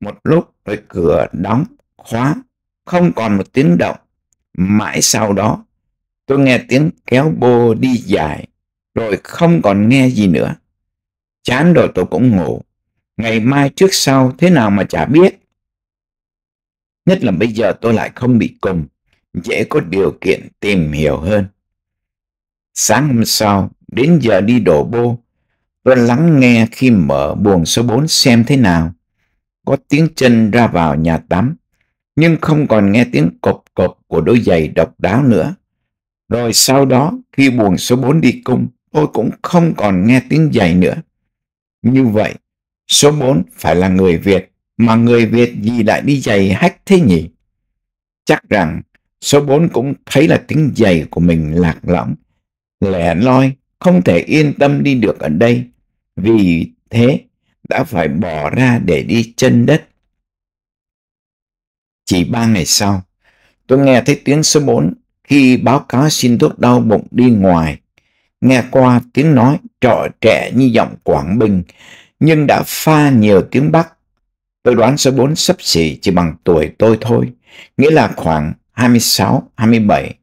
Một lúc rồi cửa đóng, khóa, không còn một tiếng động. Mãi sau đó, tôi nghe tiếng kéo bô đi dài, rồi không còn nghe gì nữa. Chán rồi tôi cũng ngủ. Ngày mai trước sau thế nào mà chả biết. Nhất là bây giờ tôi lại không bị cùng, dễ có điều kiện tìm hiểu hơn. Sáng hôm sau, đến giờ đi đổ bô, tôi lắng nghe khi mở buồng số 4 xem thế nào. Có tiếng chân ra vào nhà tắm, nhưng không còn nghe tiếng cộp cộp của đôi giày độc đáo nữa. Rồi sau đó, khi buồng số 4 đi cung, tôi cũng không còn nghe tiếng giày nữa. Như vậy, số 4 phải là người Việt mà người Việt gì lại đi giày hách thế nhỉ? Chắc rằng số 4 cũng thấy là tiếng giày của mình lạc lõng, lẻ loi, không thể yên tâm đi được ở đây. Vì thế, đã phải bỏ ra để đi chân đất. Chỉ ba ngày sau, tôi nghe thấy tiếng số 4 khi báo cáo xin thuốc đau bụng đi ngoài. Nghe qua tiếng nói trọ trẻ như giọng Quảng Bình, nhưng đã pha nhiều tiếng Bắc Tôi đoán số 4 sắp xỉ chỉ bằng tuổi tôi thôi, nghĩa là khoảng 26, 27.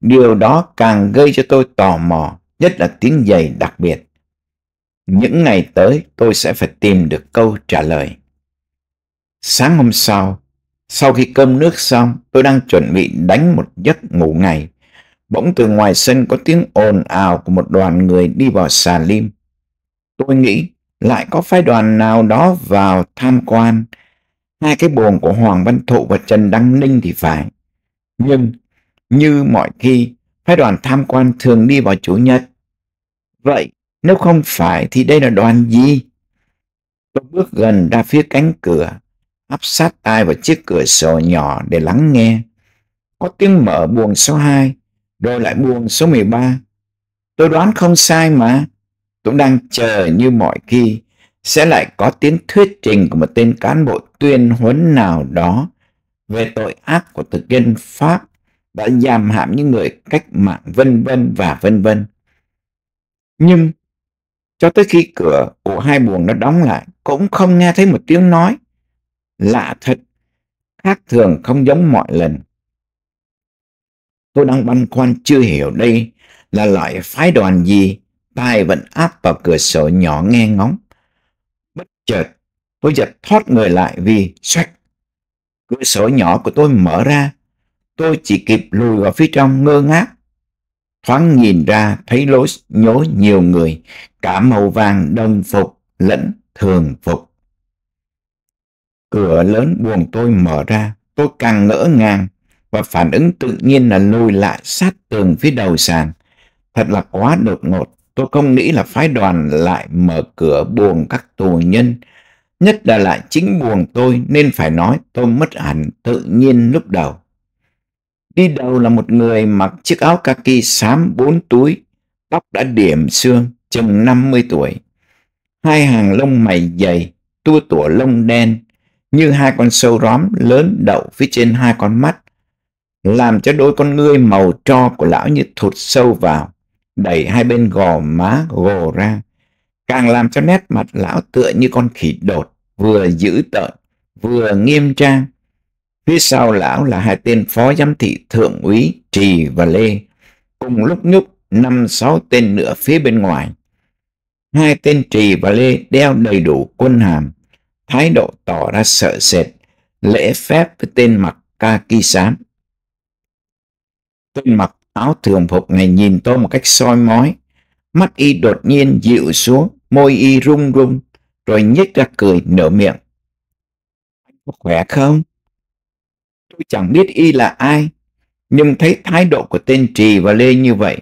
Điều đó càng gây cho tôi tò mò, nhất là tiếng giày đặc biệt. Những ngày tới tôi sẽ phải tìm được câu trả lời. Sáng hôm sau, sau khi cơm nước xong, tôi đang chuẩn bị đánh một giấc ngủ ngày. Bỗng từ ngoài sân có tiếng ồn ào của một đoàn người đi vào xà lim. Tôi nghĩ lại có phái đoàn nào đó vào tham quan. Hai cái buồng của Hoàng Văn Thụ và Trần Đăng Ninh thì phải. Nhưng như mọi khi, phái đoàn tham quan thường đi vào Chủ nhật. Vậy nếu không phải thì đây là đoàn gì? Tôi bước gần ra phía cánh cửa, áp sát tai vào chiếc cửa sổ nhỏ để lắng nghe. Có tiếng mở buồng số 2, rồi lại buồng số 13. Tôi đoán không sai mà cũng đang chờ như mọi khi sẽ lại có tiếng thuyết trình của một tên cán bộ tuyên huấn nào đó về tội ác của thực dân Pháp đã giam hãm những người cách mạng vân vân và vân vân. Nhưng cho tới khi cửa của hai buồng nó đóng lại cũng không nghe thấy một tiếng nói. Lạ thật, khác thường không giống mọi lần. Tôi đang băn khoăn chưa hiểu đây là loại phái đoàn gì tai vẫn áp vào cửa sổ nhỏ nghe ngóng. Bất chợt, tôi giật thoát người lại vì xoạch. Cửa sổ nhỏ của tôi mở ra, tôi chỉ kịp lùi vào phía trong ngơ ngác. Thoáng nhìn ra thấy lối nhố nhiều người, cả màu vàng đồng phục lẫn thường phục. Cửa lớn buồng tôi mở ra, tôi càng ngỡ ngàng và phản ứng tự nhiên là lùi lại sát tường phía đầu sàn. Thật là quá đột ngột. Tôi không nghĩ là phái đoàn lại mở cửa buồn các tù nhân, nhất là lại chính buồn tôi nên phải nói tôi mất hẳn tự nhiên lúc đầu. Đi đầu là một người mặc chiếc áo kaki xám bốn túi, tóc đã điểm xương, chừng 50 tuổi. Hai hàng lông mày dày, tua tủa lông đen, như hai con sâu róm lớn đậu phía trên hai con mắt, làm cho đôi con ngươi màu tro của lão như thụt sâu vào đẩy hai bên gò má gồ ra, càng làm cho nét mặt lão tựa như con khỉ đột, vừa dữ tợn, vừa nghiêm trang. Phía sau lão là hai tên phó giám thị thượng úy Trì và Lê, cùng lúc nhúc năm sáu tên nữa phía bên ngoài. Hai tên Trì và Lê đeo đầy đủ quân hàm, thái độ tỏ ra sợ sệt, lễ phép với tên mặc kaki xám. Tên mặc Áo thường phục này nhìn tôi một cách soi mói. Mắt y đột nhiên dịu xuống, môi y rung rung, rồi nhếch ra cười nở miệng. Anh có khỏe không? Tôi chẳng biết y là ai, nhưng thấy thái độ của tên Trì và Lê như vậy,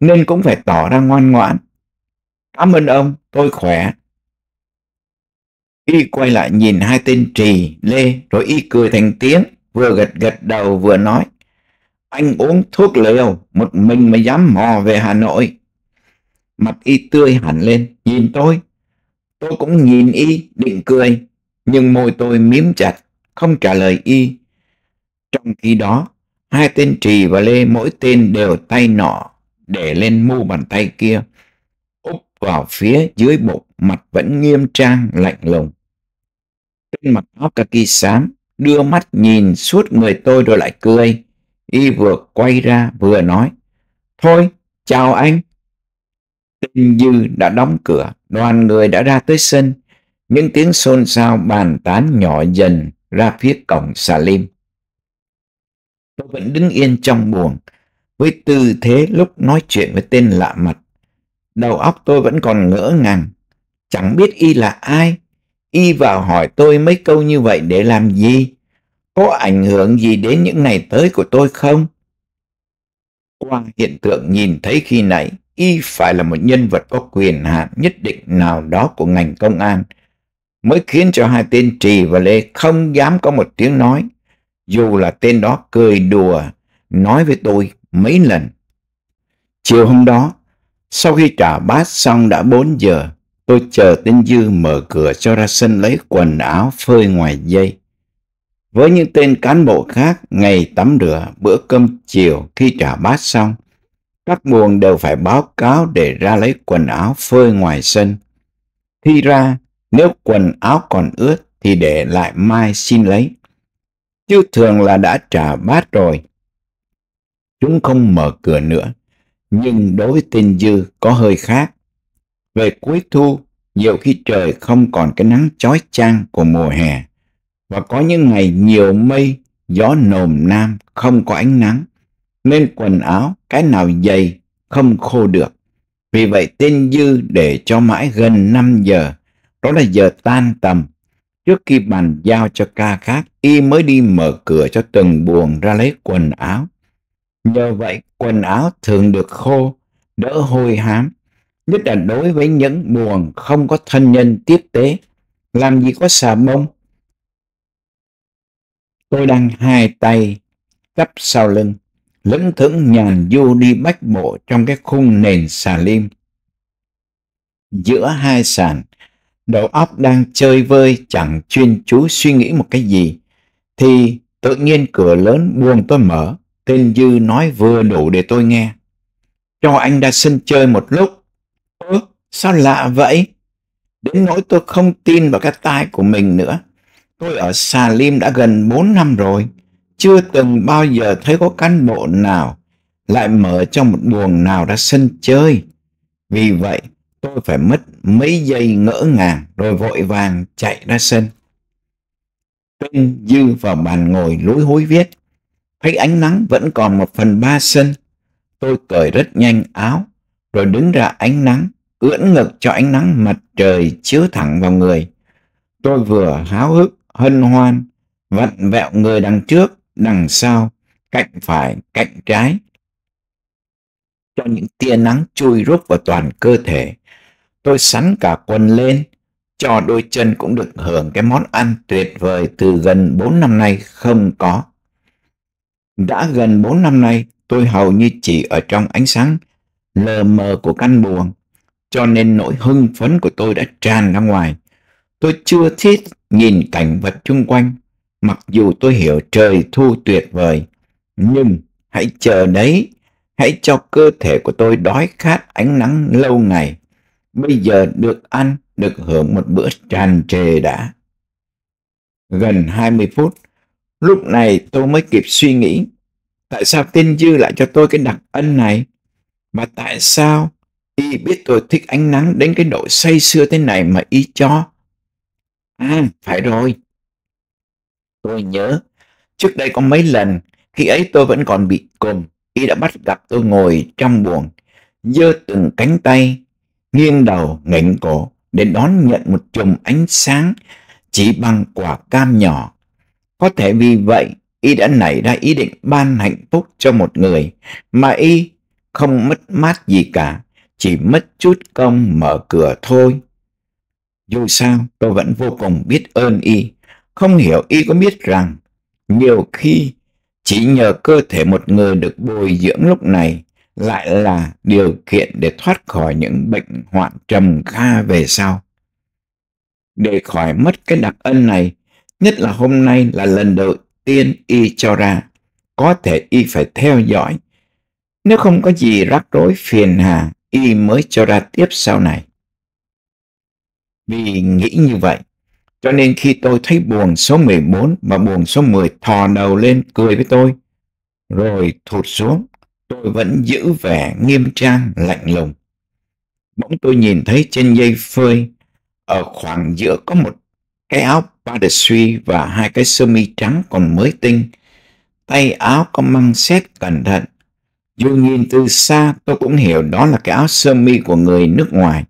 nên cũng phải tỏ ra ngoan ngoãn. Cảm ơn ông, tôi khỏe. Y quay lại nhìn hai tên Trì, Lê, rồi y cười thành tiếng, vừa gật gật đầu vừa nói anh uống thuốc liều, một mình mà dám mò về Hà Nội. Mặt y tươi hẳn lên, nhìn tôi. Tôi cũng nhìn y, định cười, nhưng môi tôi miếm chặt, không trả lời y. Trong khi đó, hai tên Trì và Lê mỗi tên đều tay nọ để lên mu bàn tay kia, úp vào phía dưới bụng, mặt vẫn nghiêm trang, lạnh lùng. Trên mặt áo kaki xám, đưa mắt nhìn suốt người tôi rồi lại cười. Y vừa quay ra vừa nói, Thôi, chào anh. Tên Dư đã đóng cửa, đoàn người đã ra tới sân. Những tiếng xôn xao bàn tán nhỏ dần ra phía cổng xà lim. Tôi vẫn đứng yên trong buồng, với tư thế lúc nói chuyện với tên lạ mặt. Đầu óc tôi vẫn còn ngỡ ngàng, chẳng biết y là ai. Y vào hỏi tôi mấy câu như vậy để làm gì? có ảnh hưởng gì đến những ngày tới của tôi không? Qua hiện tượng nhìn thấy khi nãy, y phải là một nhân vật có quyền hạn nhất định nào đó của ngành công an, mới khiến cho hai tên Trì và Lê không dám có một tiếng nói, dù là tên đó cười đùa, nói với tôi mấy lần. Chiều hôm đó, sau khi trả bát xong đã 4 giờ, tôi chờ tên Dư mở cửa cho ra sân lấy quần áo phơi ngoài dây. Với những tên cán bộ khác, ngày tắm rửa, bữa cơm chiều khi trả bát xong, các buồn đều phải báo cáo để ra lấy quần áo phơi ngoài sân. Khi ra, nếu quần áo còn ướt thì để lại mai xin lấy. Chứ thường là đã trả bát rồi. Chúng không mở cửa nữa, nhưng đối với tên Dư có hơi khác. Về cuối thu, nhiều khi trời không còn cái nắng chói chang của mùa hè và có những ngày nhiều mây, gió nồm nam, không có ánh nắng, nên quần áo cái nào dày không khô được. Vì vậy tên Dư để cho mãi gần 5 giờ, đó là giờ tan tầm. Trước khi bàn giao cho ca khác, y mới đi mở cửa cho từng buồng ra lấy quần áo. Nhờ vậy, quần áo thường được khô, đỡ hôi hám, nhất là đối với những buồng không có thân nhân tiếp tế. Làm gì có xà bông, Tôi đang hai tay cắp sau lưng, lững thững nhàn du đi bách bộ trong cái khung nền xà lim. Giữa hai sàn, đầu óc đang chơi vơi chẳng chuyên chú suy nghĩ một cái gì, thì tự nhiên cửa lớn buông tôi mở, tên Dư nói vừa đủ để tôi nghe. Cho anh ra sân chơi một lúc. Ơ, sao lạ vậy? Đến nỗi tôi không tin vào cái tai của mình nữa. Tôi ở Xà Lim đã gần 4 năm rồi, chưa từng bao giờ thấy có cán bộ nào lại mở cho một buồng nào ra sân chơi. Vì vậy, tôi phải mất mấy giây ngỡ ngàng rồi vội vàng chạy ra sân. Trinh dư vào bàn ngồi lúi hối viết. Thấy ánh nắng vẫn còn một phần ba sân. Tôi cởi rất nhanh áo, rồi đứng ra ánh nắng, ưỡn ngực cho ánh nắng mặt trời chiếu thẳng vào người. Tôi vừa háo hức, hân hoan, vặn vẹo người đằng trước, đằng sau, cạnh phải, cạnh trái. Cho những tia nắng chui rút vào toàn cơ thể, tôi sắn cả quần lên, cho đôi chân cũng được hưởng cái món ăn tuyệt vời từ gần 4 năm nay không có. Đã gần 4 năm nay, tôi hầu như chỉ ở trong ánh sáng lờ mờ của căn buồng, cho nên nỗi hưng phấn của tôi đã tràn ra ngoài. Tôi chưa thiết nhìn cảnh vật chung quanh, mặc dù tôi hiểu trời thu tuyệt vời, nhưng hãy chờ đấy, hãy cho cơ thể của tôi đói khát ánh nắng lâu ngày. Bây giờ được ăn, được hưởng một bữa tràn trề đã. Gần 20 phút, lúc này tôi mới kịp suy nghĩ, tại sao tiên dư lại cho tôi cái đặc ân này? Mà tại sao y biết tôi thích ánh nắng đến cái độ say sưa thế này mà y cho? À, phải rồi. Tôi nhớ, trước đây có mấy lần, khi ấy tôi vẫn còn bị cùm, y đã bắt gặp tôi ngồi trong buồng, giơ từng cánh tay, nghiêng đầu ngẩng cổ để đón nhận một chùm ánh sáng chỉ bằng quả cam nhỏ. Có thể vì vậy, y đã nảy ra ý định ban hạnh phúc cho một người mà y không mất mát gì cả, chỉ mất chút công mở cửa thôi. Dù sao, tôi vẫn vô cùng biết ơn y. Không hiểu y có biết rằng, nhiều khi chỉ nhờ cơ thể một người được bồi dưỡng lúc này lại là điều kiện để thoát khỏi những bệnh hoạn trầm kha về sau. Để khỏi mất cái đặc ân này, nhất là hôm nay là lần đầu tiên y cho ra, có thể y phải theo dõi. Nếu không có gì rắc rối phiền hà, y mới cho ra tiếp sau này vì nghĩ như vậy. Cho nên khi tôi thấy buồn số 14 và buồn số 10 thò đầu lên cười với tôi, rồi thụt xuống, tôi vẫn giữ vẻ nghiêm trang lạnh lùng. Bỗng tôi nhìn thấy trên dây phơi ở khoảng giữa có một cái áo ba suy và hai cái sơ mi trắng còn mới tinh. Tay áo có măng xét cẩn thận. Dù nhìn từ xa tôi cũng hiểu đó là cái áo sơ mi của người nước ngoài.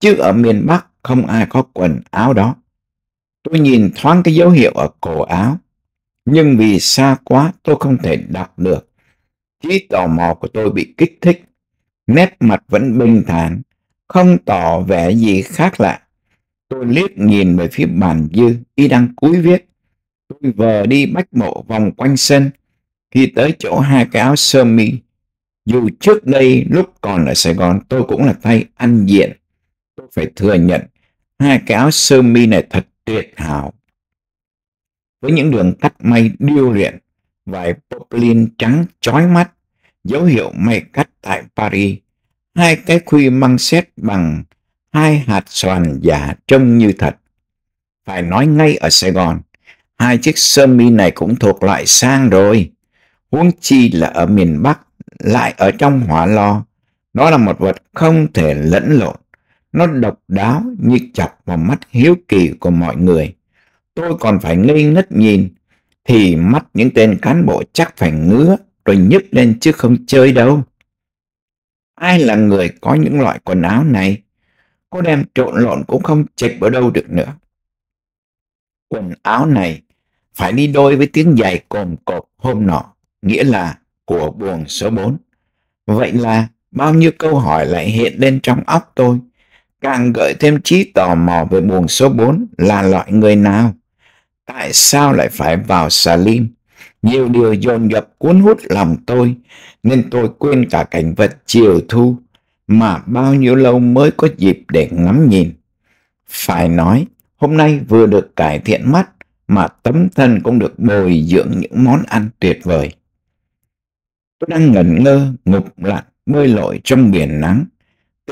Chứ ở miền Bắc không ai có quần áo đó. Tôi nhìn thoáng cái dấu hiệu ở cổ áo, nhưng vì xa quá tôi không thể đọc được. Chí tò mò của tôi bị kích thích, nét mặt vẫn bình thản, không tỏ vẻ gì khác lạ. Tôi liếc nhìn về phía bàn dư, y đang cúi viết. Tôi vờ đi bách mộ vòng quanh sân, khi tới chỗ hai cái áo sơ mi. Dù trước đây lúc còn ở Sài Gòn tôi cũng là tay ăn diện, tôi phải thừa nhận hai cái áo sơ mi này thật tuyệt hảo. Với những đường cắt may điêu luyện, vải poplin trắng chói mắt, dấu hiệu may cắt tại Paris, hai cái khuy măng xét bằng hai hạt xoàn giả trông như thật. Phải nói ngay ở Sài Gòn, hai chiếc sơ mi này cũng thuộc loại sang rồi. Huống chi là ở miền Bắc, lại ở trong hỏa lo. Đó là một vật không thể lẫn lộn. Nó độc đáo như chọc vào mắt hiếu kỳ của mọi người. Tôi còn phải ngây ngất nhìn, thì mắt những tên cán bộ chắc phải ngứa rồi nhức lên chứ không chơi đâu. Ai là người có những loại quần áo này? Cô đem trộn lộn cũng không chệch ở đâu được nữa. Quần áo này phải đi đôi với tiếng giày cồm cộp hôm nọ, nghĩa là của buồng số 4. Vậy là bao nhiêu câu hỏi lại hiện lên trong óc tôi càng gợi thêm trí tò mò về buồng số 4 là loại người nào. Tại sao lại phải vào xà lim? Nhiều điều dồn dập cuốn hút lòng tôi, nên tôi quên cả cảnh vật chiều thu mà bao nhiêu lâu mới có dịp để ngắm nhìn. Phải nói, hôm nay vừa được cải thiện mắt mà tấm thân cũng được bồi dưỡng những món ăn tuyệt vời. Tôi đang ngẩn ngơ, ngục lặn, bơi lội trong biển nắng,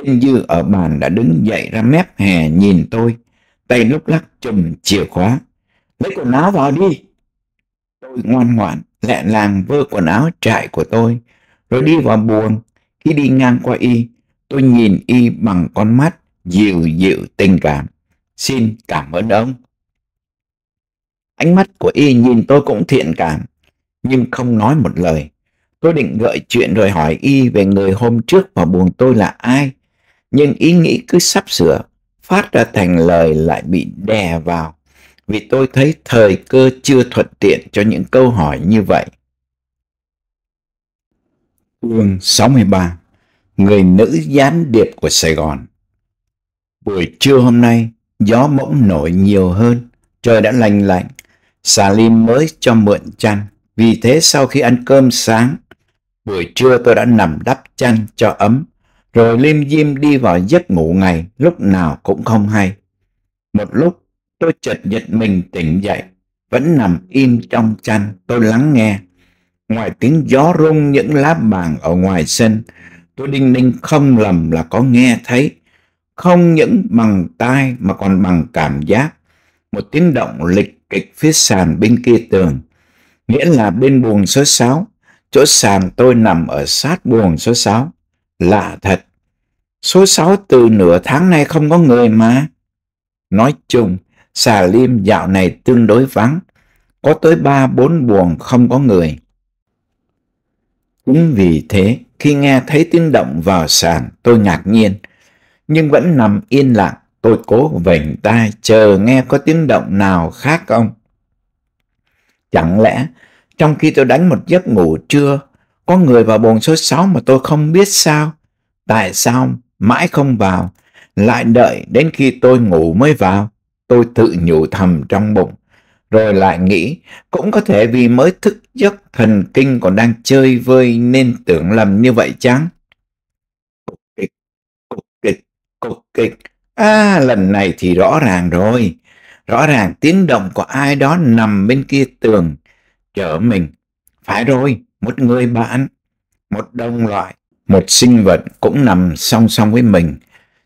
Tên dư ở bàn đã đứng dậy ra mép hè nhìn tôi, tay lúc lắc chùm chìa khóa. Lấy quần áo vào đi. Tôi ngoan ngoãn, lẹ làng vơ quần áo trại của tôi, rồi đi vào buồng. Khi đi ngang qua y, tôi nhìn y bằng con mắt dịu dịu tình cảm. Xin cảm ơn ông. Ánh mắt của y nhìn tôi cũng thiện cảm, nhưng không nói một lời. Tôi định gợi chuyện rồi hỏi y về người hôm trước vào buồng tôi là ai, nhưng ý nghĩ cứ sắp sửa phát ra thành lời lại bị đè vào vì tôi thấy thời cơ chưa thuận tiện cho những câu hỏi như vậy. Chương 63 Người nữ gián điệp của Sài Gòn Buổi trưa hôm nay, gió bỗng nổi nhiều hơn, trời đã lành lạnh, xà lim mới cho mượn chăn. Vì thế sau khi ăn cơm sáng, buổi trưa tôi đã nằm đắp chăn cho ấm, rồi lim dim đi vào giấc ngủ ngày lúc nào cũng không hay. Một lúc tôi chợt giật mình tỉnh dậy, vẫn nằm im trong chăn tôi lắng nghe. Ngoài tiếng gió rung những lá bàn ở ngoài sân, tôi đinh ninh không lầm là có nghe thấy. Không những bằng tai mà còn bằng cảm giác. Một tiếng động lịch kịch phía sàn bên kia tường. Nghĩa là bên buồng số 6, chỗ sàn tôi nằm ở sát buồng số 6. Lạ thật, Số 6 từ nửa tháng nay không có người mà. Nói chung, xà lim dạo này tương đối vắng, có tới 3-4 buồn không có người. Cũng vì thế, khi nghe thấy tiếng động vào sàn, tôi ngạc nhiên, nhưng vẫn nằm yên lặng, tôi cố vểnh tai chờ nghe có tiếng động nào khác không. Chẳng lẽ, trong khi tôi đánh một giấc ngủ trưa, có người vào buồn số 6 mà tôi không biết sao? Tại sao mãi không vào, lại đợi đến khi tôi ngủ mới vào. Tôi tự nhủ thầm trong bụng, rồi lại nghĩ cũng có thể vì mới thức giấc thần kinh còn đang chơi vơi nên tưởng lầm như vậy chăng? Cục kịch, cục kịch, cục kịch. À, lần này thì rõ ràng rồi. Rõ ràng tiếng động của ai đó nằm bên kia tường, chở mình. Phải rồi, một người bạn, một đồng loại một sinh vật cũng nằm song song với mình,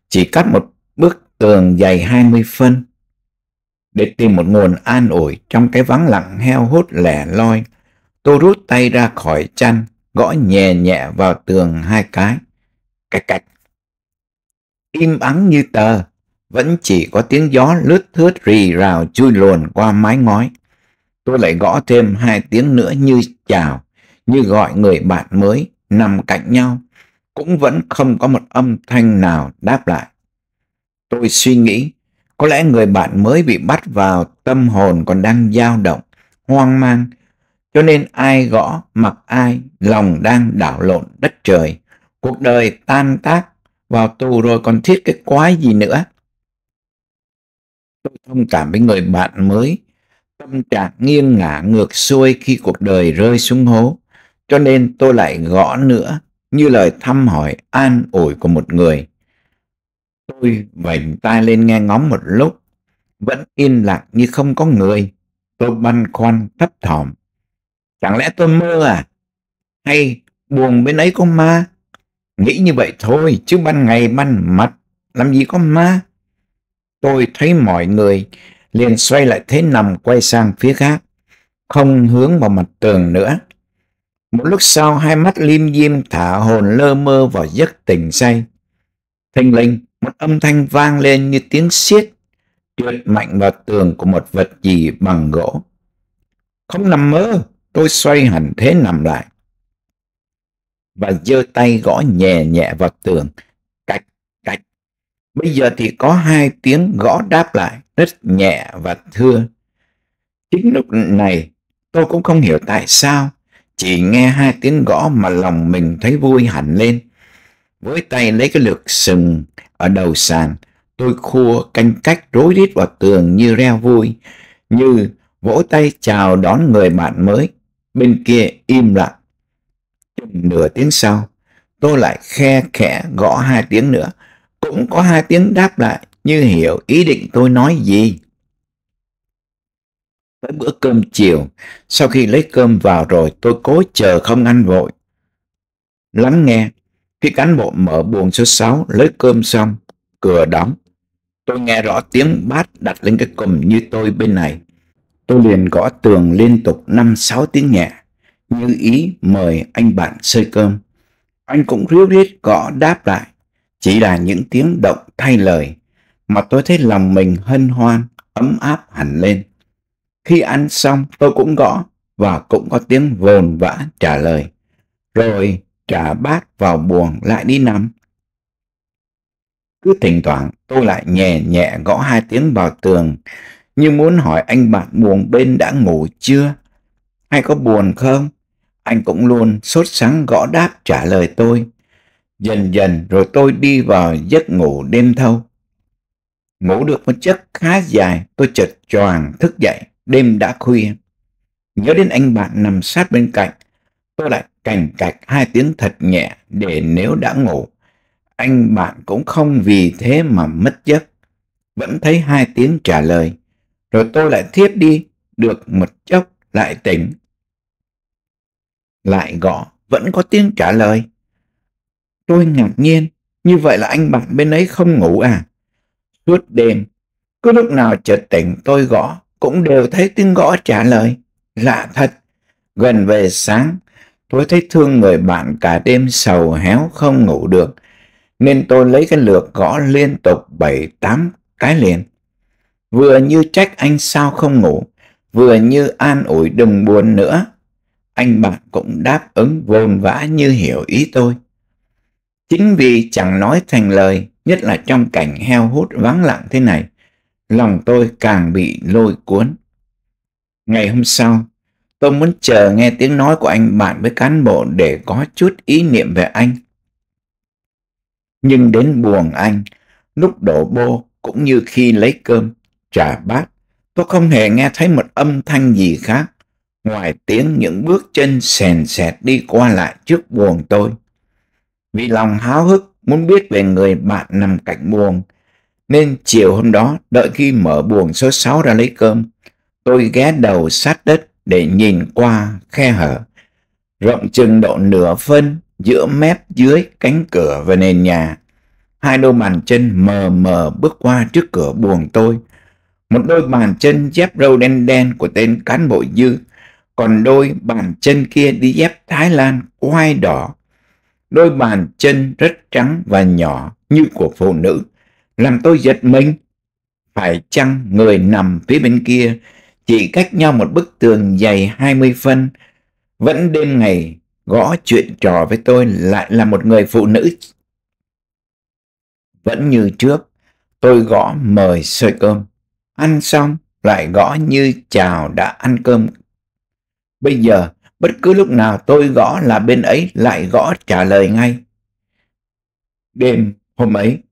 chỉ cắt một bức tường dày 20 phân để tìm một nguồn an ủi trong cái vắng lặng heo hút lẻ loi. Tôi rút tay ra khỏi chăn, gõ nhẹ nhẹ vào tường hai cái. Cạch cạch. Im ắng như tờ, vẫn chỉ có tiếng gió lướt thướt rì rào chui luồn qua mái ngói. Tôi lại gõ thêm hai tiếng nữa như chào, như gọi người bạn mới nằm cạnh nhau cũng vẫn không có một âm thanh nào đáp lại. Tôi suy nghĩ, có lẽ người bạn mới bị bắt vào tâm hồn còn đang dao động, hoang mang, cho nên ai gõ mặc ai, lòng đang đảo lộn đất trời. Cuộc đời tan tác, vào tù rồi còn thiết cái quái gì nữa. Tôi thông cảm với người bạn mới, tâm trạng nghiêng ngả ngược xuôi khi cuộc đời rơi xuống hố, cho nên tôi lại gõ nữa như lời thăm hỏi an ủi của một người. Tôi vảnh tai lên nghe ngóng một lúc, vẫn yên lặng như không có người. Tôi băn khoăn thấp thỏm. Chẳng lẽ tôi mơ à? Hay buồn bên ấy có ma? Nghĩ như vậy thôi, chứ ban ngày ban mặt, làm gì có ma? Tôi thấy mọi người liền xoay lại thế nằm quay sang phía khác, không hướng vào mặt tường nữa. Một lúc sau hai mắt lim dim thả hồn lơ mơ vào giấc tỉnh say. Thình linh một âm thanh vang lên như tiếng xiết, trượt mạnh vào tường của một vật gì bằng gỗ. Không nằm mơ, tôi xoay hẳn thế nằm lại. Và giơ tay gõ nhẹ nhẹ vào tường. Cạch, cạch. Bây giờ thì có hai tiếng gõ đáp lại, rất nhẹ và thưa. Chính lúc này, tôi cũng không hiểu tại sao chỉ nghe hai tiếng gõ mà lòng mình thấy vui hẳn lên. Với tay lấy cái lược sừng ở đầu sàn, tôi khua canh cách rối rít vào tường như reo vui, như vỗ tay chào đón người bạn mới. Bên kia im lặng. Chừng nửa tiếng sau, tôi lại khe khẽ gõ hai tiếng nữa. Cũng có hai tiếng đáp lại như hiểu ý định tôi nói gì tới bữa cơm chiều. Sau khi lấy cơm vào rồi tôi cố chờ không ăn vội. Lắng nghe, khi cán bộ mở buồng số 6 lấy cơm xong, cửa đóng. Tôi nghe rõ tiếng bát đặt lên cái cùm như tôi bên này. Tôi liền gõ tường liên tục năm sáu tiếng nhẹ, như ý mời anh bạn xơi cơm. Anh cũng ríu rít gõ đáp lại, chỉ là những tiếng động thay lời, mà tôi thấy lòng mình hân hoan, ấm áp hẳn lên. Khi ăn xong tôi cũng gõ và cũng có tiếng vồn vã trả lời. Rồi trả bát vào buồng lại đi nằm. Cứ thỉnh thoảng tôi lại nhẹ nhẹ gõ hai tiếng vào tường như muốn hỏi anh bạn buồng bên đã ngủ chưa? Hay có buồn không? Anh cũng luôn sốt sắng gõ đáp trả lời tôi. Dần dần rồi tôi đi vào giấc ngủ đêm thâu. Ngủ được một giấc khá dài, tôi chợt choàng thức dậy đêm đã khuya. Nhớ đến anh bạn nằm sát bên cạnh, tôi lại cảnh cạch hai tiếng thật nhẹ để nếu đã ngủ, anh bạn cũng không vì thế mà mất giấc. Vẫn thấy hai tiếng trả lời, rồi tôi lại thiếp đi, được một chốc lại tỉnh. Lại gõ, vẫn có tiếng trả lời. Tôi ngạc nhiên, như vậy là anh bạn bên ấy không ngủ à? Suốt đêm, cứ lúc nào chợt tỉnh tôi gõ, cũng đều thấy tiếng gõ trả lời. Lạ thật, gần về sáng, tôi thấy thương người bạn cả đêm sầu héo không ngủ được, nên tôi lấy cái lược gõ liên tục bảy tám cái liền. Vừa như trách anh sao không ngủ, vừa như an ủi đừng buồn nữa. Anh bạn cũng đáp ứng vồn vã như hiểu ý tôi. Chính vì chẳng nói thành lời, nhất là trong cảnh heo hút vắng lặng thế này, lòng tôi càng bị lôi cuốn. Ngày hôm sau, tôi muốn chờ nghe tiếng nói của anh bạn với cán bộ để có chút ý niệm về anh. Nhưng đến buồn anh, lúc đổ bô cũng như khi lấy cơm, trả bát, tôi không hề nghe thấy một âm thanh gì khác, ngoài tiếng những bước chân sèn sẹt đi qua lại trước buồn tôi. Vì lòng háo hức muốn biết về người bạn nằm cạnh buồn, nên chiều hôm đó, đợi khi mở buồng số 6 ra lấy cơm, tôi ghé đầu sát đất để nhìn qua khe hở. Rộng chừng độ nửa phân giữa mép dưới cánh cửa và nền nhà. Hai đôi bàn chân mờ mờ bước qua trước cửa buồng tôi. Một đôi bàn chân dép râu đen đen của tên cán bộ dư, còn đôi bàn chân kia đi dép Thái Lan quai đỏ. Đôi bàn chân rất trắng và nhỏ như của phụ nữ làm tôi giật mình. Phải chăng người nằm phía bên kia chỉ cách nhau một bức tường dày 20 phân, vẫn đêm ngày gõ chuyện trò với tôi lại là một người phụ nữ. Vẫn như trước, tôi gõ mời sơi cơm. Ăn xong lại gõ như chào đã ăn cơm. Bây giờ, bất cứ lúc nào tôi gõ là bên ấy lại gõ trả lời ngay. Đêm hôm ấy,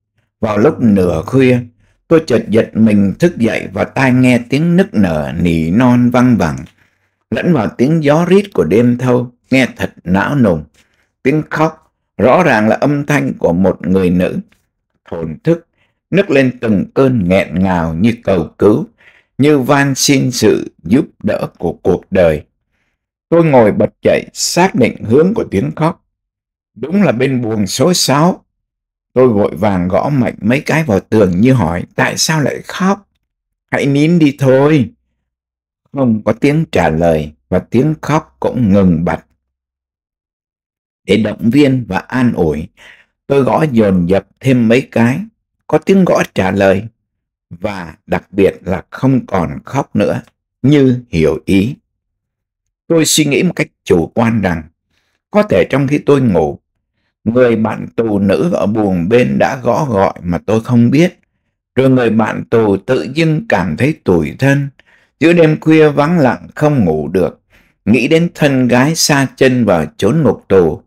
vào lúc nửa khuya, tôi chợt giật mình thức dậy và tai nghe tiếng nức nở nỉ non văng vẳng, lẫn vào tiếng gió rít của đêm thâu, nghe thật não nùng. Tiếng khóc, rõ ràng là âm thanh của một người nữ, thổn thức, nức lên từng cơn nghẹn ngào như cầu cứu, như van xin sự giúp đỡ của cuộc đời. Tôi ngồi bật dậy xác định hướng của tiếng khóc. Đúng là bên buồng số 6 Tôi vội vàng gõ mạnh mấy cái vào tường như hỏi tại sao lại khóc. Hãy nín đi thôi. Không có tiếng trả lời và tiếng khóc cũng ngừng bặt. Để động viên và an ủi, tôi gõ dồn dập thêm mấy cái. Có tiếng gõ trả lời và đặc biệt là không còn khóc nữa như hiểu ý. Tôi suy nghĩ một cách chủ quan rằng có thể trong khi tôi ngủ Người bạn tù nữ ở buồng bên đã gõ gọi mà tôi không biết. Rồi người bạn tù tự dưng cảm thấy tủi thân. Giữa đêm khuya vắng lặng không ngủ được. Nghĩ đến thân gái xa chân vào chốn ngục tù.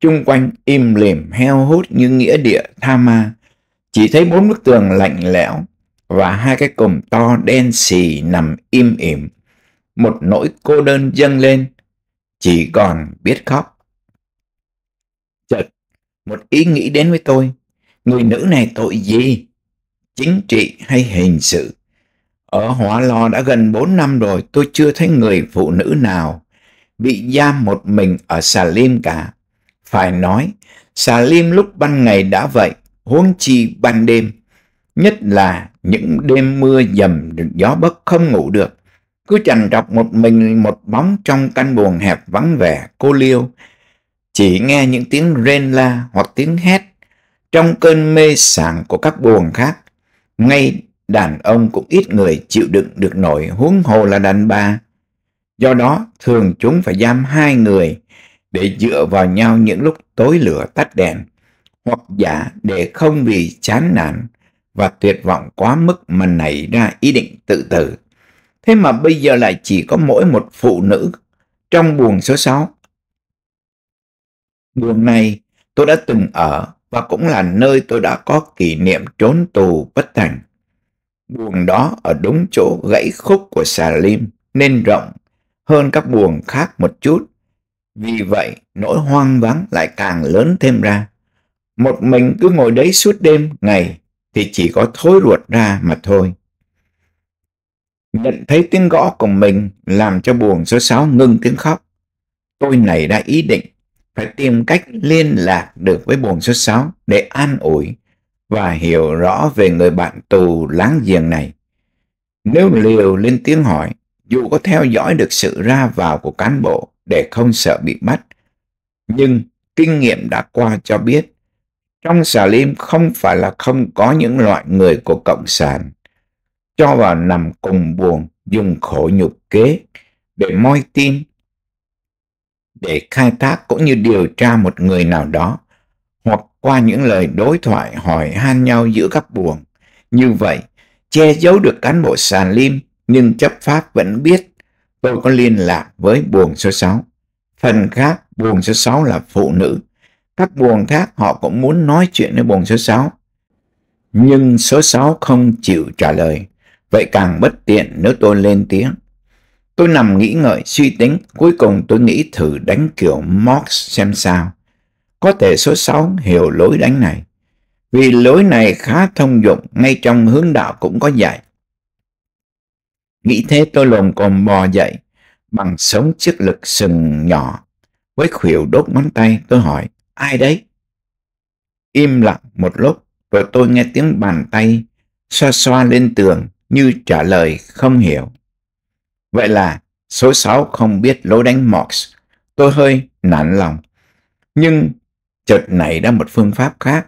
chung quanh im lìm heo hút như nghĩa địa tha ma. Chỉ thấy bốn bức tường lạnh lẽo và hai cái cùm to đen xì nằm im ỉm. Một nỗi cô đơn dâng lên, chỉ còn biết khóc một ý nghĩ đến với tôi. Người nữ này tội gì? Chính trị hay hình sự? Ở hỏa Lò đã gần 4 năm rồi tôi chưa thấy người phụ nữ nào bị giam một mình ở Xà Lim cả. Phải nói, Xà Lim lúc ban ngày đã vậy, huống chi ban đêm. Nhất là những đêm mưa dầm gió bấc không ngủ được. Cứ chằn trọc một mình một bóng trong căn buồng hẹp vắng vẻ, cô liêu, chỉ nghe những tiếng rên la hoặc tiếng hét trong cơn mê sảng của các buồng khác. Ngay đàn ông cũng ít người chịu đựng được nổi huống hồ là đàn bà. Do đó, thường chúng phải giam hai người để dựa vào nhau những lúc tối lửa tắt đèn, hoặc giả để không bị chán nản và tuyệt vọng quá mức mà nảy ra ý định tự tử. Thế mà bây giờ lại chỉ có mỗi một phụ nữ trong buồng số 6 Buồng này tôi đã từng ở và cũng là nơi tôi đã có kỷ niệm trốn tù bất thành. Buồng đó ở đúng chỗ gãy khúc của xà lim nên rộng hơn các buồng khác một chút. Vì vậy, nỗi hoang vắng lại càng lớn thêm ra. Một mình cứ ngồi đấy suốt đêm, ngày thì chỉ có thối ruột ra mà thôi. Nhận thấy tiếng gõ của mình làm cho buồng số sáu ngưng tiếng khóc. Tôi nảy ra ý định phải tìm cách liên lạc được với buồng số 6 để an ủi và hiểu rõ về người bạn tù láng giềng này. Nếu liều lên tiếng hỏi, dù có theo dõi được sự ra vào của cán bộ để không sợ bị bắt, nhưng kinh nghiệm đã qua cho biết, trong xà lim không phải là không có những loại người của Cộng sản, cho vào nằm cùng buồn dùng khổ nhục kế để moi tin để khai thác cũng như điều tra một người nào đó, hoặc qua những lời đối thoại hỏi han nhau giữa các buồng. Như vậy, che giấu được cán bộ sàn lim nhưng chấp pháp vẫn biết tôi có liên lạc với buồng số 6. Phần khác, buồng số 6 là phụ nữ. Các buồng khác họ cũng muốn nói chuyện với buồng số 6. Nhưng số 6 không chịu trả lời. Vậy càng bất tiện nếu tôi lên tiếng. Tôi nằm nghĩ ngợi, suy tính, cuối cùng tôi nghĩ thử đánh kiểu Mox xem sao. Có thể số 6 hiểu lối đánh này. Vì lối này khá thông dụng, ngay trong hướng đạo cũng có dạy. Nghĩ thế tôi lồm cồm bò dậy, bằng sống chiếc lực sừng nhỏ. Với khuyểu đốt ngón tay, tôi hỏi, ai đấy? Im lặng một lúc, rồi tôi nghe tiếng bàn tay xoa xoa lên tường như trả lời không hiểu. Vậy là số 6 không biết lối đánh Mox. Tôi hơi nản lòng. Nhưng chợt nảy ra một phương pháp khác.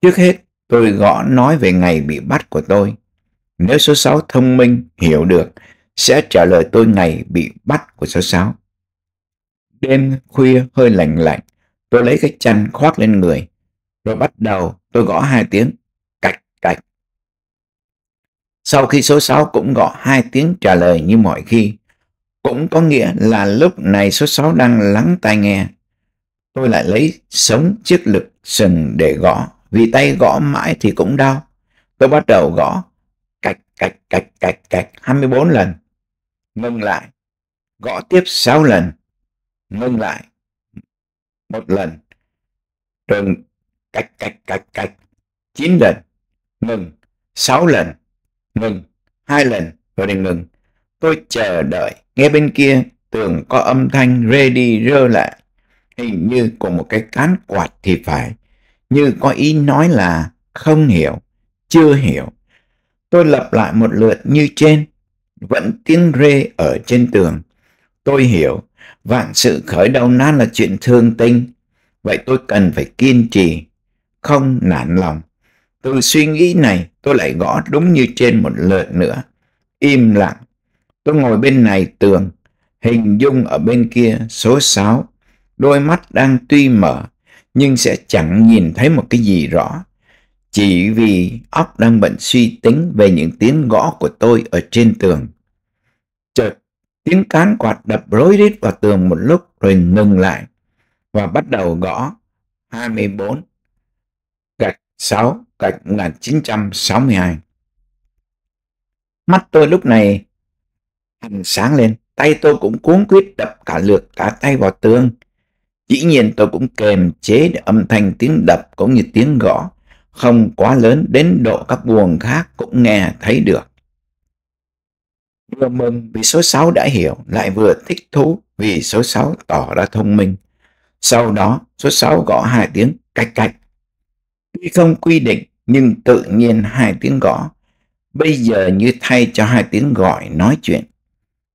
Trước hết, tôi gõ nói về ngày bị bắt của tôi. Nếu số 6 thông minh, hiểu được, sẽ trả lời tôi ngày bị bắt của số 6. Đêm khuya hơi lạnh lạnh, tôi lấy cái chăn khoác lên người. Rồi bắt đầu tôi gõ hai tiếng. Sau khi số 6 cũng gõ hai tiếng trả lời như mọi khi, cũng có nghĩa là lúc này số 6 đang lắng tai nghe. Tôi lại lấy sống chiếc lực sừng để gõ, vì tay gõ mãi thì cũng đau. Tôi bắt đầu gõ cạch cạch cạch cạch cạch 24 lần. Ngừng lại, gõ tiếp 6 lần. Ngừng lại một lần. Rồi cạch cạch cạch cạch 9 lần. Ngừng 6 lần ngừng hai lần rồi đình ngừng tôi chờ đợi nghe bên kia tưởng có âm thanh rê đi rơ lại hình như của một cái cán quạt thì phải như có ý nói là không hiểu chưa hiểu tôi lặp lại một lượt như trên vẫn tiếng rê ở trên tường tôi hiểu vạn sự khởi đầu nan là chuyện thương tinh vậy tôi cần phải kiên trì không nản lòng từ suy nghĩ này Tôi lại gõ đúng như trên một lượt nữa. Im lặng. Tôi ngồi bên này tường, hình dung ở bên kia số sáu Đôi mắt đang tuy mở, nhưng sẽ chẳng nhìn thấy một cái gì rõ. Chỉ vì óc đang bận suy tính về những tiếng gõ của tôi ở trên tường. Chợt, tiếng cán quạt đập rối rít vào tường một lúc rồi ngừng lại và bắt đầu gõ 24 6 cạnh là 962. Mắt tôi lúc này hẳn sáng lên, tay tôi cũng cuốn quyết đập cả lượt cả tay vào tường. Dĩ nhiên tôi cũng kềm chế để âm thanh tiếng đập cũng như tiếng gõ, không quá lớn đến độ các buồng khác cũng nghe thấy được. Vừa mừng vì số 6 đã hiểu, lại vừa thích thú vì số 6 tỏ ra thông minh. Sau đó, số 6 gõ hai tiếng cạch cạch Tuy không quy định nhưng tự nhiên hai tiếng gõ. Bây giờ như thay cho hai tiếng gọi nói chuyện.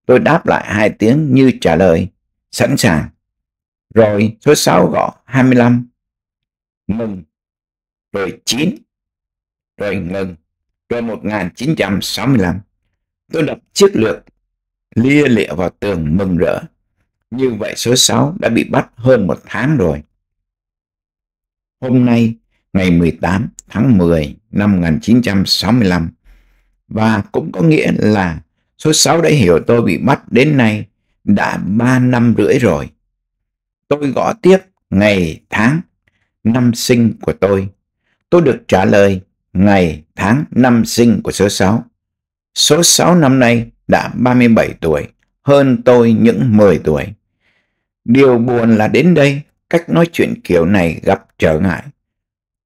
Tôi đáp lại hai tiếng như trả lời. Sẵn sàng. Rồi số sáu gõ hai mươi lăm mừng Rồi chín Rồi ngừng. Rồi một nghìn chín trăm sáu mươi lăm Tôi đập chiếc lược lia lịa vào tường mừng rỡ. Như vậy số sáu đã bị bắt hơn một tháng rồi. Hôm nay ngày 18 tháng 10 năm 1965 và cũng có nghĩa là số 6 đã hiểu tôi bị bắt đến nay đã 3 năm rưỡi rồi. Tôi gõ tiếp ngày, tháng, năm sinh của tôi. Tôi được trả lời ngày, tháng, năm sinh của số 6. Số 6 năm nay đã 37 tuổi, hơn tôi những 10 tuổi. Điều buồn là đến đây, cách nói chuyện kiểu này gặp trở ngại.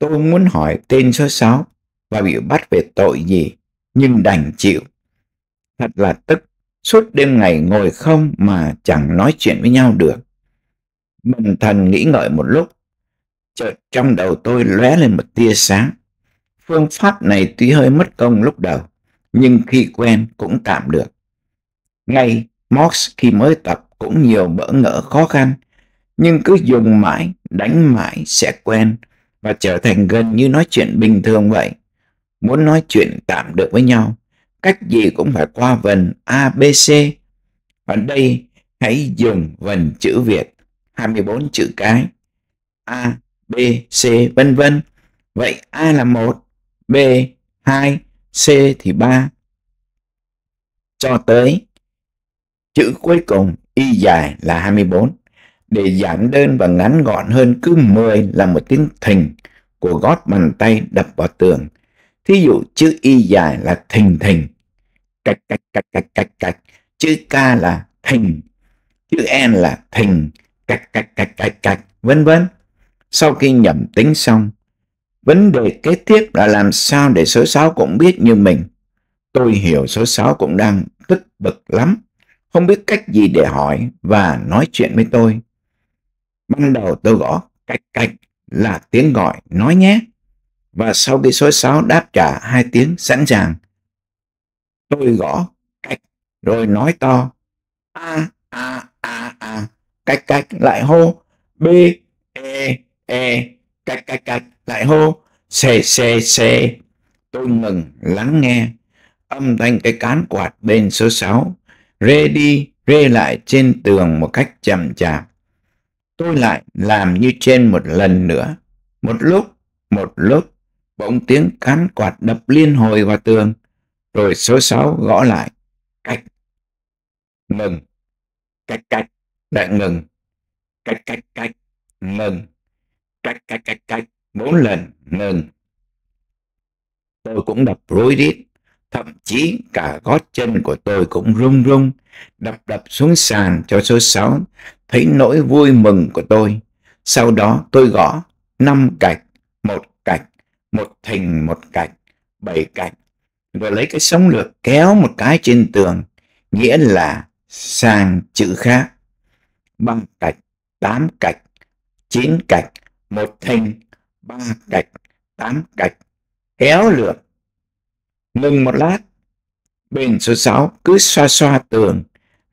Tôi muốn hỏi tên số 6 và bị bắt về tội gì, nhưng đành chịu. Thật là tức, suốt đêm ngày ngồi không mà chẳng nói chuyện với nhau được. mình thần nghĩ ngợi một lúc, chợt trong đầu tôi lóe lên một tia sáng. Phương pháp này tuy hơi mất công lúc đầu, nhưng khi quen cũng tạm được. Ngay Mox khi mới tập cũng nhiều bỡ ngỡ khó khăn, nhưng cứ dùng mãi, đánh mãi sẽ quen và trở thành gần như nói chuyện bình thường vậy. Muốn nói chuyện tạm được với nhau, cách gì cũng phải qua vần ABC. Ở đây hãy dùng vần chữ Việt 24 chữ cái A, B, C vân vân. Vậy A là 1, B 2, C thì 3. Cho tới chữ cuối cùng y dài là 24 để giản đơn và ngắn gọn hơn cứ 10 là một tiếng thình của gót bàn tay đập vào tường. Thí dụ chữ Y dài là thình thình, cạch cạch cạch cạch cạch cạch, chữ K là thình, chữ N là thình, cạch cạch cạch cạch cạch, vân vân. Sau khi nhẩm tính xong, vấn đề kế tiếp là làm sao để số 6 cũng biết như mình. Tôi hiểu số 6 cũng đang tức bực lắm, không biết cách gì để hỏi và nói chuyện với tôi. Ban đầu tôi gõ cạch cạch là tiếng gọi nói nhé. Và sau khi số 6 đáp trả hai tiếng sẵn sàng, tôi gõ cạch rồi nói to a a a a cạch cạch lại hô b e e cạch cạch cạch lại hô c c c tôi ngừng lắng nghe âm thanh cái cán quạt bên số 6 rê đi rê lại trên tường một cách chậm chạp tôi lại làm như trên một lần nữa. Một lúc, một lúc, bỗng tiếng cán quạt đập liên hồi vào tường, rồi số sáu gõ lại. Cách, ngừng, cách cách, lại ngừng, cách cách cách, ngừng, cách cách cách cách, bốn lần, ngừng. Tôi cũng đập rối rít, Thậm chí cả gót chân của tôi cũng rung rung, đập đập xuống sàn cho số 6, thấy nỗi vui mừng của tôi. Sau đó tôi gõ năm cạch, một cạch, một thình một cạch, bảy cạch, rồi lấy cái sống lược kéo một cái trên tường, nghĩa là sang chữ khác. Băng cạch, tám cạch, chín cạch, một thình, ba cạch, tám cạch, kéo lược Ngừng một lát, bên số 6 cứ xoa xoa tường,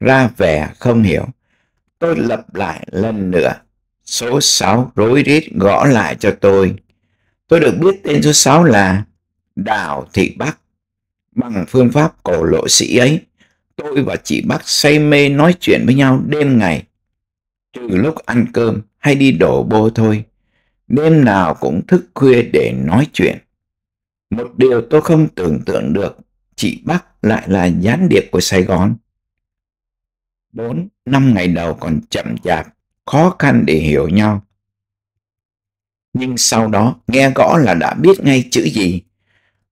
ra vẻ không hiểu. Tôi lặp lại lần nữa. Số 6 rối rít gõ lại cho tôi. Tôi được biết tên số 6 là Đào Thị Bắc. Bằng phương pháp cổ lộ sĩ ấy, tôi và chị Bắc say mê nói chuyện với nhau đêm ngày. Trừ lúc ăn cơm hay đi đổ bô thôi, đêm nào cũng thức khuya để nói chuyện. Một điều tôi không tưởng tượng được, chị Bắc lại là gián điệp của Sài Gòn. Bốn, năm ngày đầu còn chậm chạp, khó khăn để hiểu nhau. Nhưng sau đó nghe gõ là đã biết ngay chữ gì.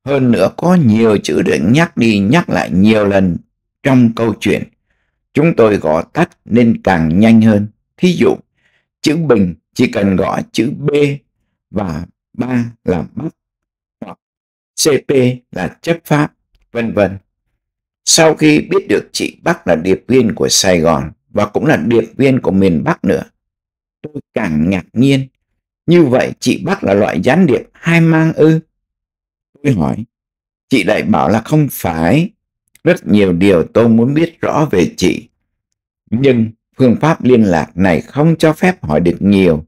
Hơn nữa có nhiều chữ được nhắc đi nhắc lại nhiều lần trong câu chuyện. Chúng tôi gõ tắt nên càng nhanh hơn. Thí dụ, chữ bình chỉ cần gõ chữ B và ba là bắc CP là chấp pháp, vân vân. Sau khi biết được chị Bắc là điệp viên của Sài Gòn và cũng là điệp viên của miền Bắc nữa, tôi càng ngạc nhiên. Như vậy chị Bắc là loại gián điệp hai mang ư? Tôi hỏi, chị lại bảo là không phải. Rất nhiều điều tôi muốn biết rõ về chị. Nhưng phương pháp liên lạc này không cho phép hỏi được nhiều.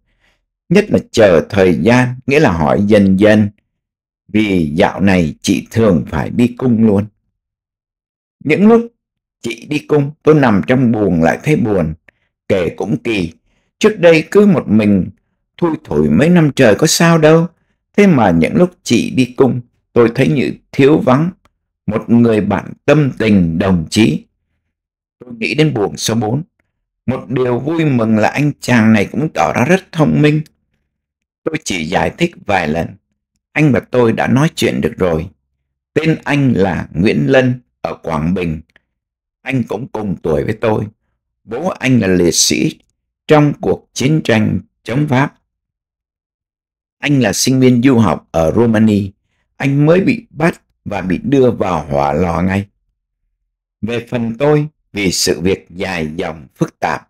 Nhất là chờ thời gian, nghĩa là hỏi dần dần vì dạo này chị thường phải đi cung luôn. Những lúc chị đi cung tôi nằm trong buồng lại thấy buồn, kể cũng kỳ. Trước đây cứ một mình thui thủi mấy năm trời có sao đâu. Thế mà những lúc chị đi cung tôi thấy như thiếu vắng một người bạn tâm tình đồng chí. Tôi nghĩ đến buồn số 4. Một điều vui mừng là anh chàng này cũng tỏ ra rất thông minh. Tôi chỉ giải thích vài lần anh và tôi đã nói chuyện được rồi. Tên anh là Nguyễn Lân ở Quảng Bình. Anh cũng cùng tuổi với tôi. Bố anh là liệt sĩ trong cuộc chiến tranh chống Pháp. Anh là sinh viên du học ở Romania. Anh mới bị bắt và bị đưa vào hỏa lò ngay. Về phần tôi, vì sự việc dài dòng phức tạp,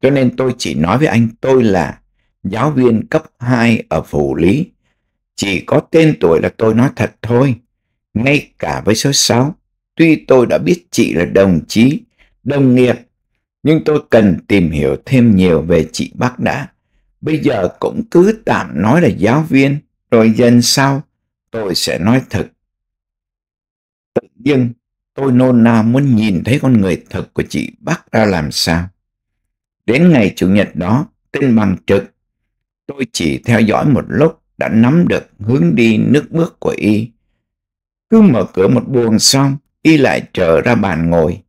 cho nên tôi chỉ nói với anh tôi là giáo viên cấp 2 ở Phủ Lý chỉ có tên tuổi là tôi nói thật thôi. Ngay cả với số 6, tuy tôi đã biết chị là đồng chí, đồng nghiệp, nhưng tôi cần tìm hiểu thêm nhiều về chị bác đã. Bây giờ cũng cứ tạm nói là giáo viên, rồi dần sau tôi sẽ nói thật. Tự nhiên tôi nôn nao muốn nhìn thấy con người thật của chị bác ra làm sao. Đến ngày Chủ nhật đó, tên bằng trực, tôi chỉ theo dõi một lúc đã nắm được hướng đi nước bước của y. Cứ mở cửa một buồng xong, y lại trở ra bàn ngồi.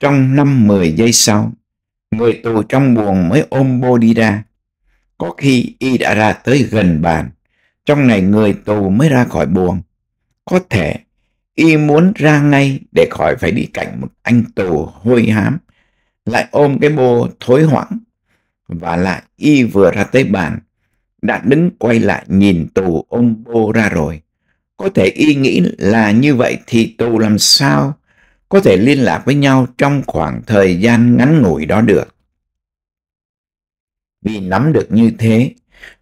Trong năm mười giây sau, người tù trong buồng mới ôm bô đi ra. Có khi y đã ra tới gần bàn, trong này người tù mới ra khỏi buồng. Có thể y muốn ra ngay để khỏi phải đi cạnh một anh tù hôi hám, lại ôm cái bô thối hoảng. Và lại y vừa ra tới bàn, đã đứng quay lại nhìn tù ông bô ra rồi. Có thể y nghĩ là như vậy thì tù làm sao có thể liên lạc với nhau trong khoảng thời gian ngắn ngủi đó được. Vì nắm được như thế,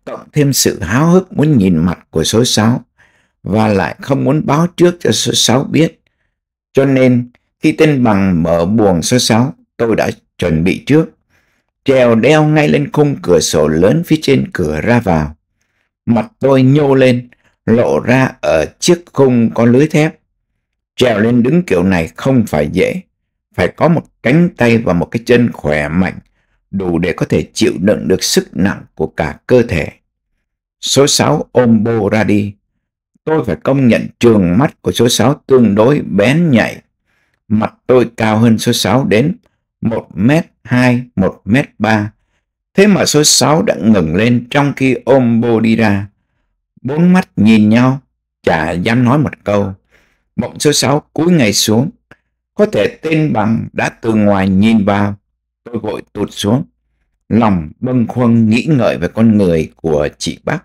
cộng thêm sự háo hức muốn nhìn mặt của số 6 và lại không muốn báo trước cho số 6 biết. Cho nên khi tên bằng mở buồng số 6, tôi đã chuẩn bị trước trèo đeo ngay lên khung cửa sổ lớn phía trên cửa ra vào. Mặt tôi nhô lên, lộ ra ở chiếc khung có lưới thép. Trèo lên đứng kiểu này không phải dễ, phải có một cánh tay và một cái chân khỏe mạnh, đủ để có thể chịu đựng được sức nặng của cả cơ thể. Số 6 ôm bô ra đi. Tôi phải công nhận trường mắt của số 6 tương đối bén nhạy. Mặt tôi cao hơn số 6 đến 1 mét 2, 1 m 3. Thế mà số 6 đã ngừng lên trong khi ôm bô đi ra. Bốn mắt nhìn nhau, chả dám nói một câu. Mộng số 6 cúi ngày xuống. Có thể tên bằng đã từ ngoài nhìn vào. Tôi vội tụt xuống. Lòng bâng khuâng nghĩ ngợi về con người của chị Bắc.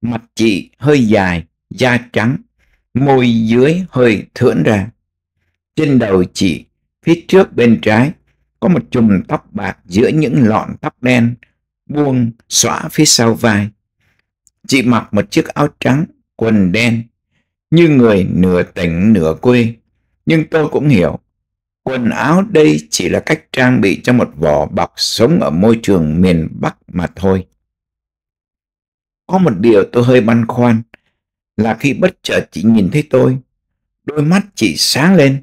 Mặt chị hơi dài, da trắng, môi dưới hơi thưỡn ra. Trên đầu chị, phía trước bên trái có một chùm tóc bạc giữa những lọn tóc đen buông xõa phía sau vai. Chị mặc một chiếc áo trắng, quần đen, như người nửa tỉnh nửa quê. Nhưng tôi cũng hiểu, quần áo đây chỉ là cách trang bị cho một vỏ bọc sống ở môi trường miền Bắc mà thôi. Có một điều tôi hơi băn khoăn là khi bất chợt chị nhìn thấy tôi, đôi mắt chị sáng lên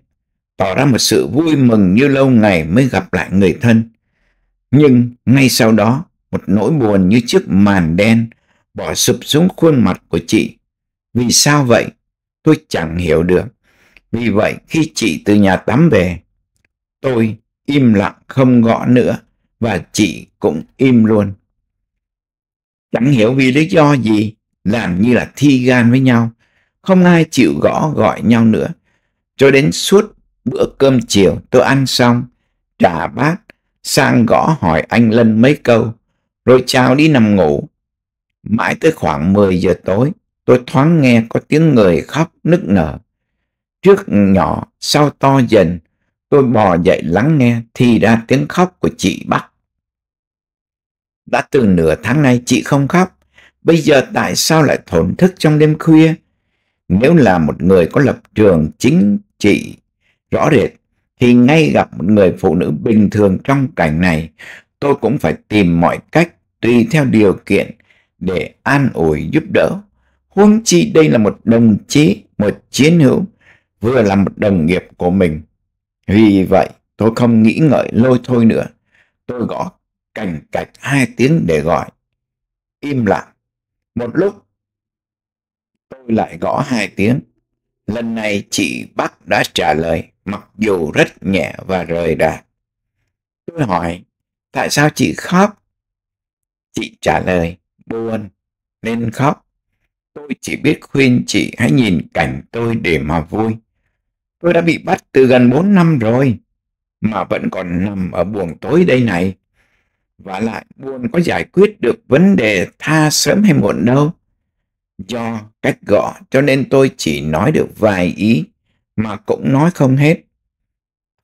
tỏ ra một sự vui mừng như lâu ngày mới gặp lại người thân. Nhưng ngay sau đó, một nỗi buồn như chiếc màn đen bỏ sụp xuống khuôn mặt của chị. Vì sao vậy? Tôi chẳng hiểu được. Vì vậy khi chị từ nhà tắm về, tôi im lặng không gõ nữa và chị cũng im luôn. Chẳng hiểu vì lý do gì, làm như là thi gan với nhau, không ai chịu gõ gọi nhau nữa. Cho đến suốt Bữa cơm chiều tôi ăn xong, trả bát, sang gõ hỏi anh Lân mấy câu, rồi chào đi nằm ngủ. Mãi tới khoảng 10 giờ tối, tôi thoáng nghe có tiếng người khóc nức nở. Trước nhỏ, sau to dần, tôi bò dậy lắng nghe thì ra tiếng khóc của chị Bắc. Đã từ nửa tháng nay chị không khóc, bây giờ tại sao lại thổn thức trong đêm khuya? Nếu là một người có lập trường chính trị rõ rệt thì ngay gặp một người phụ nữ bình thường trong cảnh này, tôi cũng phải tìm mọi cách tùy theo điều kiện để an ủi giúp đỡ. Huống chi đây là một đồng chí, một chiến hữu, vừa là một đồng nghiệp của mình. Vì vậy, tôi không nghĩ ngợi lôi thôi nữa. Tôi gõ cành cạch hai tiếng để gọi. Im lặng. Một lúc, tôi lại gõ hai tiếng. Lần này chị Bắc đã trả lời mặc dù rất nhẹ và rời rạc. Tôi hỏi, tại sao chị khóc? Chị trả lời, buồn, nên khóc. Tôi chỉ biết khuyên chị hãy nhìn cảnh tôi để mà vui. Tôi đã bị bắt từ gần 4 năm rồi, mà vẫn còn nằm ở buồng tối đây này. Và lại buồn có giải quyết được vấn đề tha sớm hay muộn đâu. Do cách gõ cho nên tôi chỉ nói được vài ý mà cũng nói không hết.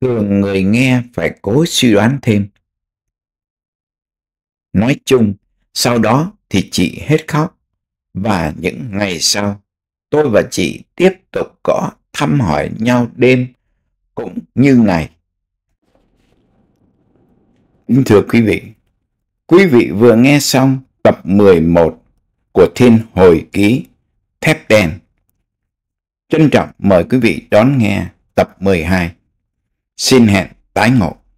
Thường người nghe phải cố suy đoán thêm. Nói chung, sau đó thì chị hết khóc. Và những ngày sau, tôi và chị tiếp tục có thăm hỏi nhau đêm cũng như ngày. Kính thưa quý vị, quý vị vừa nghe xong tập 11 của Thiên Hồi Ký Thép Đen. Trân trọng mời quý vị đón nghe tập 12. Xin hẹn tái ngộ.